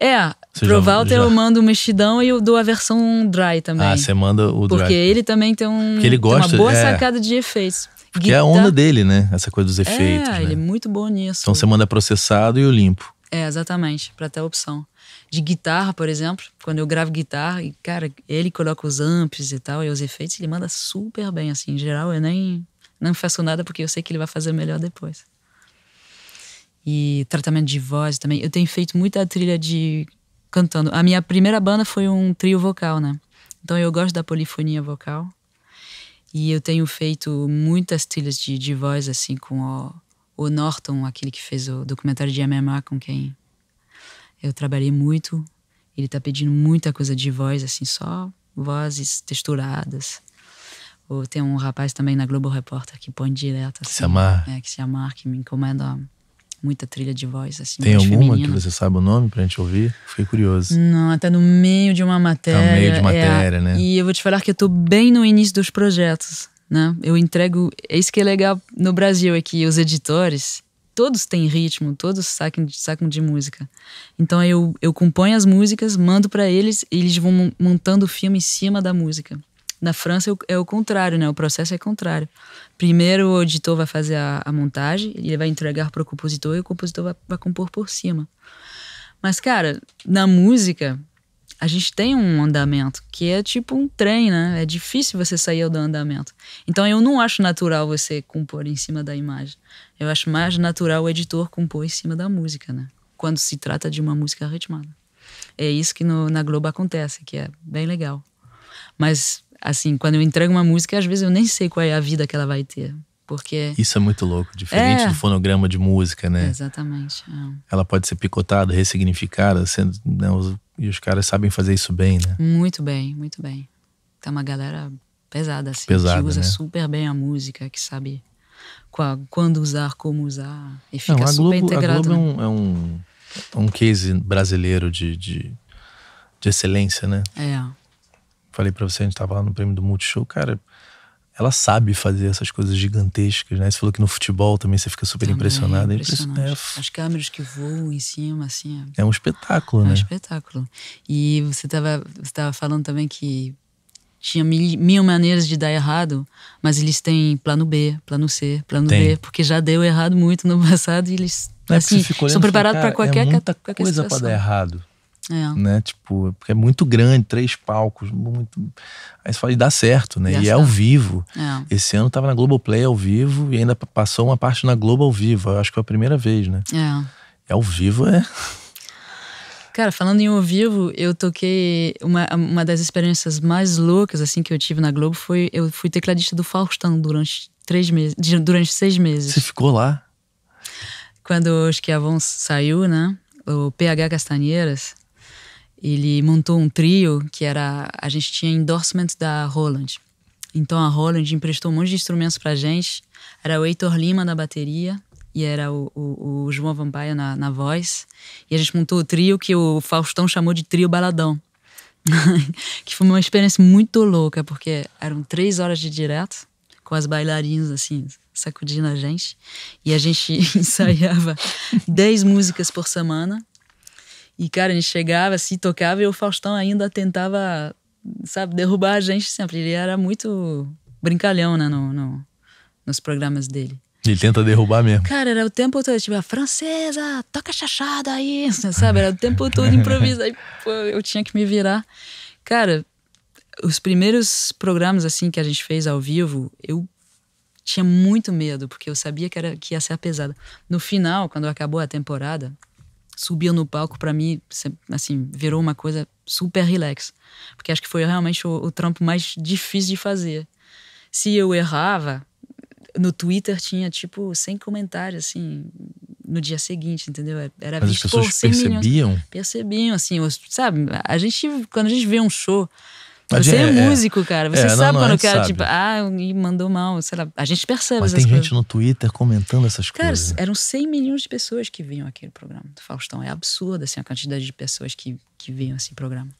É, você pro já, Walter já... eu mando o mexidão e eu dou a versão dry também. Ah, você manda o dry. Porque ele também tem, um, ele gosta, tem uma boa é... sacada de efeitos. Que é a onda dele, né? Essa coisa dos efeitos. É, né? ele é muito bom nisso. Então você manda processado e o limpo. É, exatamente, para ter a opção. De guitarra, por exemplo, quando eu gravo guitarra, e, cara, ele coloca os amps e tal, e os efeitos, ele manda super bem, assim. Em geral, eu nem, não faço nada porque eu sei que ele vai fazer melhor depois e tratamento de voz também. Eu tenho feito muita trilha de cantando. A minha primeira banda foi um trio vocal, né? Então eu gosto da polifonia vocal. E eu tenho feito muitas trilhas de, de voz, assim, com o, o Norton, aquele que fez o documentário de MMA, com quem eu trabalhei muito. Ele tá pedindo muita coisa de voz, assim, só vozes texturadas. Ou tem um rapaz também na Globo Repórter que põe direto. Assim, se amar. É, né, que se amar, que me encomenda muita trilha de voz, assim. Tem alguma feminina. que você sabe o nome pra gente ouvir? Fiquei curioso. Não, até tá no meio de uma matéria. Tá no meio de é, matéria, é, né? E eu vou te falar que eu tô bem no início dos projetos, né? Eu entrego. É isso que é legal no Brasil, é que os editores, todos têm ritmo, todos sacam, sacam de música. Então eu, eu componho as músicas, mando para eles, e eles vão montando o filme em cima da música. Na França é o, é o contrário, né? O processo é contrário. Primeiro o editor vai fazer a, a montagem, ele vai entregar para o compositor e o compositor vai, vai compor por cima. Mas, cara, na música, a gente tem um andamento que é tipo um trem, né? É difícil você sair do andamento. Então eu não acho natural você compor em cima da imagem. Eu acho mais natural o editor compor em cima da música, né? Quando se trata de uma música ritmada. É isso que no, na Globo acontece, que é bem legal. Mas assim, quando eu entrego uma música, às vezes eu nem sei qual é a vida que ela vai ter. Porque... É isso é muito louco, diferente é. do fonograma de música, né? Exatamente. É. Ela pode ser picotada, ressignificada, sendo, né, os, e os caras sabem fazer isso bem, né? Muito bem, muito bem. Tem uma galera pesada, assim, pesada, que usa né? super bem a música, que sabe qual, quando usar, como usar, e fica Não, a Globo, super integrado. A Globo é, né? é, um, é um, um case brasileiro de, de, de excelência, né? É falei para você, a gente tava lá no prêmio do Multishow, cara, ela sabe fazer essas coisas gigantescas, né? Você falou que no futebol também você fica super também impressionado. É impressionante. É... As câmeras que voam em cima, assim. É, é um espetáculo, é né? É um espetáculo. E você estava você tava falando também que tinha mil, mil, maneiras de dar errado, mas eles têm plano B, plano C, plano Tem. D, porque já deu errado muito no passado e eles é assim, são preparados para é qualquer, é muita qualquer coisa para dar errado. É. Né? Tipo, porque é muito grande, três palcos, muito. Aí você fala, e dá certo, né? Dá e, certo. é ao vivo. É. Esse ano tava na Globoplay ao vivo e ainda passou uma parte na Globo ao vivo. Eu acho que foi a primeira vez, né? É. E ao vivo é. Cara, falando em ao vivo, eu toquei. Uma, uma das experiências mais loucas assim que eu tive na Globo foi. Eu fui tecladista do Faustão durante três meses. Durante seis meses. Você ficou lá? Quando o Esquiavon saiu, né? O PH Castanheiras ele montou um trio que era. A gente tinha endorsement da Roland. Então a Roland emprestou um monte de instrumentos pra gente. Era o Heitor Lima na bateria e era o, o, o João Vampaia na, na voz. E a gente montou o trio que o Faustão chamou de Trio Baladão. que foi uma experiência muito louca, porque eram três horas de direto com as bailarinas assim, sacudindo a gente. E a gente ensaiava dez músicas por semana e, cara, a gente chegava, se tocava e o Faustão ainda tentava, sabe, derrubar a gente sempre. Ele era muito brincalhão, né, no, no nos programas dele. Ele tenta derrubar mesmo. Cara, era o tempo todo, tipo, a francesa, toca chachada aí, sabe? Era o tempo todo improviso. Aí, pô, eu tinha que me virar. Cara, os primeiros programas, assim, que a gente fez ao vivo, eu tinha muito medo, porque eu sabia que, era, que ia ser pesada. No final, quando acabou a temporada, subir no palco para mim assim virou uma coisa super relax porque acho que foi realmente o, o, trampo mais difícil de fazer se eu errava no Twitter tinha tipo 100 comentários assim no dia seguinte entendeu é, era Mas visto as pessoas percebiam milhões, percebiam assim sabe a gente quando a gente vê um show você é, é, é, músico, cara. Você é, sabe não, não, quando o cara, sabe. tipo, ah, mandou mal, sei lá. A gente percebe Mas essas tem coisas. gente no Twitter comentando essas cara, coisas. Cara, eram 100 milhões de pessoas que vinham aquele programa do Faustão. É absurdo, assim, a quantidade de pessoas que, que vinham esse assim, programa.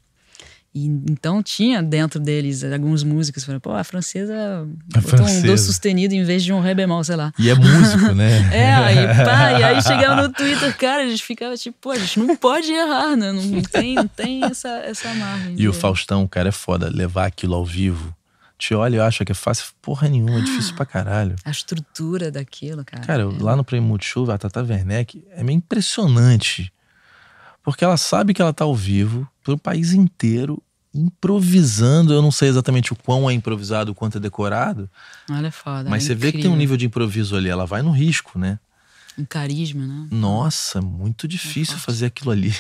E, então tinha dentro deles alguns músicos falando, pô, a francesa a francesa. um do sustenido em vez de um ré bemol, sei lá. E é músico, né? é, pá, e aí chegava no Twitter, cara, a gente ficava tipo, pô, a gente não pode errar, né? Não tem, não tem essa, essa margem. E o Faustão, cara, é foda, levar aquilo ao vivo. Te olha e acha que é fácil, porra nenhuma, é difícil pra caralho. A estrutura daquilo, cara. Cara, é. lá no Prêmio Multishow, a Tata Werneck, é meio impressionante porque ela sabe que ela está ao vivo para o país inteiro improvisando. Eu não sei exatamente o quão é improvisado, o quanto é decorado. Olha, é foda. Mas é você incrível. vê que tem um nível de improviso ali. Ela vai no risco, né? Um carisma, né? Nossa, muito difícil é fazer aquilo ali.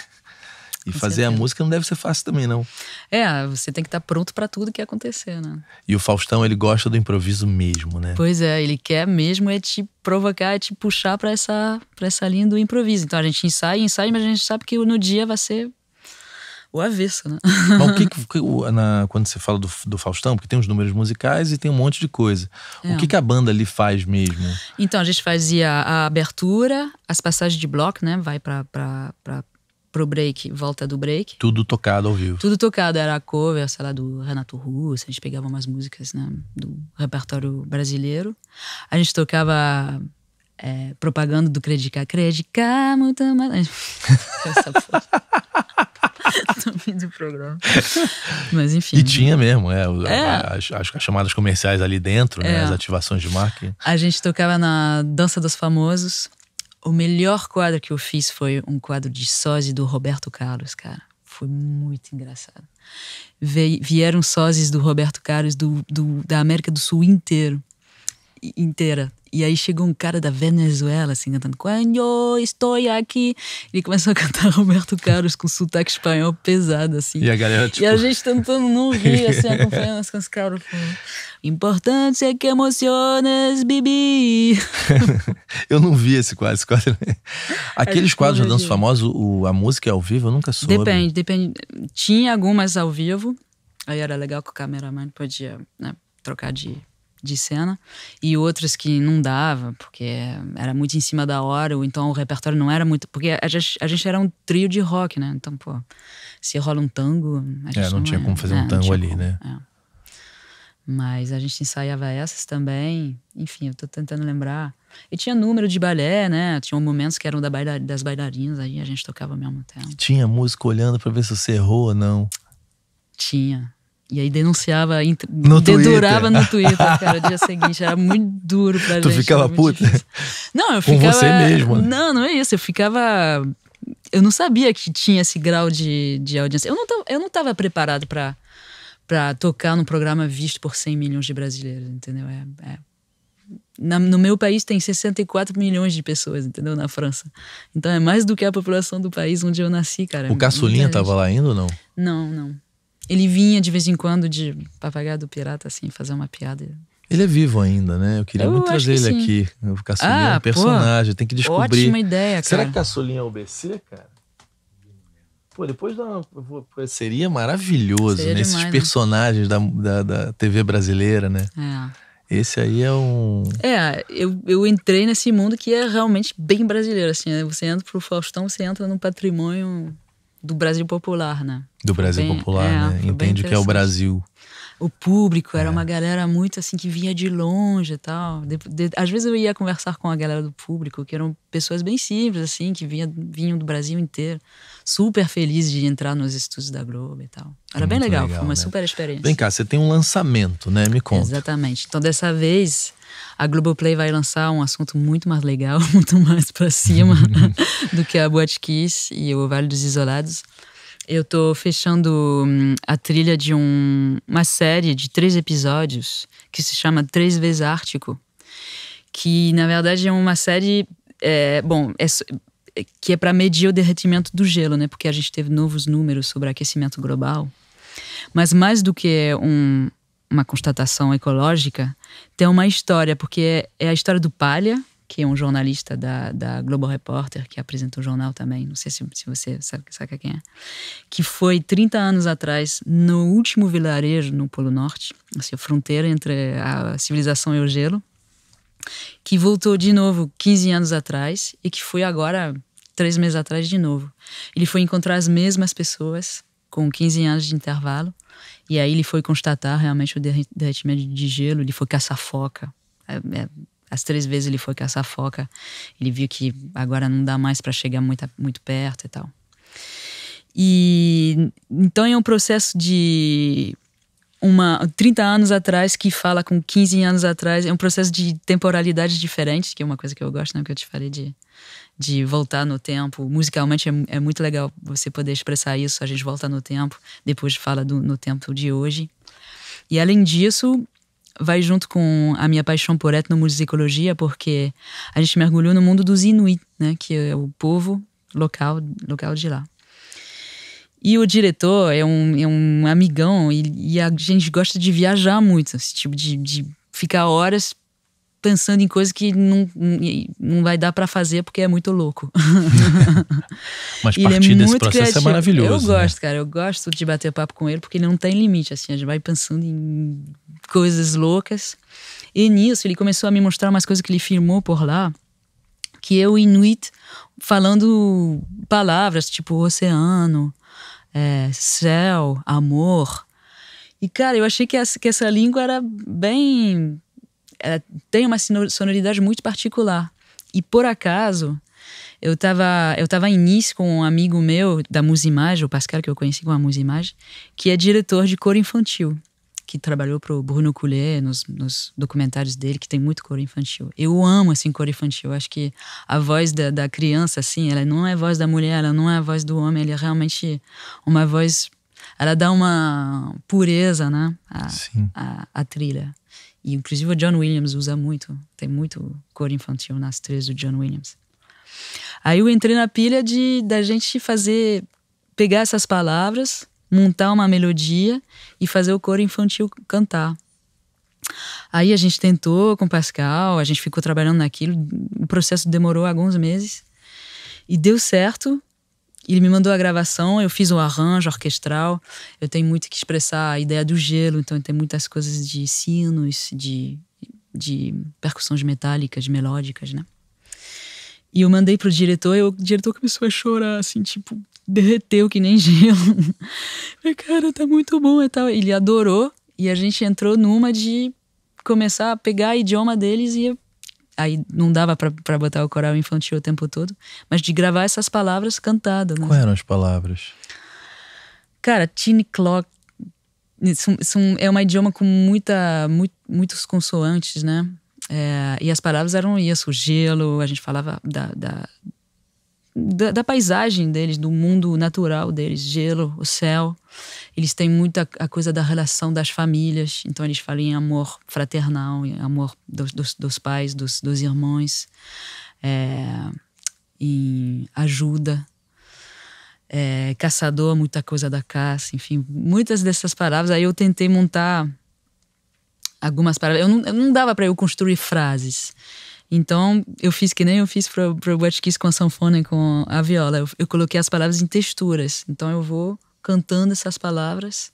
E Com fazer certeza. a música não deve ser fácil também, não. É, você tem que estar tá pronto para tudo que acontecer, né? E o Faustão, ele gosta do improviso mesmo, né? Pois é, ele quer mesmo é te provocar, é te puxar para essa, pra essa linha do improviso. Então a gente ensaia, ensaia, mas a gente sabe que no dia vai ser o avesso, né? Mas o que, que na, quando você fala do, do, Faustão, porque tem os números musicais e tem um monte de coisa. É. O que, que, a banda ali faz mesmo? Então, a gente fazia a abertura, as passagens de bloco, né? Vai para pro break, volta do break. Tudo tocado ao vivo. Tudo tocado, era a cover, sei lá, do Renato Russo, a gente pegava umas músicas né, do repertório brasileiro. A gente tocava é, propaganda do Credica. Credica, muito mais. Essa no fim do programa. Mas enfim. E tinha mesmo, é. é. As, as, as, chamadas comerciais ali dentro, né, é. né, as ativações de marca. A gente tocava na Dança dos Famosos. O melhor quadro que eu fiz foi um quadro de sósia do Roberto Carlos, cara. Foi muito engraçado. Vieram sósias do Roberto Carlos do, do da América do Sul inteiro, inteira. E aí chegou um cara da Venezuela, assim, cantando Quando estou aqui. Ele começou a cantar Roberto Carlos com sotaque espanhol pesado, assim. E a galera, tipo... E a tipo, gente tentando não rir, assim, acompanhando as canções. Claro, Importante é que emociones, bibi. eu não vi esse quadro. Esse quadro... É- Aqueles quadros da Dança Famosa, a música é ao vivo? Eu nunca soube. Depende, depende. Tinha algumas ao vivo. Aí era legal que o cameraman podia né, trocar de de cena, e outras que não dava, porque era muito em cima da hora, ou então o repertório não era muito. Porque a gente, a gente era um trio de rock, né? Então, pô, se rola um tango. A é, gente é, não, não tinha é, como fazer é, um tango ali, como, né? É. Mas a gente ensaiava essas também. Enfim, eu tô tentando lembrar. E tinha número de balé, né? Tinha momentos que eram da baila das bailarinas, aí a gente tocava ao mesmo tempo. E tinha música olhando para ver se você errou ou não. Tinha. E aí denunciava, no dedurava Twitter. no Twitter, cara, o dia seguinte. Era muito duro pra gente. Tu ficava puta? Não, eu ficava... Com você mesmo. Né? Não, não é isso. Eu ficava... Eu não sabia que tinha esse grau de, de audiência. Eu não, tava, eu não tava preparado pra, pra tocar num programa visto por 100 milhões de brasileiros, entendeu? É, é. Na, no meu país tem 64 milhões de pessoas, entendeu? Na França. Então é mais do que a população do país onde eu nasci, cara. O é Caçulinha tava lá ainda ou não? Não, não. Ele vinha de vez em quando de papagaio do pirata, assim, fazer uma piada. Ele é vivo ainda, né? Eu queria eu muito trazer ele sim. aqui. O Caçulinha ah, é um personagem, pô, tem que descobrir. Ótima ideia, cara. Será que Caçulinha é OBC, cara? Pô, depois da. Seria maravilhoso, Seria né? Demais, Esses personagens né? da, da, da, TV brasileira, né? É. Esse aí é um. É, eu, eu entrei nesse mundo que é realmente bem brasileiro, assim, né? Você entra pro Faustão, você entra num patrimônio do Brasil popular, né? Do Brasil bem, popular, é, né? Entende o que é o Brasil o público, era é. uma galera muito assim que vinha de longe e tal. De, de, às vezes eu ia conversar com a galera do público, que eram pessoas bem simples, assim, que vinha, vinham do Brasil inteiro, super felizes de entrar nos estúdios da Globo e tal. Era muito bem legal, legal, foi uma né? super experiência. Vem cá, você tem um lançamento, né? Me conta. Exatamente. Então dessa vez a Globoplay vai lançar um assunto muito mais legal, muito mais para cima do que a Boate Kiss e o Vale dos Isolados eu estou fechando hum, a trilha de um, uma série de três episódios que se chama Três Vezes Ártico, que na verdade é uma série. É, bom, é, que é para medir o derretimento do gelo, né? Porque a gente teve novos números sobre aquecimento global. Mas mais do que um, uma constatação ecológica, tem uma história, porque é, é a história do palha, que é um jornalista da, da Globo Repórter, que apresenta o jornal também, não sei se, se você sabe, quem é, que foi 30 anos atrás no último vilarejo no Polo Norte, assim, a fronteira entre a civilização e o gelo, que voltou de novo 15 anos atrás e que foi agora, três meses atrás, de novo. Ele foi encontrar as mesmas pessoas com 15 anos de intervalo e aí ele foi constatar realmente o derretimento de gelo, ele foi caçar foca. É, é, as três vezes ele foi caçar foca, ele viu que agora não dá mais para chegar muito, muito perto e tal. E então é um processo de uma 30 anos atrás que fala com 15 anos atrás, é um processo de temporalidade diferente, que é uma coisa que eu gosto, né, que eu te falei de de voltar no tempo. Musicalmente é, é muito legal você poder expressar isso, a gente volta no tempo, depois fala do, no tempo de hoje. E além disso, vai junto com a minha paixão por etnomusicologia, porque a gente mergulhou no mundo dos Inuit, né, que é o povo local, local de lá. E o diretor é um, é um amigão e, e a gente gosta de viajar muito, esse tipo de, de ficar horas pensando em coisas que não, não vai dar para fazer porque é muito louco. Mas ele é partir é desse processo criativo. é maravilhoso. Eu né? gosto, cara. Eu gosto de bater papo com ele porque ele não tem limite. Assim, a gente vai pensando em coisas loucas. E nisso ele começou a me mostrar umas coisas que ele firmou por lá, que é o Inuit falando palavras tipo oceano, é, céu, amor. E cara, eu achei que essa, que essa língua era bem. Ela é, tem uma sonoridade muito particular. E por acaso, eu estava eu tava em Nice com um amigo meu da Musimage, o Pascal, que eu conheci com a Musimage, que é diretor de cor infantil que trabalhou pro Bruno Coulet nos, nos, documentários dele, que tem muito cor infantil. Eu amo, assim, cor infantil. Eu acho que a voz da, da, criança, assim, ela não é a voz da mulher, ela não é a voz do homem, ela é realmente uma voz... Ela dá uma pureza, né? A, Sim. A, a trilha. E, inclusive, o John Williams usa muito. Tem muito cor infantil nas trilhas do John Williams. Aí eu entrei na pilha de da gente fazer... Pegar essas palavras montar uma melodia e fazer o coro infantil cantar. Aí a gente tentou com o Pascal, a gente ficou trabalhando naquilo, o processo demorou alguns meses e deu certo. Ele me mandou a gravação, eu fiz um arranjo orquestral. Eu tenho muito que expressar a ideia do gelo, então tem muitas coisas de sinos, de, de percussões metálicas, melódicas, né? E eu mandei pro diretor, e o diretor começou a chorar, assim, tipo, derreteu que nem gelo. Falei, cara, tá muito bom e tal. Ele adorou, e a gente entrou numa de começar a pegar a idioma deles e aí não dava para botar o coral infantil o tempo todo, mas de gravar essas palavras cantadas. Né? Quais eram as palavras? Cara, teen clock é um idioma com muita, muito, muitos consoantes, né? É, e as palavras eram isso, gelo, a gente falava da, da, da, da, paisagem deles, do mundo natural deles, gelo, o céu. Eles têm muita a coisa da relação das famílias, então eles falam em amor fraternal, em amor dos, dos, dos pais, dos, dos irmãos, é, em ajuda. É, caçador, muita coisa da caça, enfim, muitas dessas palavras. Aí eu tentei montar algumas palavras. Eu não, eu não dava para eu construir frases. Então, eu fiz que nem eu fiz para o Wet Kiss com a sanfona e com a viola. Eu, eu, coloquei as palavras em texturas. Então, eu vou cantando essas palavras,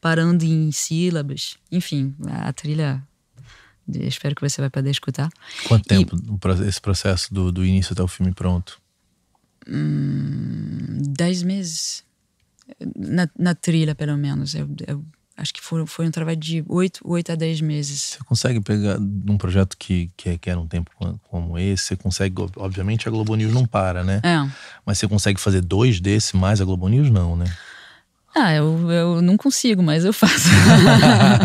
parando em sílabas. Enfim, a trilha. Espero que você vai poder escutar. Quanto tempo e, esse processo do, do início até o filme pronto? Hum, dez meses. Na, na trilha, pelo menos. eu, eu acho que foi, foi um trabalho de 8, a 10 meses. Você consegue pegar num projeto que, que requer é, um tempo como esse, você consegue, obviamente a Globo News não para, né? É. Mas você consegue fazer dois desse mais a Globo News não, né? Ah, eu, eu não consigo, mas eu faço.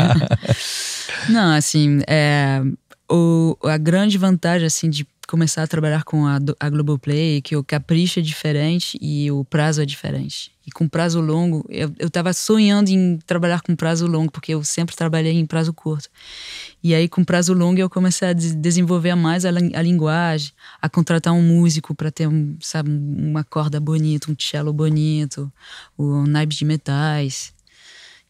não, assim, é, o, a grande vantagem assim de começar a trabalhar com a, a Globoplay, que o capricho é diferente e o prazo é diferente. E com prazo longo, eu, eu tava sonhando em trabalhar com prazo longo, porque eu sempre trabalhei em prazo curto. E aí, com prazo longo, eu comecei a de desenvolver mais a, a, linguagem, a contratar um músico para ter, um, sabe, uma corda bonita, um cello bonito, um naipe de metais.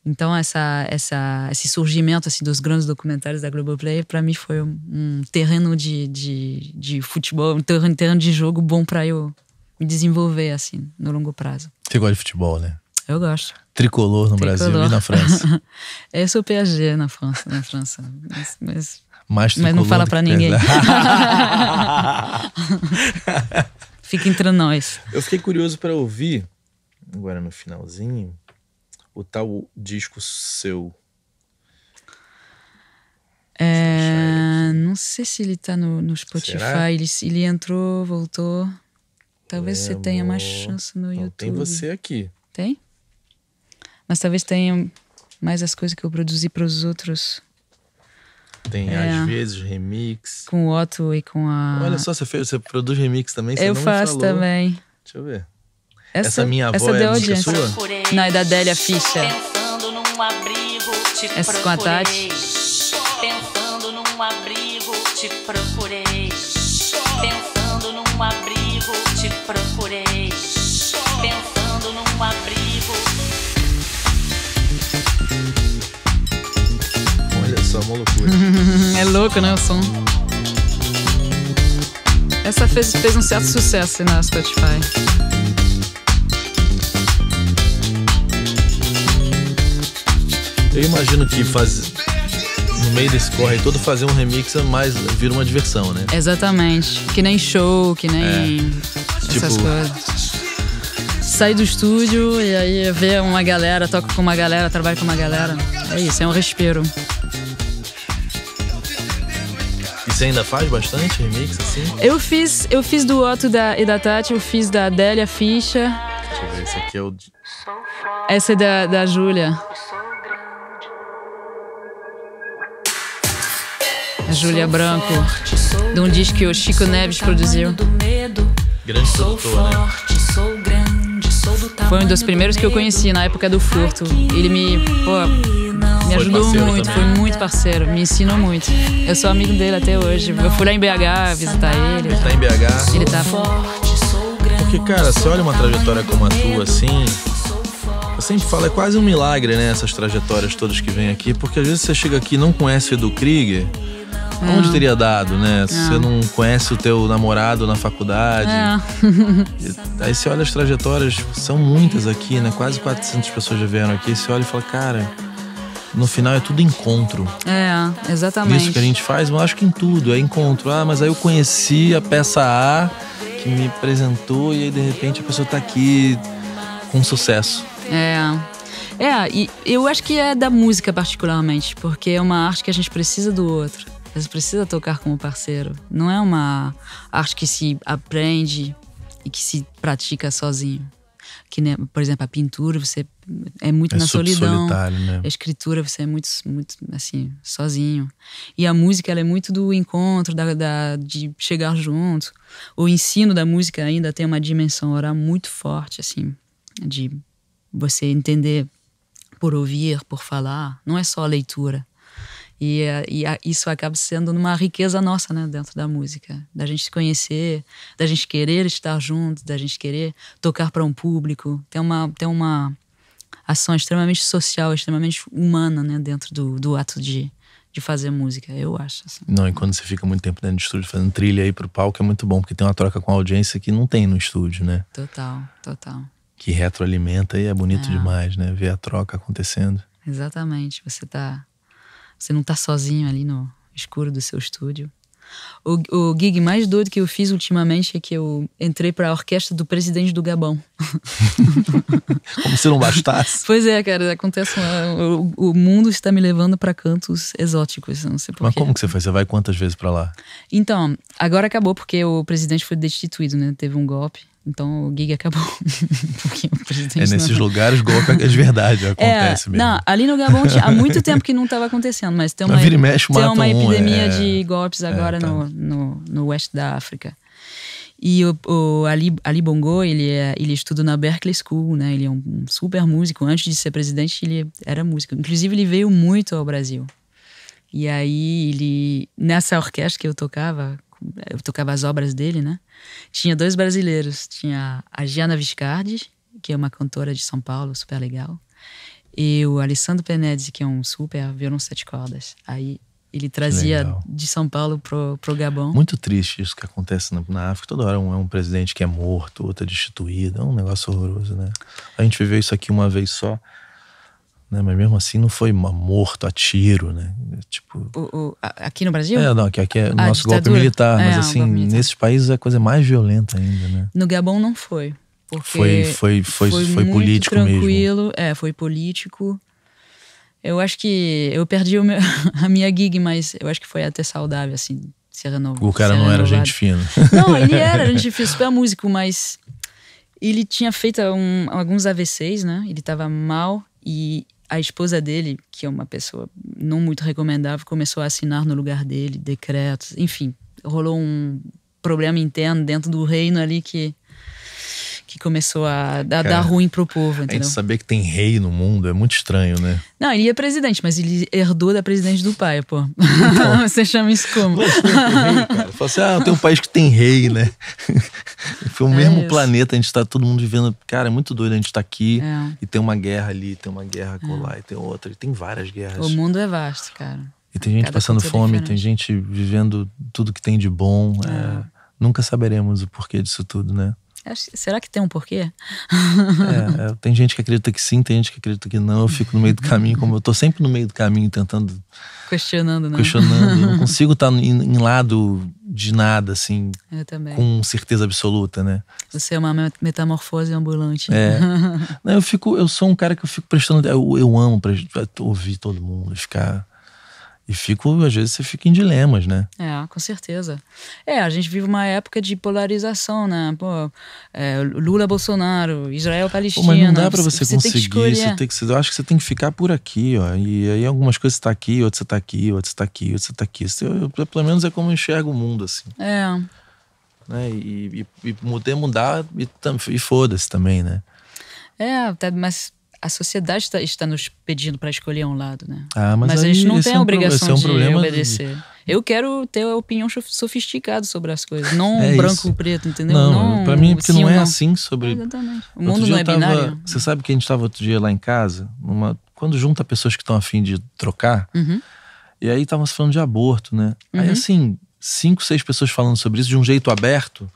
Então essa essa esse surgimento assim dos grandes documentários da Globoplay para mim foi um, um terreno de, de, de, futebol, um terreno, terreno de jogo bom para eu me desenvolver assim no longo prazo. Você gosta de futebol, né? Eu gosto. Tricolor no Tricolor. Brasil e na França. eu sou PSG na França, na França. Mas, mas, mas não fala para ninguém. Fica entre nós. Eu fiquei curioso para ouvir agora no finalzinho o tal disco seu? É, não sei se ele tá no, no Spotify. Ele, ele entrou, voltou. Talvez Lemo. você tenha mais chance no não, YouTube. Tem você aqui. Tem? Mas talvez tenha mais as coisas que eu produzi para os outros. Tem é. às vezes remix. Com o Otto e com a. Olha só, você, fez, você produz remix também? Você eu faço falou. também. Deixa eu ver. Essa, essa minha avó essa é música sua? Na é da Délia Ficha. num abrigo, te essa procurei. com a Tati. Pensando num abrigo, te procurei. Pensando num abrigo, te procurei. Pensando num abrigo. Olha só, uma loucura. é louco, né, o som? Essa fez, fez um certo sucesso na Spotify. Eu imagino que faz no meio desse corre todo fazer um remix é mais vira uma diversão, né? Exatamente. Que nem show, que nem é. essas tipo... coisas. Sair do estúdio e aí ver uma galera, toca com uma galera, trabalha com uma galera. É isso, é um respiro. E você ainda faz bastante remix assim? Eu fiz, eu fiz do Otto da, e da Tati, eu fiz da Adélia Ficha. Deixa eu ver, esse aqui é o. Essa é da, da Júlia. Júlia Branco, de um disco que o Chico Neves produziu. Grande produtor, né? Foi um dos primeiros que eu conheci na época do furto. Ele me, pô, me ajudou muito, também. foi muito parceiro, me ensinou muito. Eu sou amigo dele até hoje. Eu fui lá em BH visitar ele. Ele tá em BH. Ele tá. Porque, cara, você olha uma trajetória como a tua assim, Assim a gente fala, é quase um milagre, né? Essas trajetórias todas que vêm aqui, porque às vezes você chega aqui e não conhece o Edu Krieger. aonde Onde hum. teria dado, né? Você ah. não conhece o teu namorado na faculdade. É. Aí você olha as trajetórias, são muitas aqui, né? Quase 400 pessoas já vieram aqui. Você olha e fala, cara, no final é tudo encontro. É, exatamente. Isso que a gente faz, eu acho que em tudo é encontro. Ah, mas aí eu conheci a peça A que me apresentou e aí de repente a pessoa tá aqui com sucesso. É. É, e eu acho que é da música particularmente, porque é uma arte que a gente precisa do outro. Você precisa tocar como parceiro. Não é uma arte que se aprende e que se pratica sozinho. Que, por exemplo, a pintura você é muito é na solidão. Né? A escritura você é muito, muito assim, sozinho. E a música ela é muito do encontro, da, da, de chegar junto. O ensino da música ainda tem uma dimensão oral muito forte, assim, de você entender por ouvir, por falar, não é só a leitura. E, e isso acaba sendo uma riqueza nossa né, dentro da música, da gente se conhecer, da gente querer estar junto, da gente querer tocar para um público. Tem uma, tem uma ação extremamente social, extremamente humana né, dentro do, do ato de, de fazer música, eu acho. Assim. Não, e quando você fica muito tempo dentro do estúdio fazendo trilha aí o palco é muito bom, porque tem uma troca com a audiência que não tem no estúdio, né? Total, total que retroalimenta e é bonito é. demais, né? Ver a troca acontecendo. Exatamente. Você tá. Você não tá sozinho ali no escuro do seu estúdio. O, o gig mais doido que eu fiz ultimamente é que eu entrei para a orquestra do presidente do Gabão. Como se não bastasse. Pois é, cara, acontece uma, o, o, mundo está me levando para cantos exóticos, não sei porquê. Mas como que você foi? Você vai quantas vezes para lá? Então, agora acabou porque o presidente foi destituído, né? Teve um golpe. Então o gig acabou presidente. É nesses não... lugares golpe é de verdade, é, acontece é, mesmo. Não, ali no Gabão há muito tempo que não estava acontecendo, mas tem uma, vira e mexe, tem uma epidemia um, é... de golpes é, agora é, tá. no, no, no oeste da África. E o, o, Ali, Ali Bongo, ele, é, ele estuda na Berkeley School, né? Ele é um, um, super músico. Antes de ser presidente, ele era músico. Inclusive, ele veio muito ao Brasil. E aí, ele, nessa orquestra que eu tocava, eu tocava as obras dele, né? Tinha dois brasileiros, tinha a Giana Viscardi, que é uma cantora de São Paulo, super legal, e o Alessandro Penedzi, que é um super violão sete cordas. Aí ele trazia de São Paulo pro, pro Gabão. Muito triste isso que acontece na, na África. Toda hora um, é um presidente que é morto, outro é destituído. É um negócio horroroso, né? A gente viveu isso aqui uma vez só né? Mas mesmo assim não foi morto a tiro, né? Tipo... O, o, aqui no Brasil? É, não, aqui, aqui é o nosso ditadura. golpe militar, mas é, assim, um militar. nesses países é a coisa mais violenta ainda, né? No Gabão não foi. Foi, foi, foi, foi, foi político tranquilo, mesmo. É, foi político. Eu acho que eu perdi meu, a minha gig, mas eu acho que foi até saudável, assim, ser renovado. O cara não renovado. era gente fina. Não, ele era gente fina, super músico, mas ele tinha feito um, alguns AVCs, né? Ele tava mal e a esposa dele, que é uma pessoa não muito recomendável, começou a assinar no lugar dele decretos. Enfim, rolou um problema interno dentro do reino ali que que começou a dar, Cara, dar ruim pro povo, entendeu? A gente saber que tem rei no mundo é muito estranho, né? Não, ele é presidente, mas ele herdou da presidente do pai, pô. Então, Você chama isso como? Fala assim, ah, tem um país que tem rei, né? Foi o é mesmo isso. planeta, a gente tá todo mundo vivendo. Cara, é muito doido, a gente tá aqui é. e tem uma guerra ali, tem uma guerra é. colar, é. e tem outra, e tem várias guerras. O mundo é vasto, cara. E tem gente Cada passando é fome, tem gente vivendo tudo que tem de bom. É. Nunca saberemos o porquê disso tudo, né? Será que tem um porquê? É, é, tem gente que acredita que sim, tem gente que acredita que não. Eu fico no meio do caminho, como eu tô sempre no meio do caminho tentando. Questionando, né? Questionando. Eu não consigo tá estar em, lado de nada, assim. Eu também. Com certeza absoluta, né? Você é uma metamorfose ambulante. É. eu fico, eu sou um cara que eu fico prestando. Eu, eu amo ouvir todo mundo, ficar e fico, às vezes você fica em dilemas, né? É, com certeza. É, a gente vive uma época de polarização, né? Pô, é, Lula, Bolsonaro, Israel, Palestina. Pô, mas não dá pra você, você conseguir, isso. você tem que Eu acho que você tem que ficar por aqui, ó. E aí algumas coisas você tá aqui, outras você tá aqui, outras você tá aqui, outras você tá aqui. isso eu, pelo menos é como eu enxergo o mundo, assim. É. Né? E, e, e mudar, mudar e, e foda-se também, né? É, mas a sociedade tá, está nos pedindo para escolher um lado, né? Ah, mas, mas aí, a gente não tem a é um obrigação é um de obedecer. De... Eu quero ter a opinião sofisticada sobre as coisas, não é branco isso. preto, entendeu? Não, não para mim é porque sim, não é não. assim sobre. É, exatamente. O mundo não é tava, binário. Você sabe que a gente estava outro dia lá em casa, numa, quando junta pessoas que estão afim de trocar, uhum. e aí estávamos falando de aborto, né? Uhum. Aí assim, cinco, seis pessoas falando sobre isso de um jeito aberto.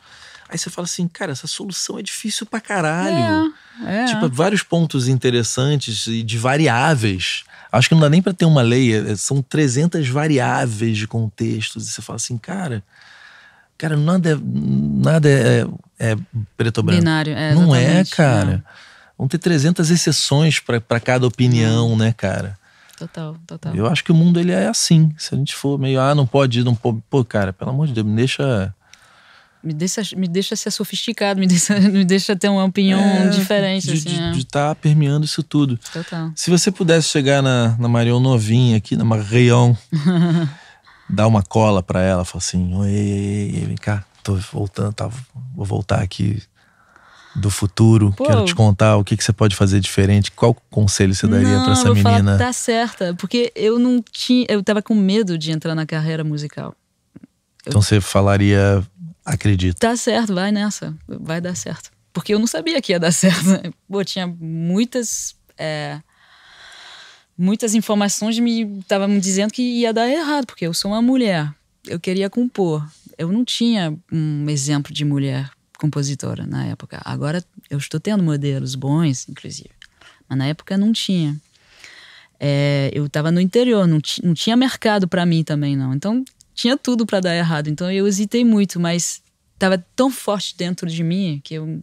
Aí você fala assim, cara, essa solução é difícil pra caralho. É, é. Tipo, é vários pontos interessantes e de variáveis. Acho que não dá nem para ter uma lei, é, é, são 300 variáveis de contextos. E você fala assim, cara, cara, nada é, nada é, é preto ou branco. Binário, é, Não é, cara. Vão ter 300 exceções para cada opinião, hum. né, cara? Total, total. Eu acho que o mundo ele é assim. Se a gente for meio, ah, não pode, não pode. Pô, cara, pelo amor de Deus, me deixa me deixa, me deixa ser sofisticado, me deixa, me deixa ter uma opinião é, diferente. De assim, estar é. tá permeando isso tudo. Total. Se você pudesse chegar na, na Marion novinha aqui, na Marion, dar uma cola para ela, falar assim, oi, vem cá, tô voltando, tá, vou voltar aqui do futuro, Pô. quero te contar o que, que você pode fazer diferente, qual conselho você daria para essa menina? Falar, tá certa, porque eu não tinha, eu tava com medo de entrar na carreira musical. Eu, então você falaria Acredito. Tá certo, vai nessa, vai dar certo. Porque eu não sabia que ia dar certo. Né? Pô, tinha muitas. É, muitas informações me estavam me dizendo que ia dar errado, porque eu sou uma mulher, eu queria compor. Eu não tinha um exemplo de mulher compositora na época. Agora eu estou tendo modelos bons, inclusive, mas na época não tinha. É, eu estava no interior, não, não tinha mercado para mim também não. Então tinha tudo para dar errado. Então eu hesitei muito, mas estava tão forte dentro de mim que eu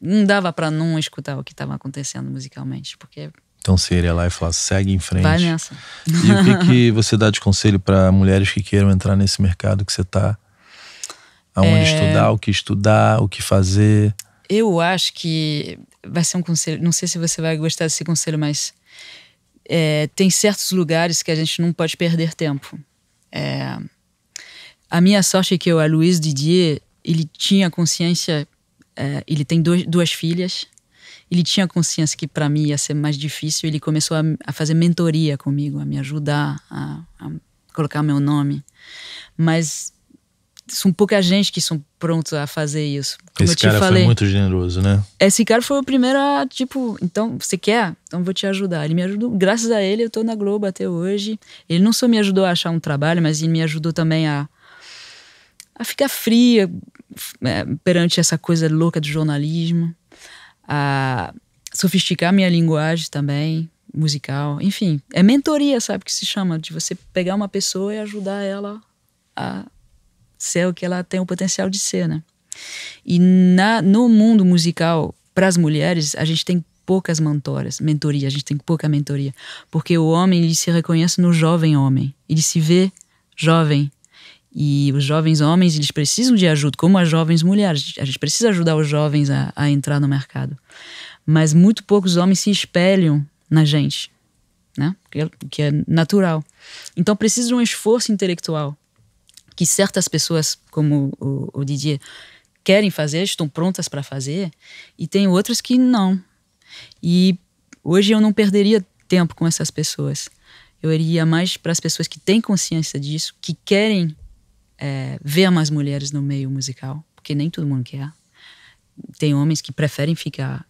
não dava para não escutar o que estava acontecendo musicalmente, porque então iria lá e falar segue em frente. Vai nessa. E o que, que você dá de conselho para mulheres que queiram entrar nesse mercado que você está? Aonde é... estudar, o que estudar, o que fazer? Eu acho que vai ser um conselho. Não sei se você vai gostar desse conselho, mas é, tem certos lugares que a gente não pode perder tempo. É, a minha sorte é que o Luiz Didier, ele tinha consciência, uh, ele tem dois, duas filhas, ele tinha consciência que para mim ia ser mais difícil, ele começou a, a fazer mentoria comigo, a me ajudar a, a colocar meu nome. Mas são pouca gente que são prontos a fazer isso. Como Esse cara falei, foi muito generoso, né? Esse cara foi o primeiro a, tipo, então, você quer? Então vou te ajudar. Ele me ajudou, graças a ele eu tô na Globo até hoje. Ele não só me ajudou a achar um trabalho, mas ele me ajudou também a a ficar fria é, perante essa coisa louca do jornalismo, a sofisticar minha linguagem também, musical, enfim. É mentoria, sabe, que se chama, de você pegar uma pessoa e ajudar ela a ser o que ela tem o potencial de ser, né? E na, no mundo musical, para as mulheres, a gente tem poucas mentoras, mentoria, a gente tem pouca mentoria, porque o homem ele se reconhece no jovem homem, ele se vê jovem e os jovens homens, eles precisam de ajuda, como as jovens mulheres. A gente precisa ajudar os jovens a, a entrar no mercado. Mas muito poucos homens se espelham na gente, né? Que é, que é natural. Então precisa de um esforço intelectual que certas pessoas, como o, o Didier, querem fazer, estão prontas para fazer, e tem outras que não. E hoje eu não perderia tempo com essas pessoas. Eu iria mais para as pessoas que têm consciência disso, que querem é, ver mais mulheres no meio musical, porque nem todo mundo quer. Tem homens que preferem ficar.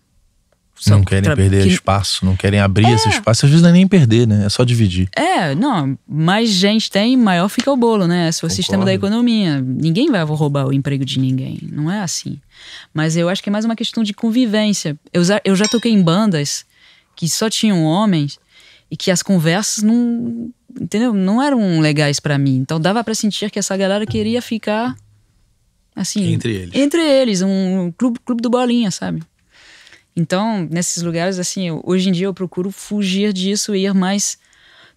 Não querem perder que... espaço, não querem abrir é. esse espaço, às vezes não é nem perder, né? É só dividir. É, não, mais gente tem, maior fica o bolo, né? Esse é o sistema da economia. Ninguém vai roubar o emprego de ninguém, não é assim. Mas eu acho que é mais uma questão de convivência. Eu já, eu já toquei em bandas que só tinham homens e que as conversas não, entendeu? Não eram legais para mim. Então dava para sentir que essa galera queria ficar assim, entre eles. Entre eles, um clube, clube do bolinha, sabe? Então, nesses lugares assim, eu, hoje em dia eu procuro fugir disso e ir mais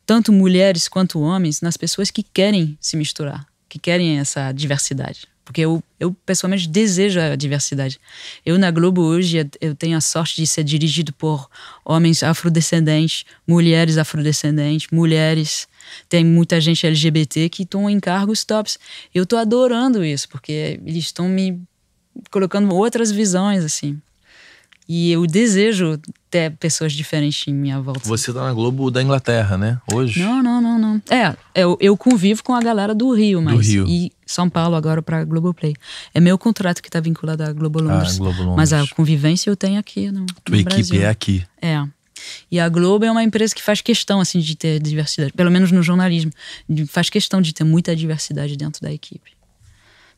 tanto mulheres quanto homens nas pessoas que querem se misturar, que querem essa diversidade porque eu, eu pessoalmente desejo a diversidade. Eu na Globo hoje eu tenho a sorte de ser dirigido por homens afrodescendentes, mulheres afrodescendentes, mulheres. Tem muita gente LGBT que estão em cargos tops. Eu estou adorando isso porque eles estão me colocando outras visões assim. E eu desejo ter pessoas diferentes em minha volta. Você tá na Globo da Inglaterra, né? Hoje? Não, não, não, não. É, eu, eu convivo com a galera do Rio, mas. Do Rio. E são Paulo agora para Globoplay. É meu contrato que está vinculado à Globo ah, Londres, ah, Globo Londres. Mas a convivência eu tenho aqui no, Tua no Brasil. equipe é aqui. É. E a Globo é uma empresa que faz questão assim de ter diversidade, pelo menos no jornalismo, faz questão de ter muita diversidade dentro da equipe.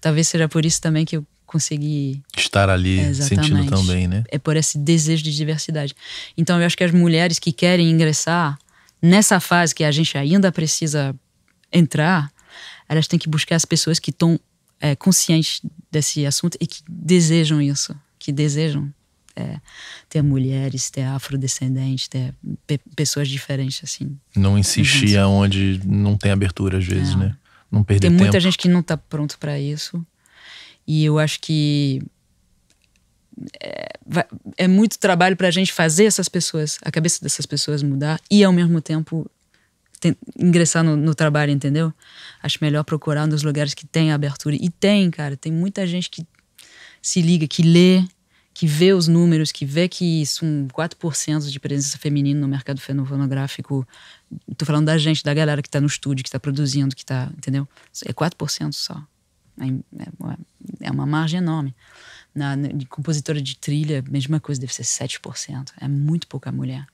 Talvez seja por isso também que eu consegui estar ali é, sentindo também, né? É por esse desejo de diversidade. Então eu acho que as mulheres que querem ingressar nessa fase que a gente ainda precisa entrar, elas têm que buscar as pessoas que estão é, conscientes desse assunto e que desejam isso, que desejam é, ter mulheres, ter afrodescendentes, ter pe pessoas diferentes, assim. Não insistir então, assim, aonde não tem abertura, às vezes, é. né? Não perder tempo. Tem muita gente que não está pronto para isso. E eu acho que é, é muito trabalho para a gente fazer essas pessoas, a cabeça dessas pessoas mudar e, ao mesmo tempo, ingressar no, no, trabalho, entendeu? Acho melhor procurar nos lugares que tem abertura. E tem, cara, tem muita gente que se liga, que lê, que vê os números, que vê que são 4% de presença feminina no mercado fonográfico. Tô falando da gente, da galera que tá no estúdio, que tá produzindo, que tá, entendeu? É 4% só. É, é, é uma margem enorme. Na, na, de compositora de trilha, mesma coisa, deve ser 7%. É muito pouca mulher.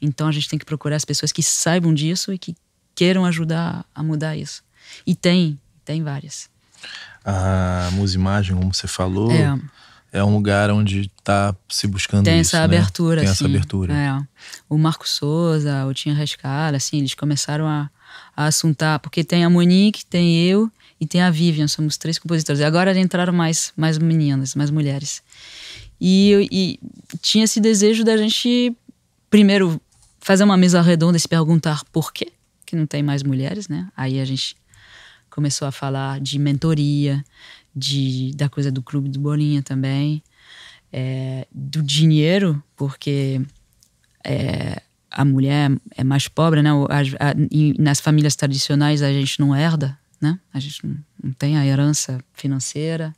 Então a gente tem que procurar as pessoas que saibam disso e que queiram ajudar a mudar isso. E tem, tem várias. A Musimagem, como você falou, é, é um lugar onde está se buscando tem isso, essa né? abertura, Tem assim, essa abertura. É. O Marco Souza, o Tinha Rescala, assim, eles começaram a, a assuntar, porque tem a Monique, tem eu e tem a Vivian, somos três compositores. E agora entraram mais, mais meninas, mais mulheres. E, e tinha esse desejo da gente primeiro, fazer uma mesa redonda e se perguntar por quê que não tem mais mulheres, né? Aí a gente começou a falar de mentoria, de, da coisa do clube do Bolinha também, é, do dinheiro, porque é, a mulher é mais pobre, né? A, nas famílias tradicionais a gente não herda, né? A gente não, não tem a herança financeira.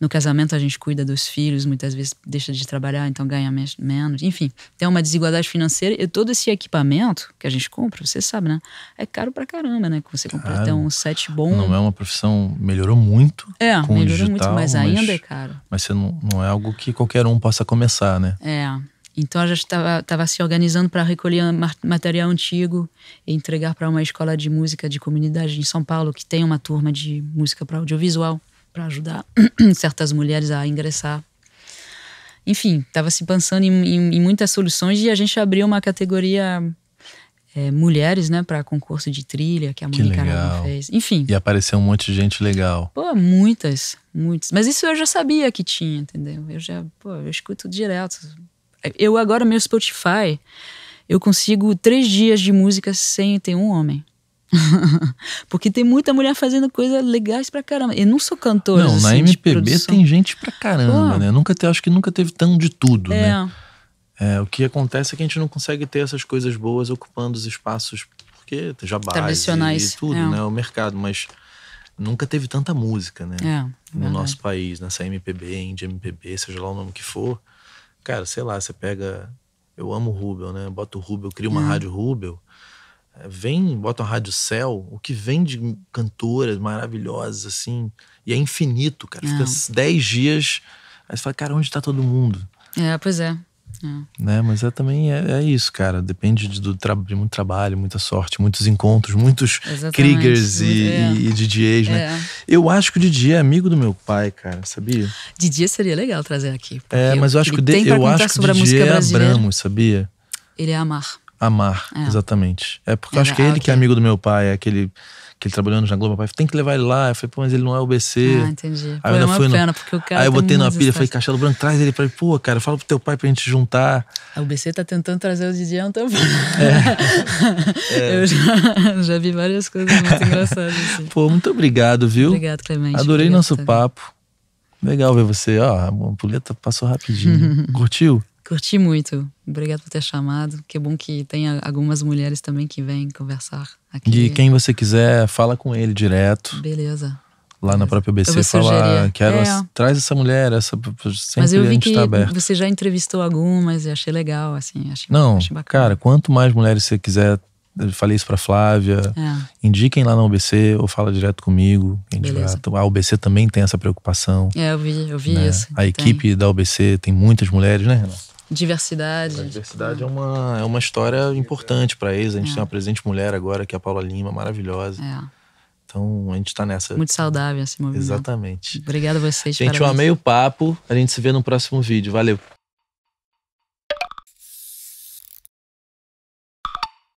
No casamento, a gente cuida dos filhos, muitas vezes deixa de trabalhar, então ganha menos. Enfim, tem uma desigualdade financeira e todo esse equipamento que a gente compra, você sabe, né? É caro pra caramba, né? Você compra até um set bom. Não é uma profissão. Melhorou muito. É, melhorou digital, muito, mas, mas ainda é caro. Mas você não, não é algo que qualquer um possa começar, né? É. Então a gente estava se organizando para recolher material antigo e entregar para uma escola de música de comunidade em São Paulo que tem uma turma de música para audiovisual para ajudar certas mulheres a ingressar. Enfim, estava se pensando em, em, em, muitas soluções e a gente abriu uma categoria é, mulheres, né, para concurso de trilha que a que Mônica fez. Enfim. E apareceu um monte de gente legal. Pô, muitas, muitas. Mas isso eu já sabia que tinha, entendeu? Eu já, pô, eu escuto direto. Eu agora meu Spotify, eu consigo três dias de música sem ter um homem. Porque tem muita mulher fazendo coisas legais pra caramba. Eu não sou cantora. Não, assim, na MPB tem gente pra caramba, Pô. né? Nunca te, acho que nunca teve tanto de tudo, é. né? É, o que acontece é que a gente não consegue ter essas coisas boas ocupando os espaços porque já tradicionais e tudo, é. né? O mercado, mas nunca teve tanta música, né? É, no verdade. nosso país, nessa MPB, indie MPB, seja lá o nome que for. Cara, sei lá, você pega eu amo Rubel, né? Boto o Rubel, crio uma uhum. rádio Rubel vem, bota uma Rádio Céu, o que vem de cantoras maravilhosas, assim, e é infinito, cara. Fica 10 é. dias, aí você fala, cara, onde está todo mundo? É, pois é. É. Né? Mas é também é, é isso, cara. Depende de, do tra de muito trabalho, muita sorte, muitos encontros, muitos Exatamente. Kriegers e, é. e, e DJs, né? É. Eu acho que o Didier é amigo do meu pai, cara, sabia? Didier seria legal trazer aqui. É, mas eu acho que, de, eu acho que o Didier é bramos sabia? Ele é Amar. Amar, é. exatamente. É porque eu é acho que é ele okay. que é amigo do meu pai, é aquele que ele trabalhando na Globo, meu pai tem que levar ele lá. Eu falei, pô, mas ele não é UBC. Ah, entendi. Aí eu ainda é fui pena, no... Aí eu botei na pilha, falei, Castelo Branco, traz ele pra ele. Pô, cara, fala pro teu pai pra gente juntar. A ah, UBC tá tentando trazer o Didi também É. é. Eu já, já, vi várias coisas muito engraçadas. Assim. Pô, muito obrigado, viu? Obrigado, Clemente. Adorei obrigado, nosso também. papo. Legal ver você. Ó, a ampulheta passou rapidinho. Curtiu? Curti muito. Obrigado por ter chamado. Que é bom que tem algumas mulheres também que vêm conversar aqui. E quem você quiser, fala com ele direto. Beleza. Lá na própria BC falar, quero, é. traz essa mulher, essa sempre Mas eu vi que tá você já entrevistou algumas e achei legal, assim, achei, Não, achei cara, quanto mais mulheres você quiser eu falei isso para Flávia. É. Indiquem lá na UBC ou fala direto comigo. A UBC também tem essa preocupação. É, eu vi, eu vi né? isso. A equipe da UBC tem muitas mulheres, né, Renato? Diversidade. A tipo, diversidade é. é, uma, é uma história importante para eles. A gente é. tem uma presente mulher agora, que é a Paula Lima, maravilhosa. É. Então a gente está nessa. Muito saudável esse movimento. Exatamente. Obrigada a vocês. Gente, eu amei o papo. A gente se vê no próximo vídeo. Valeu.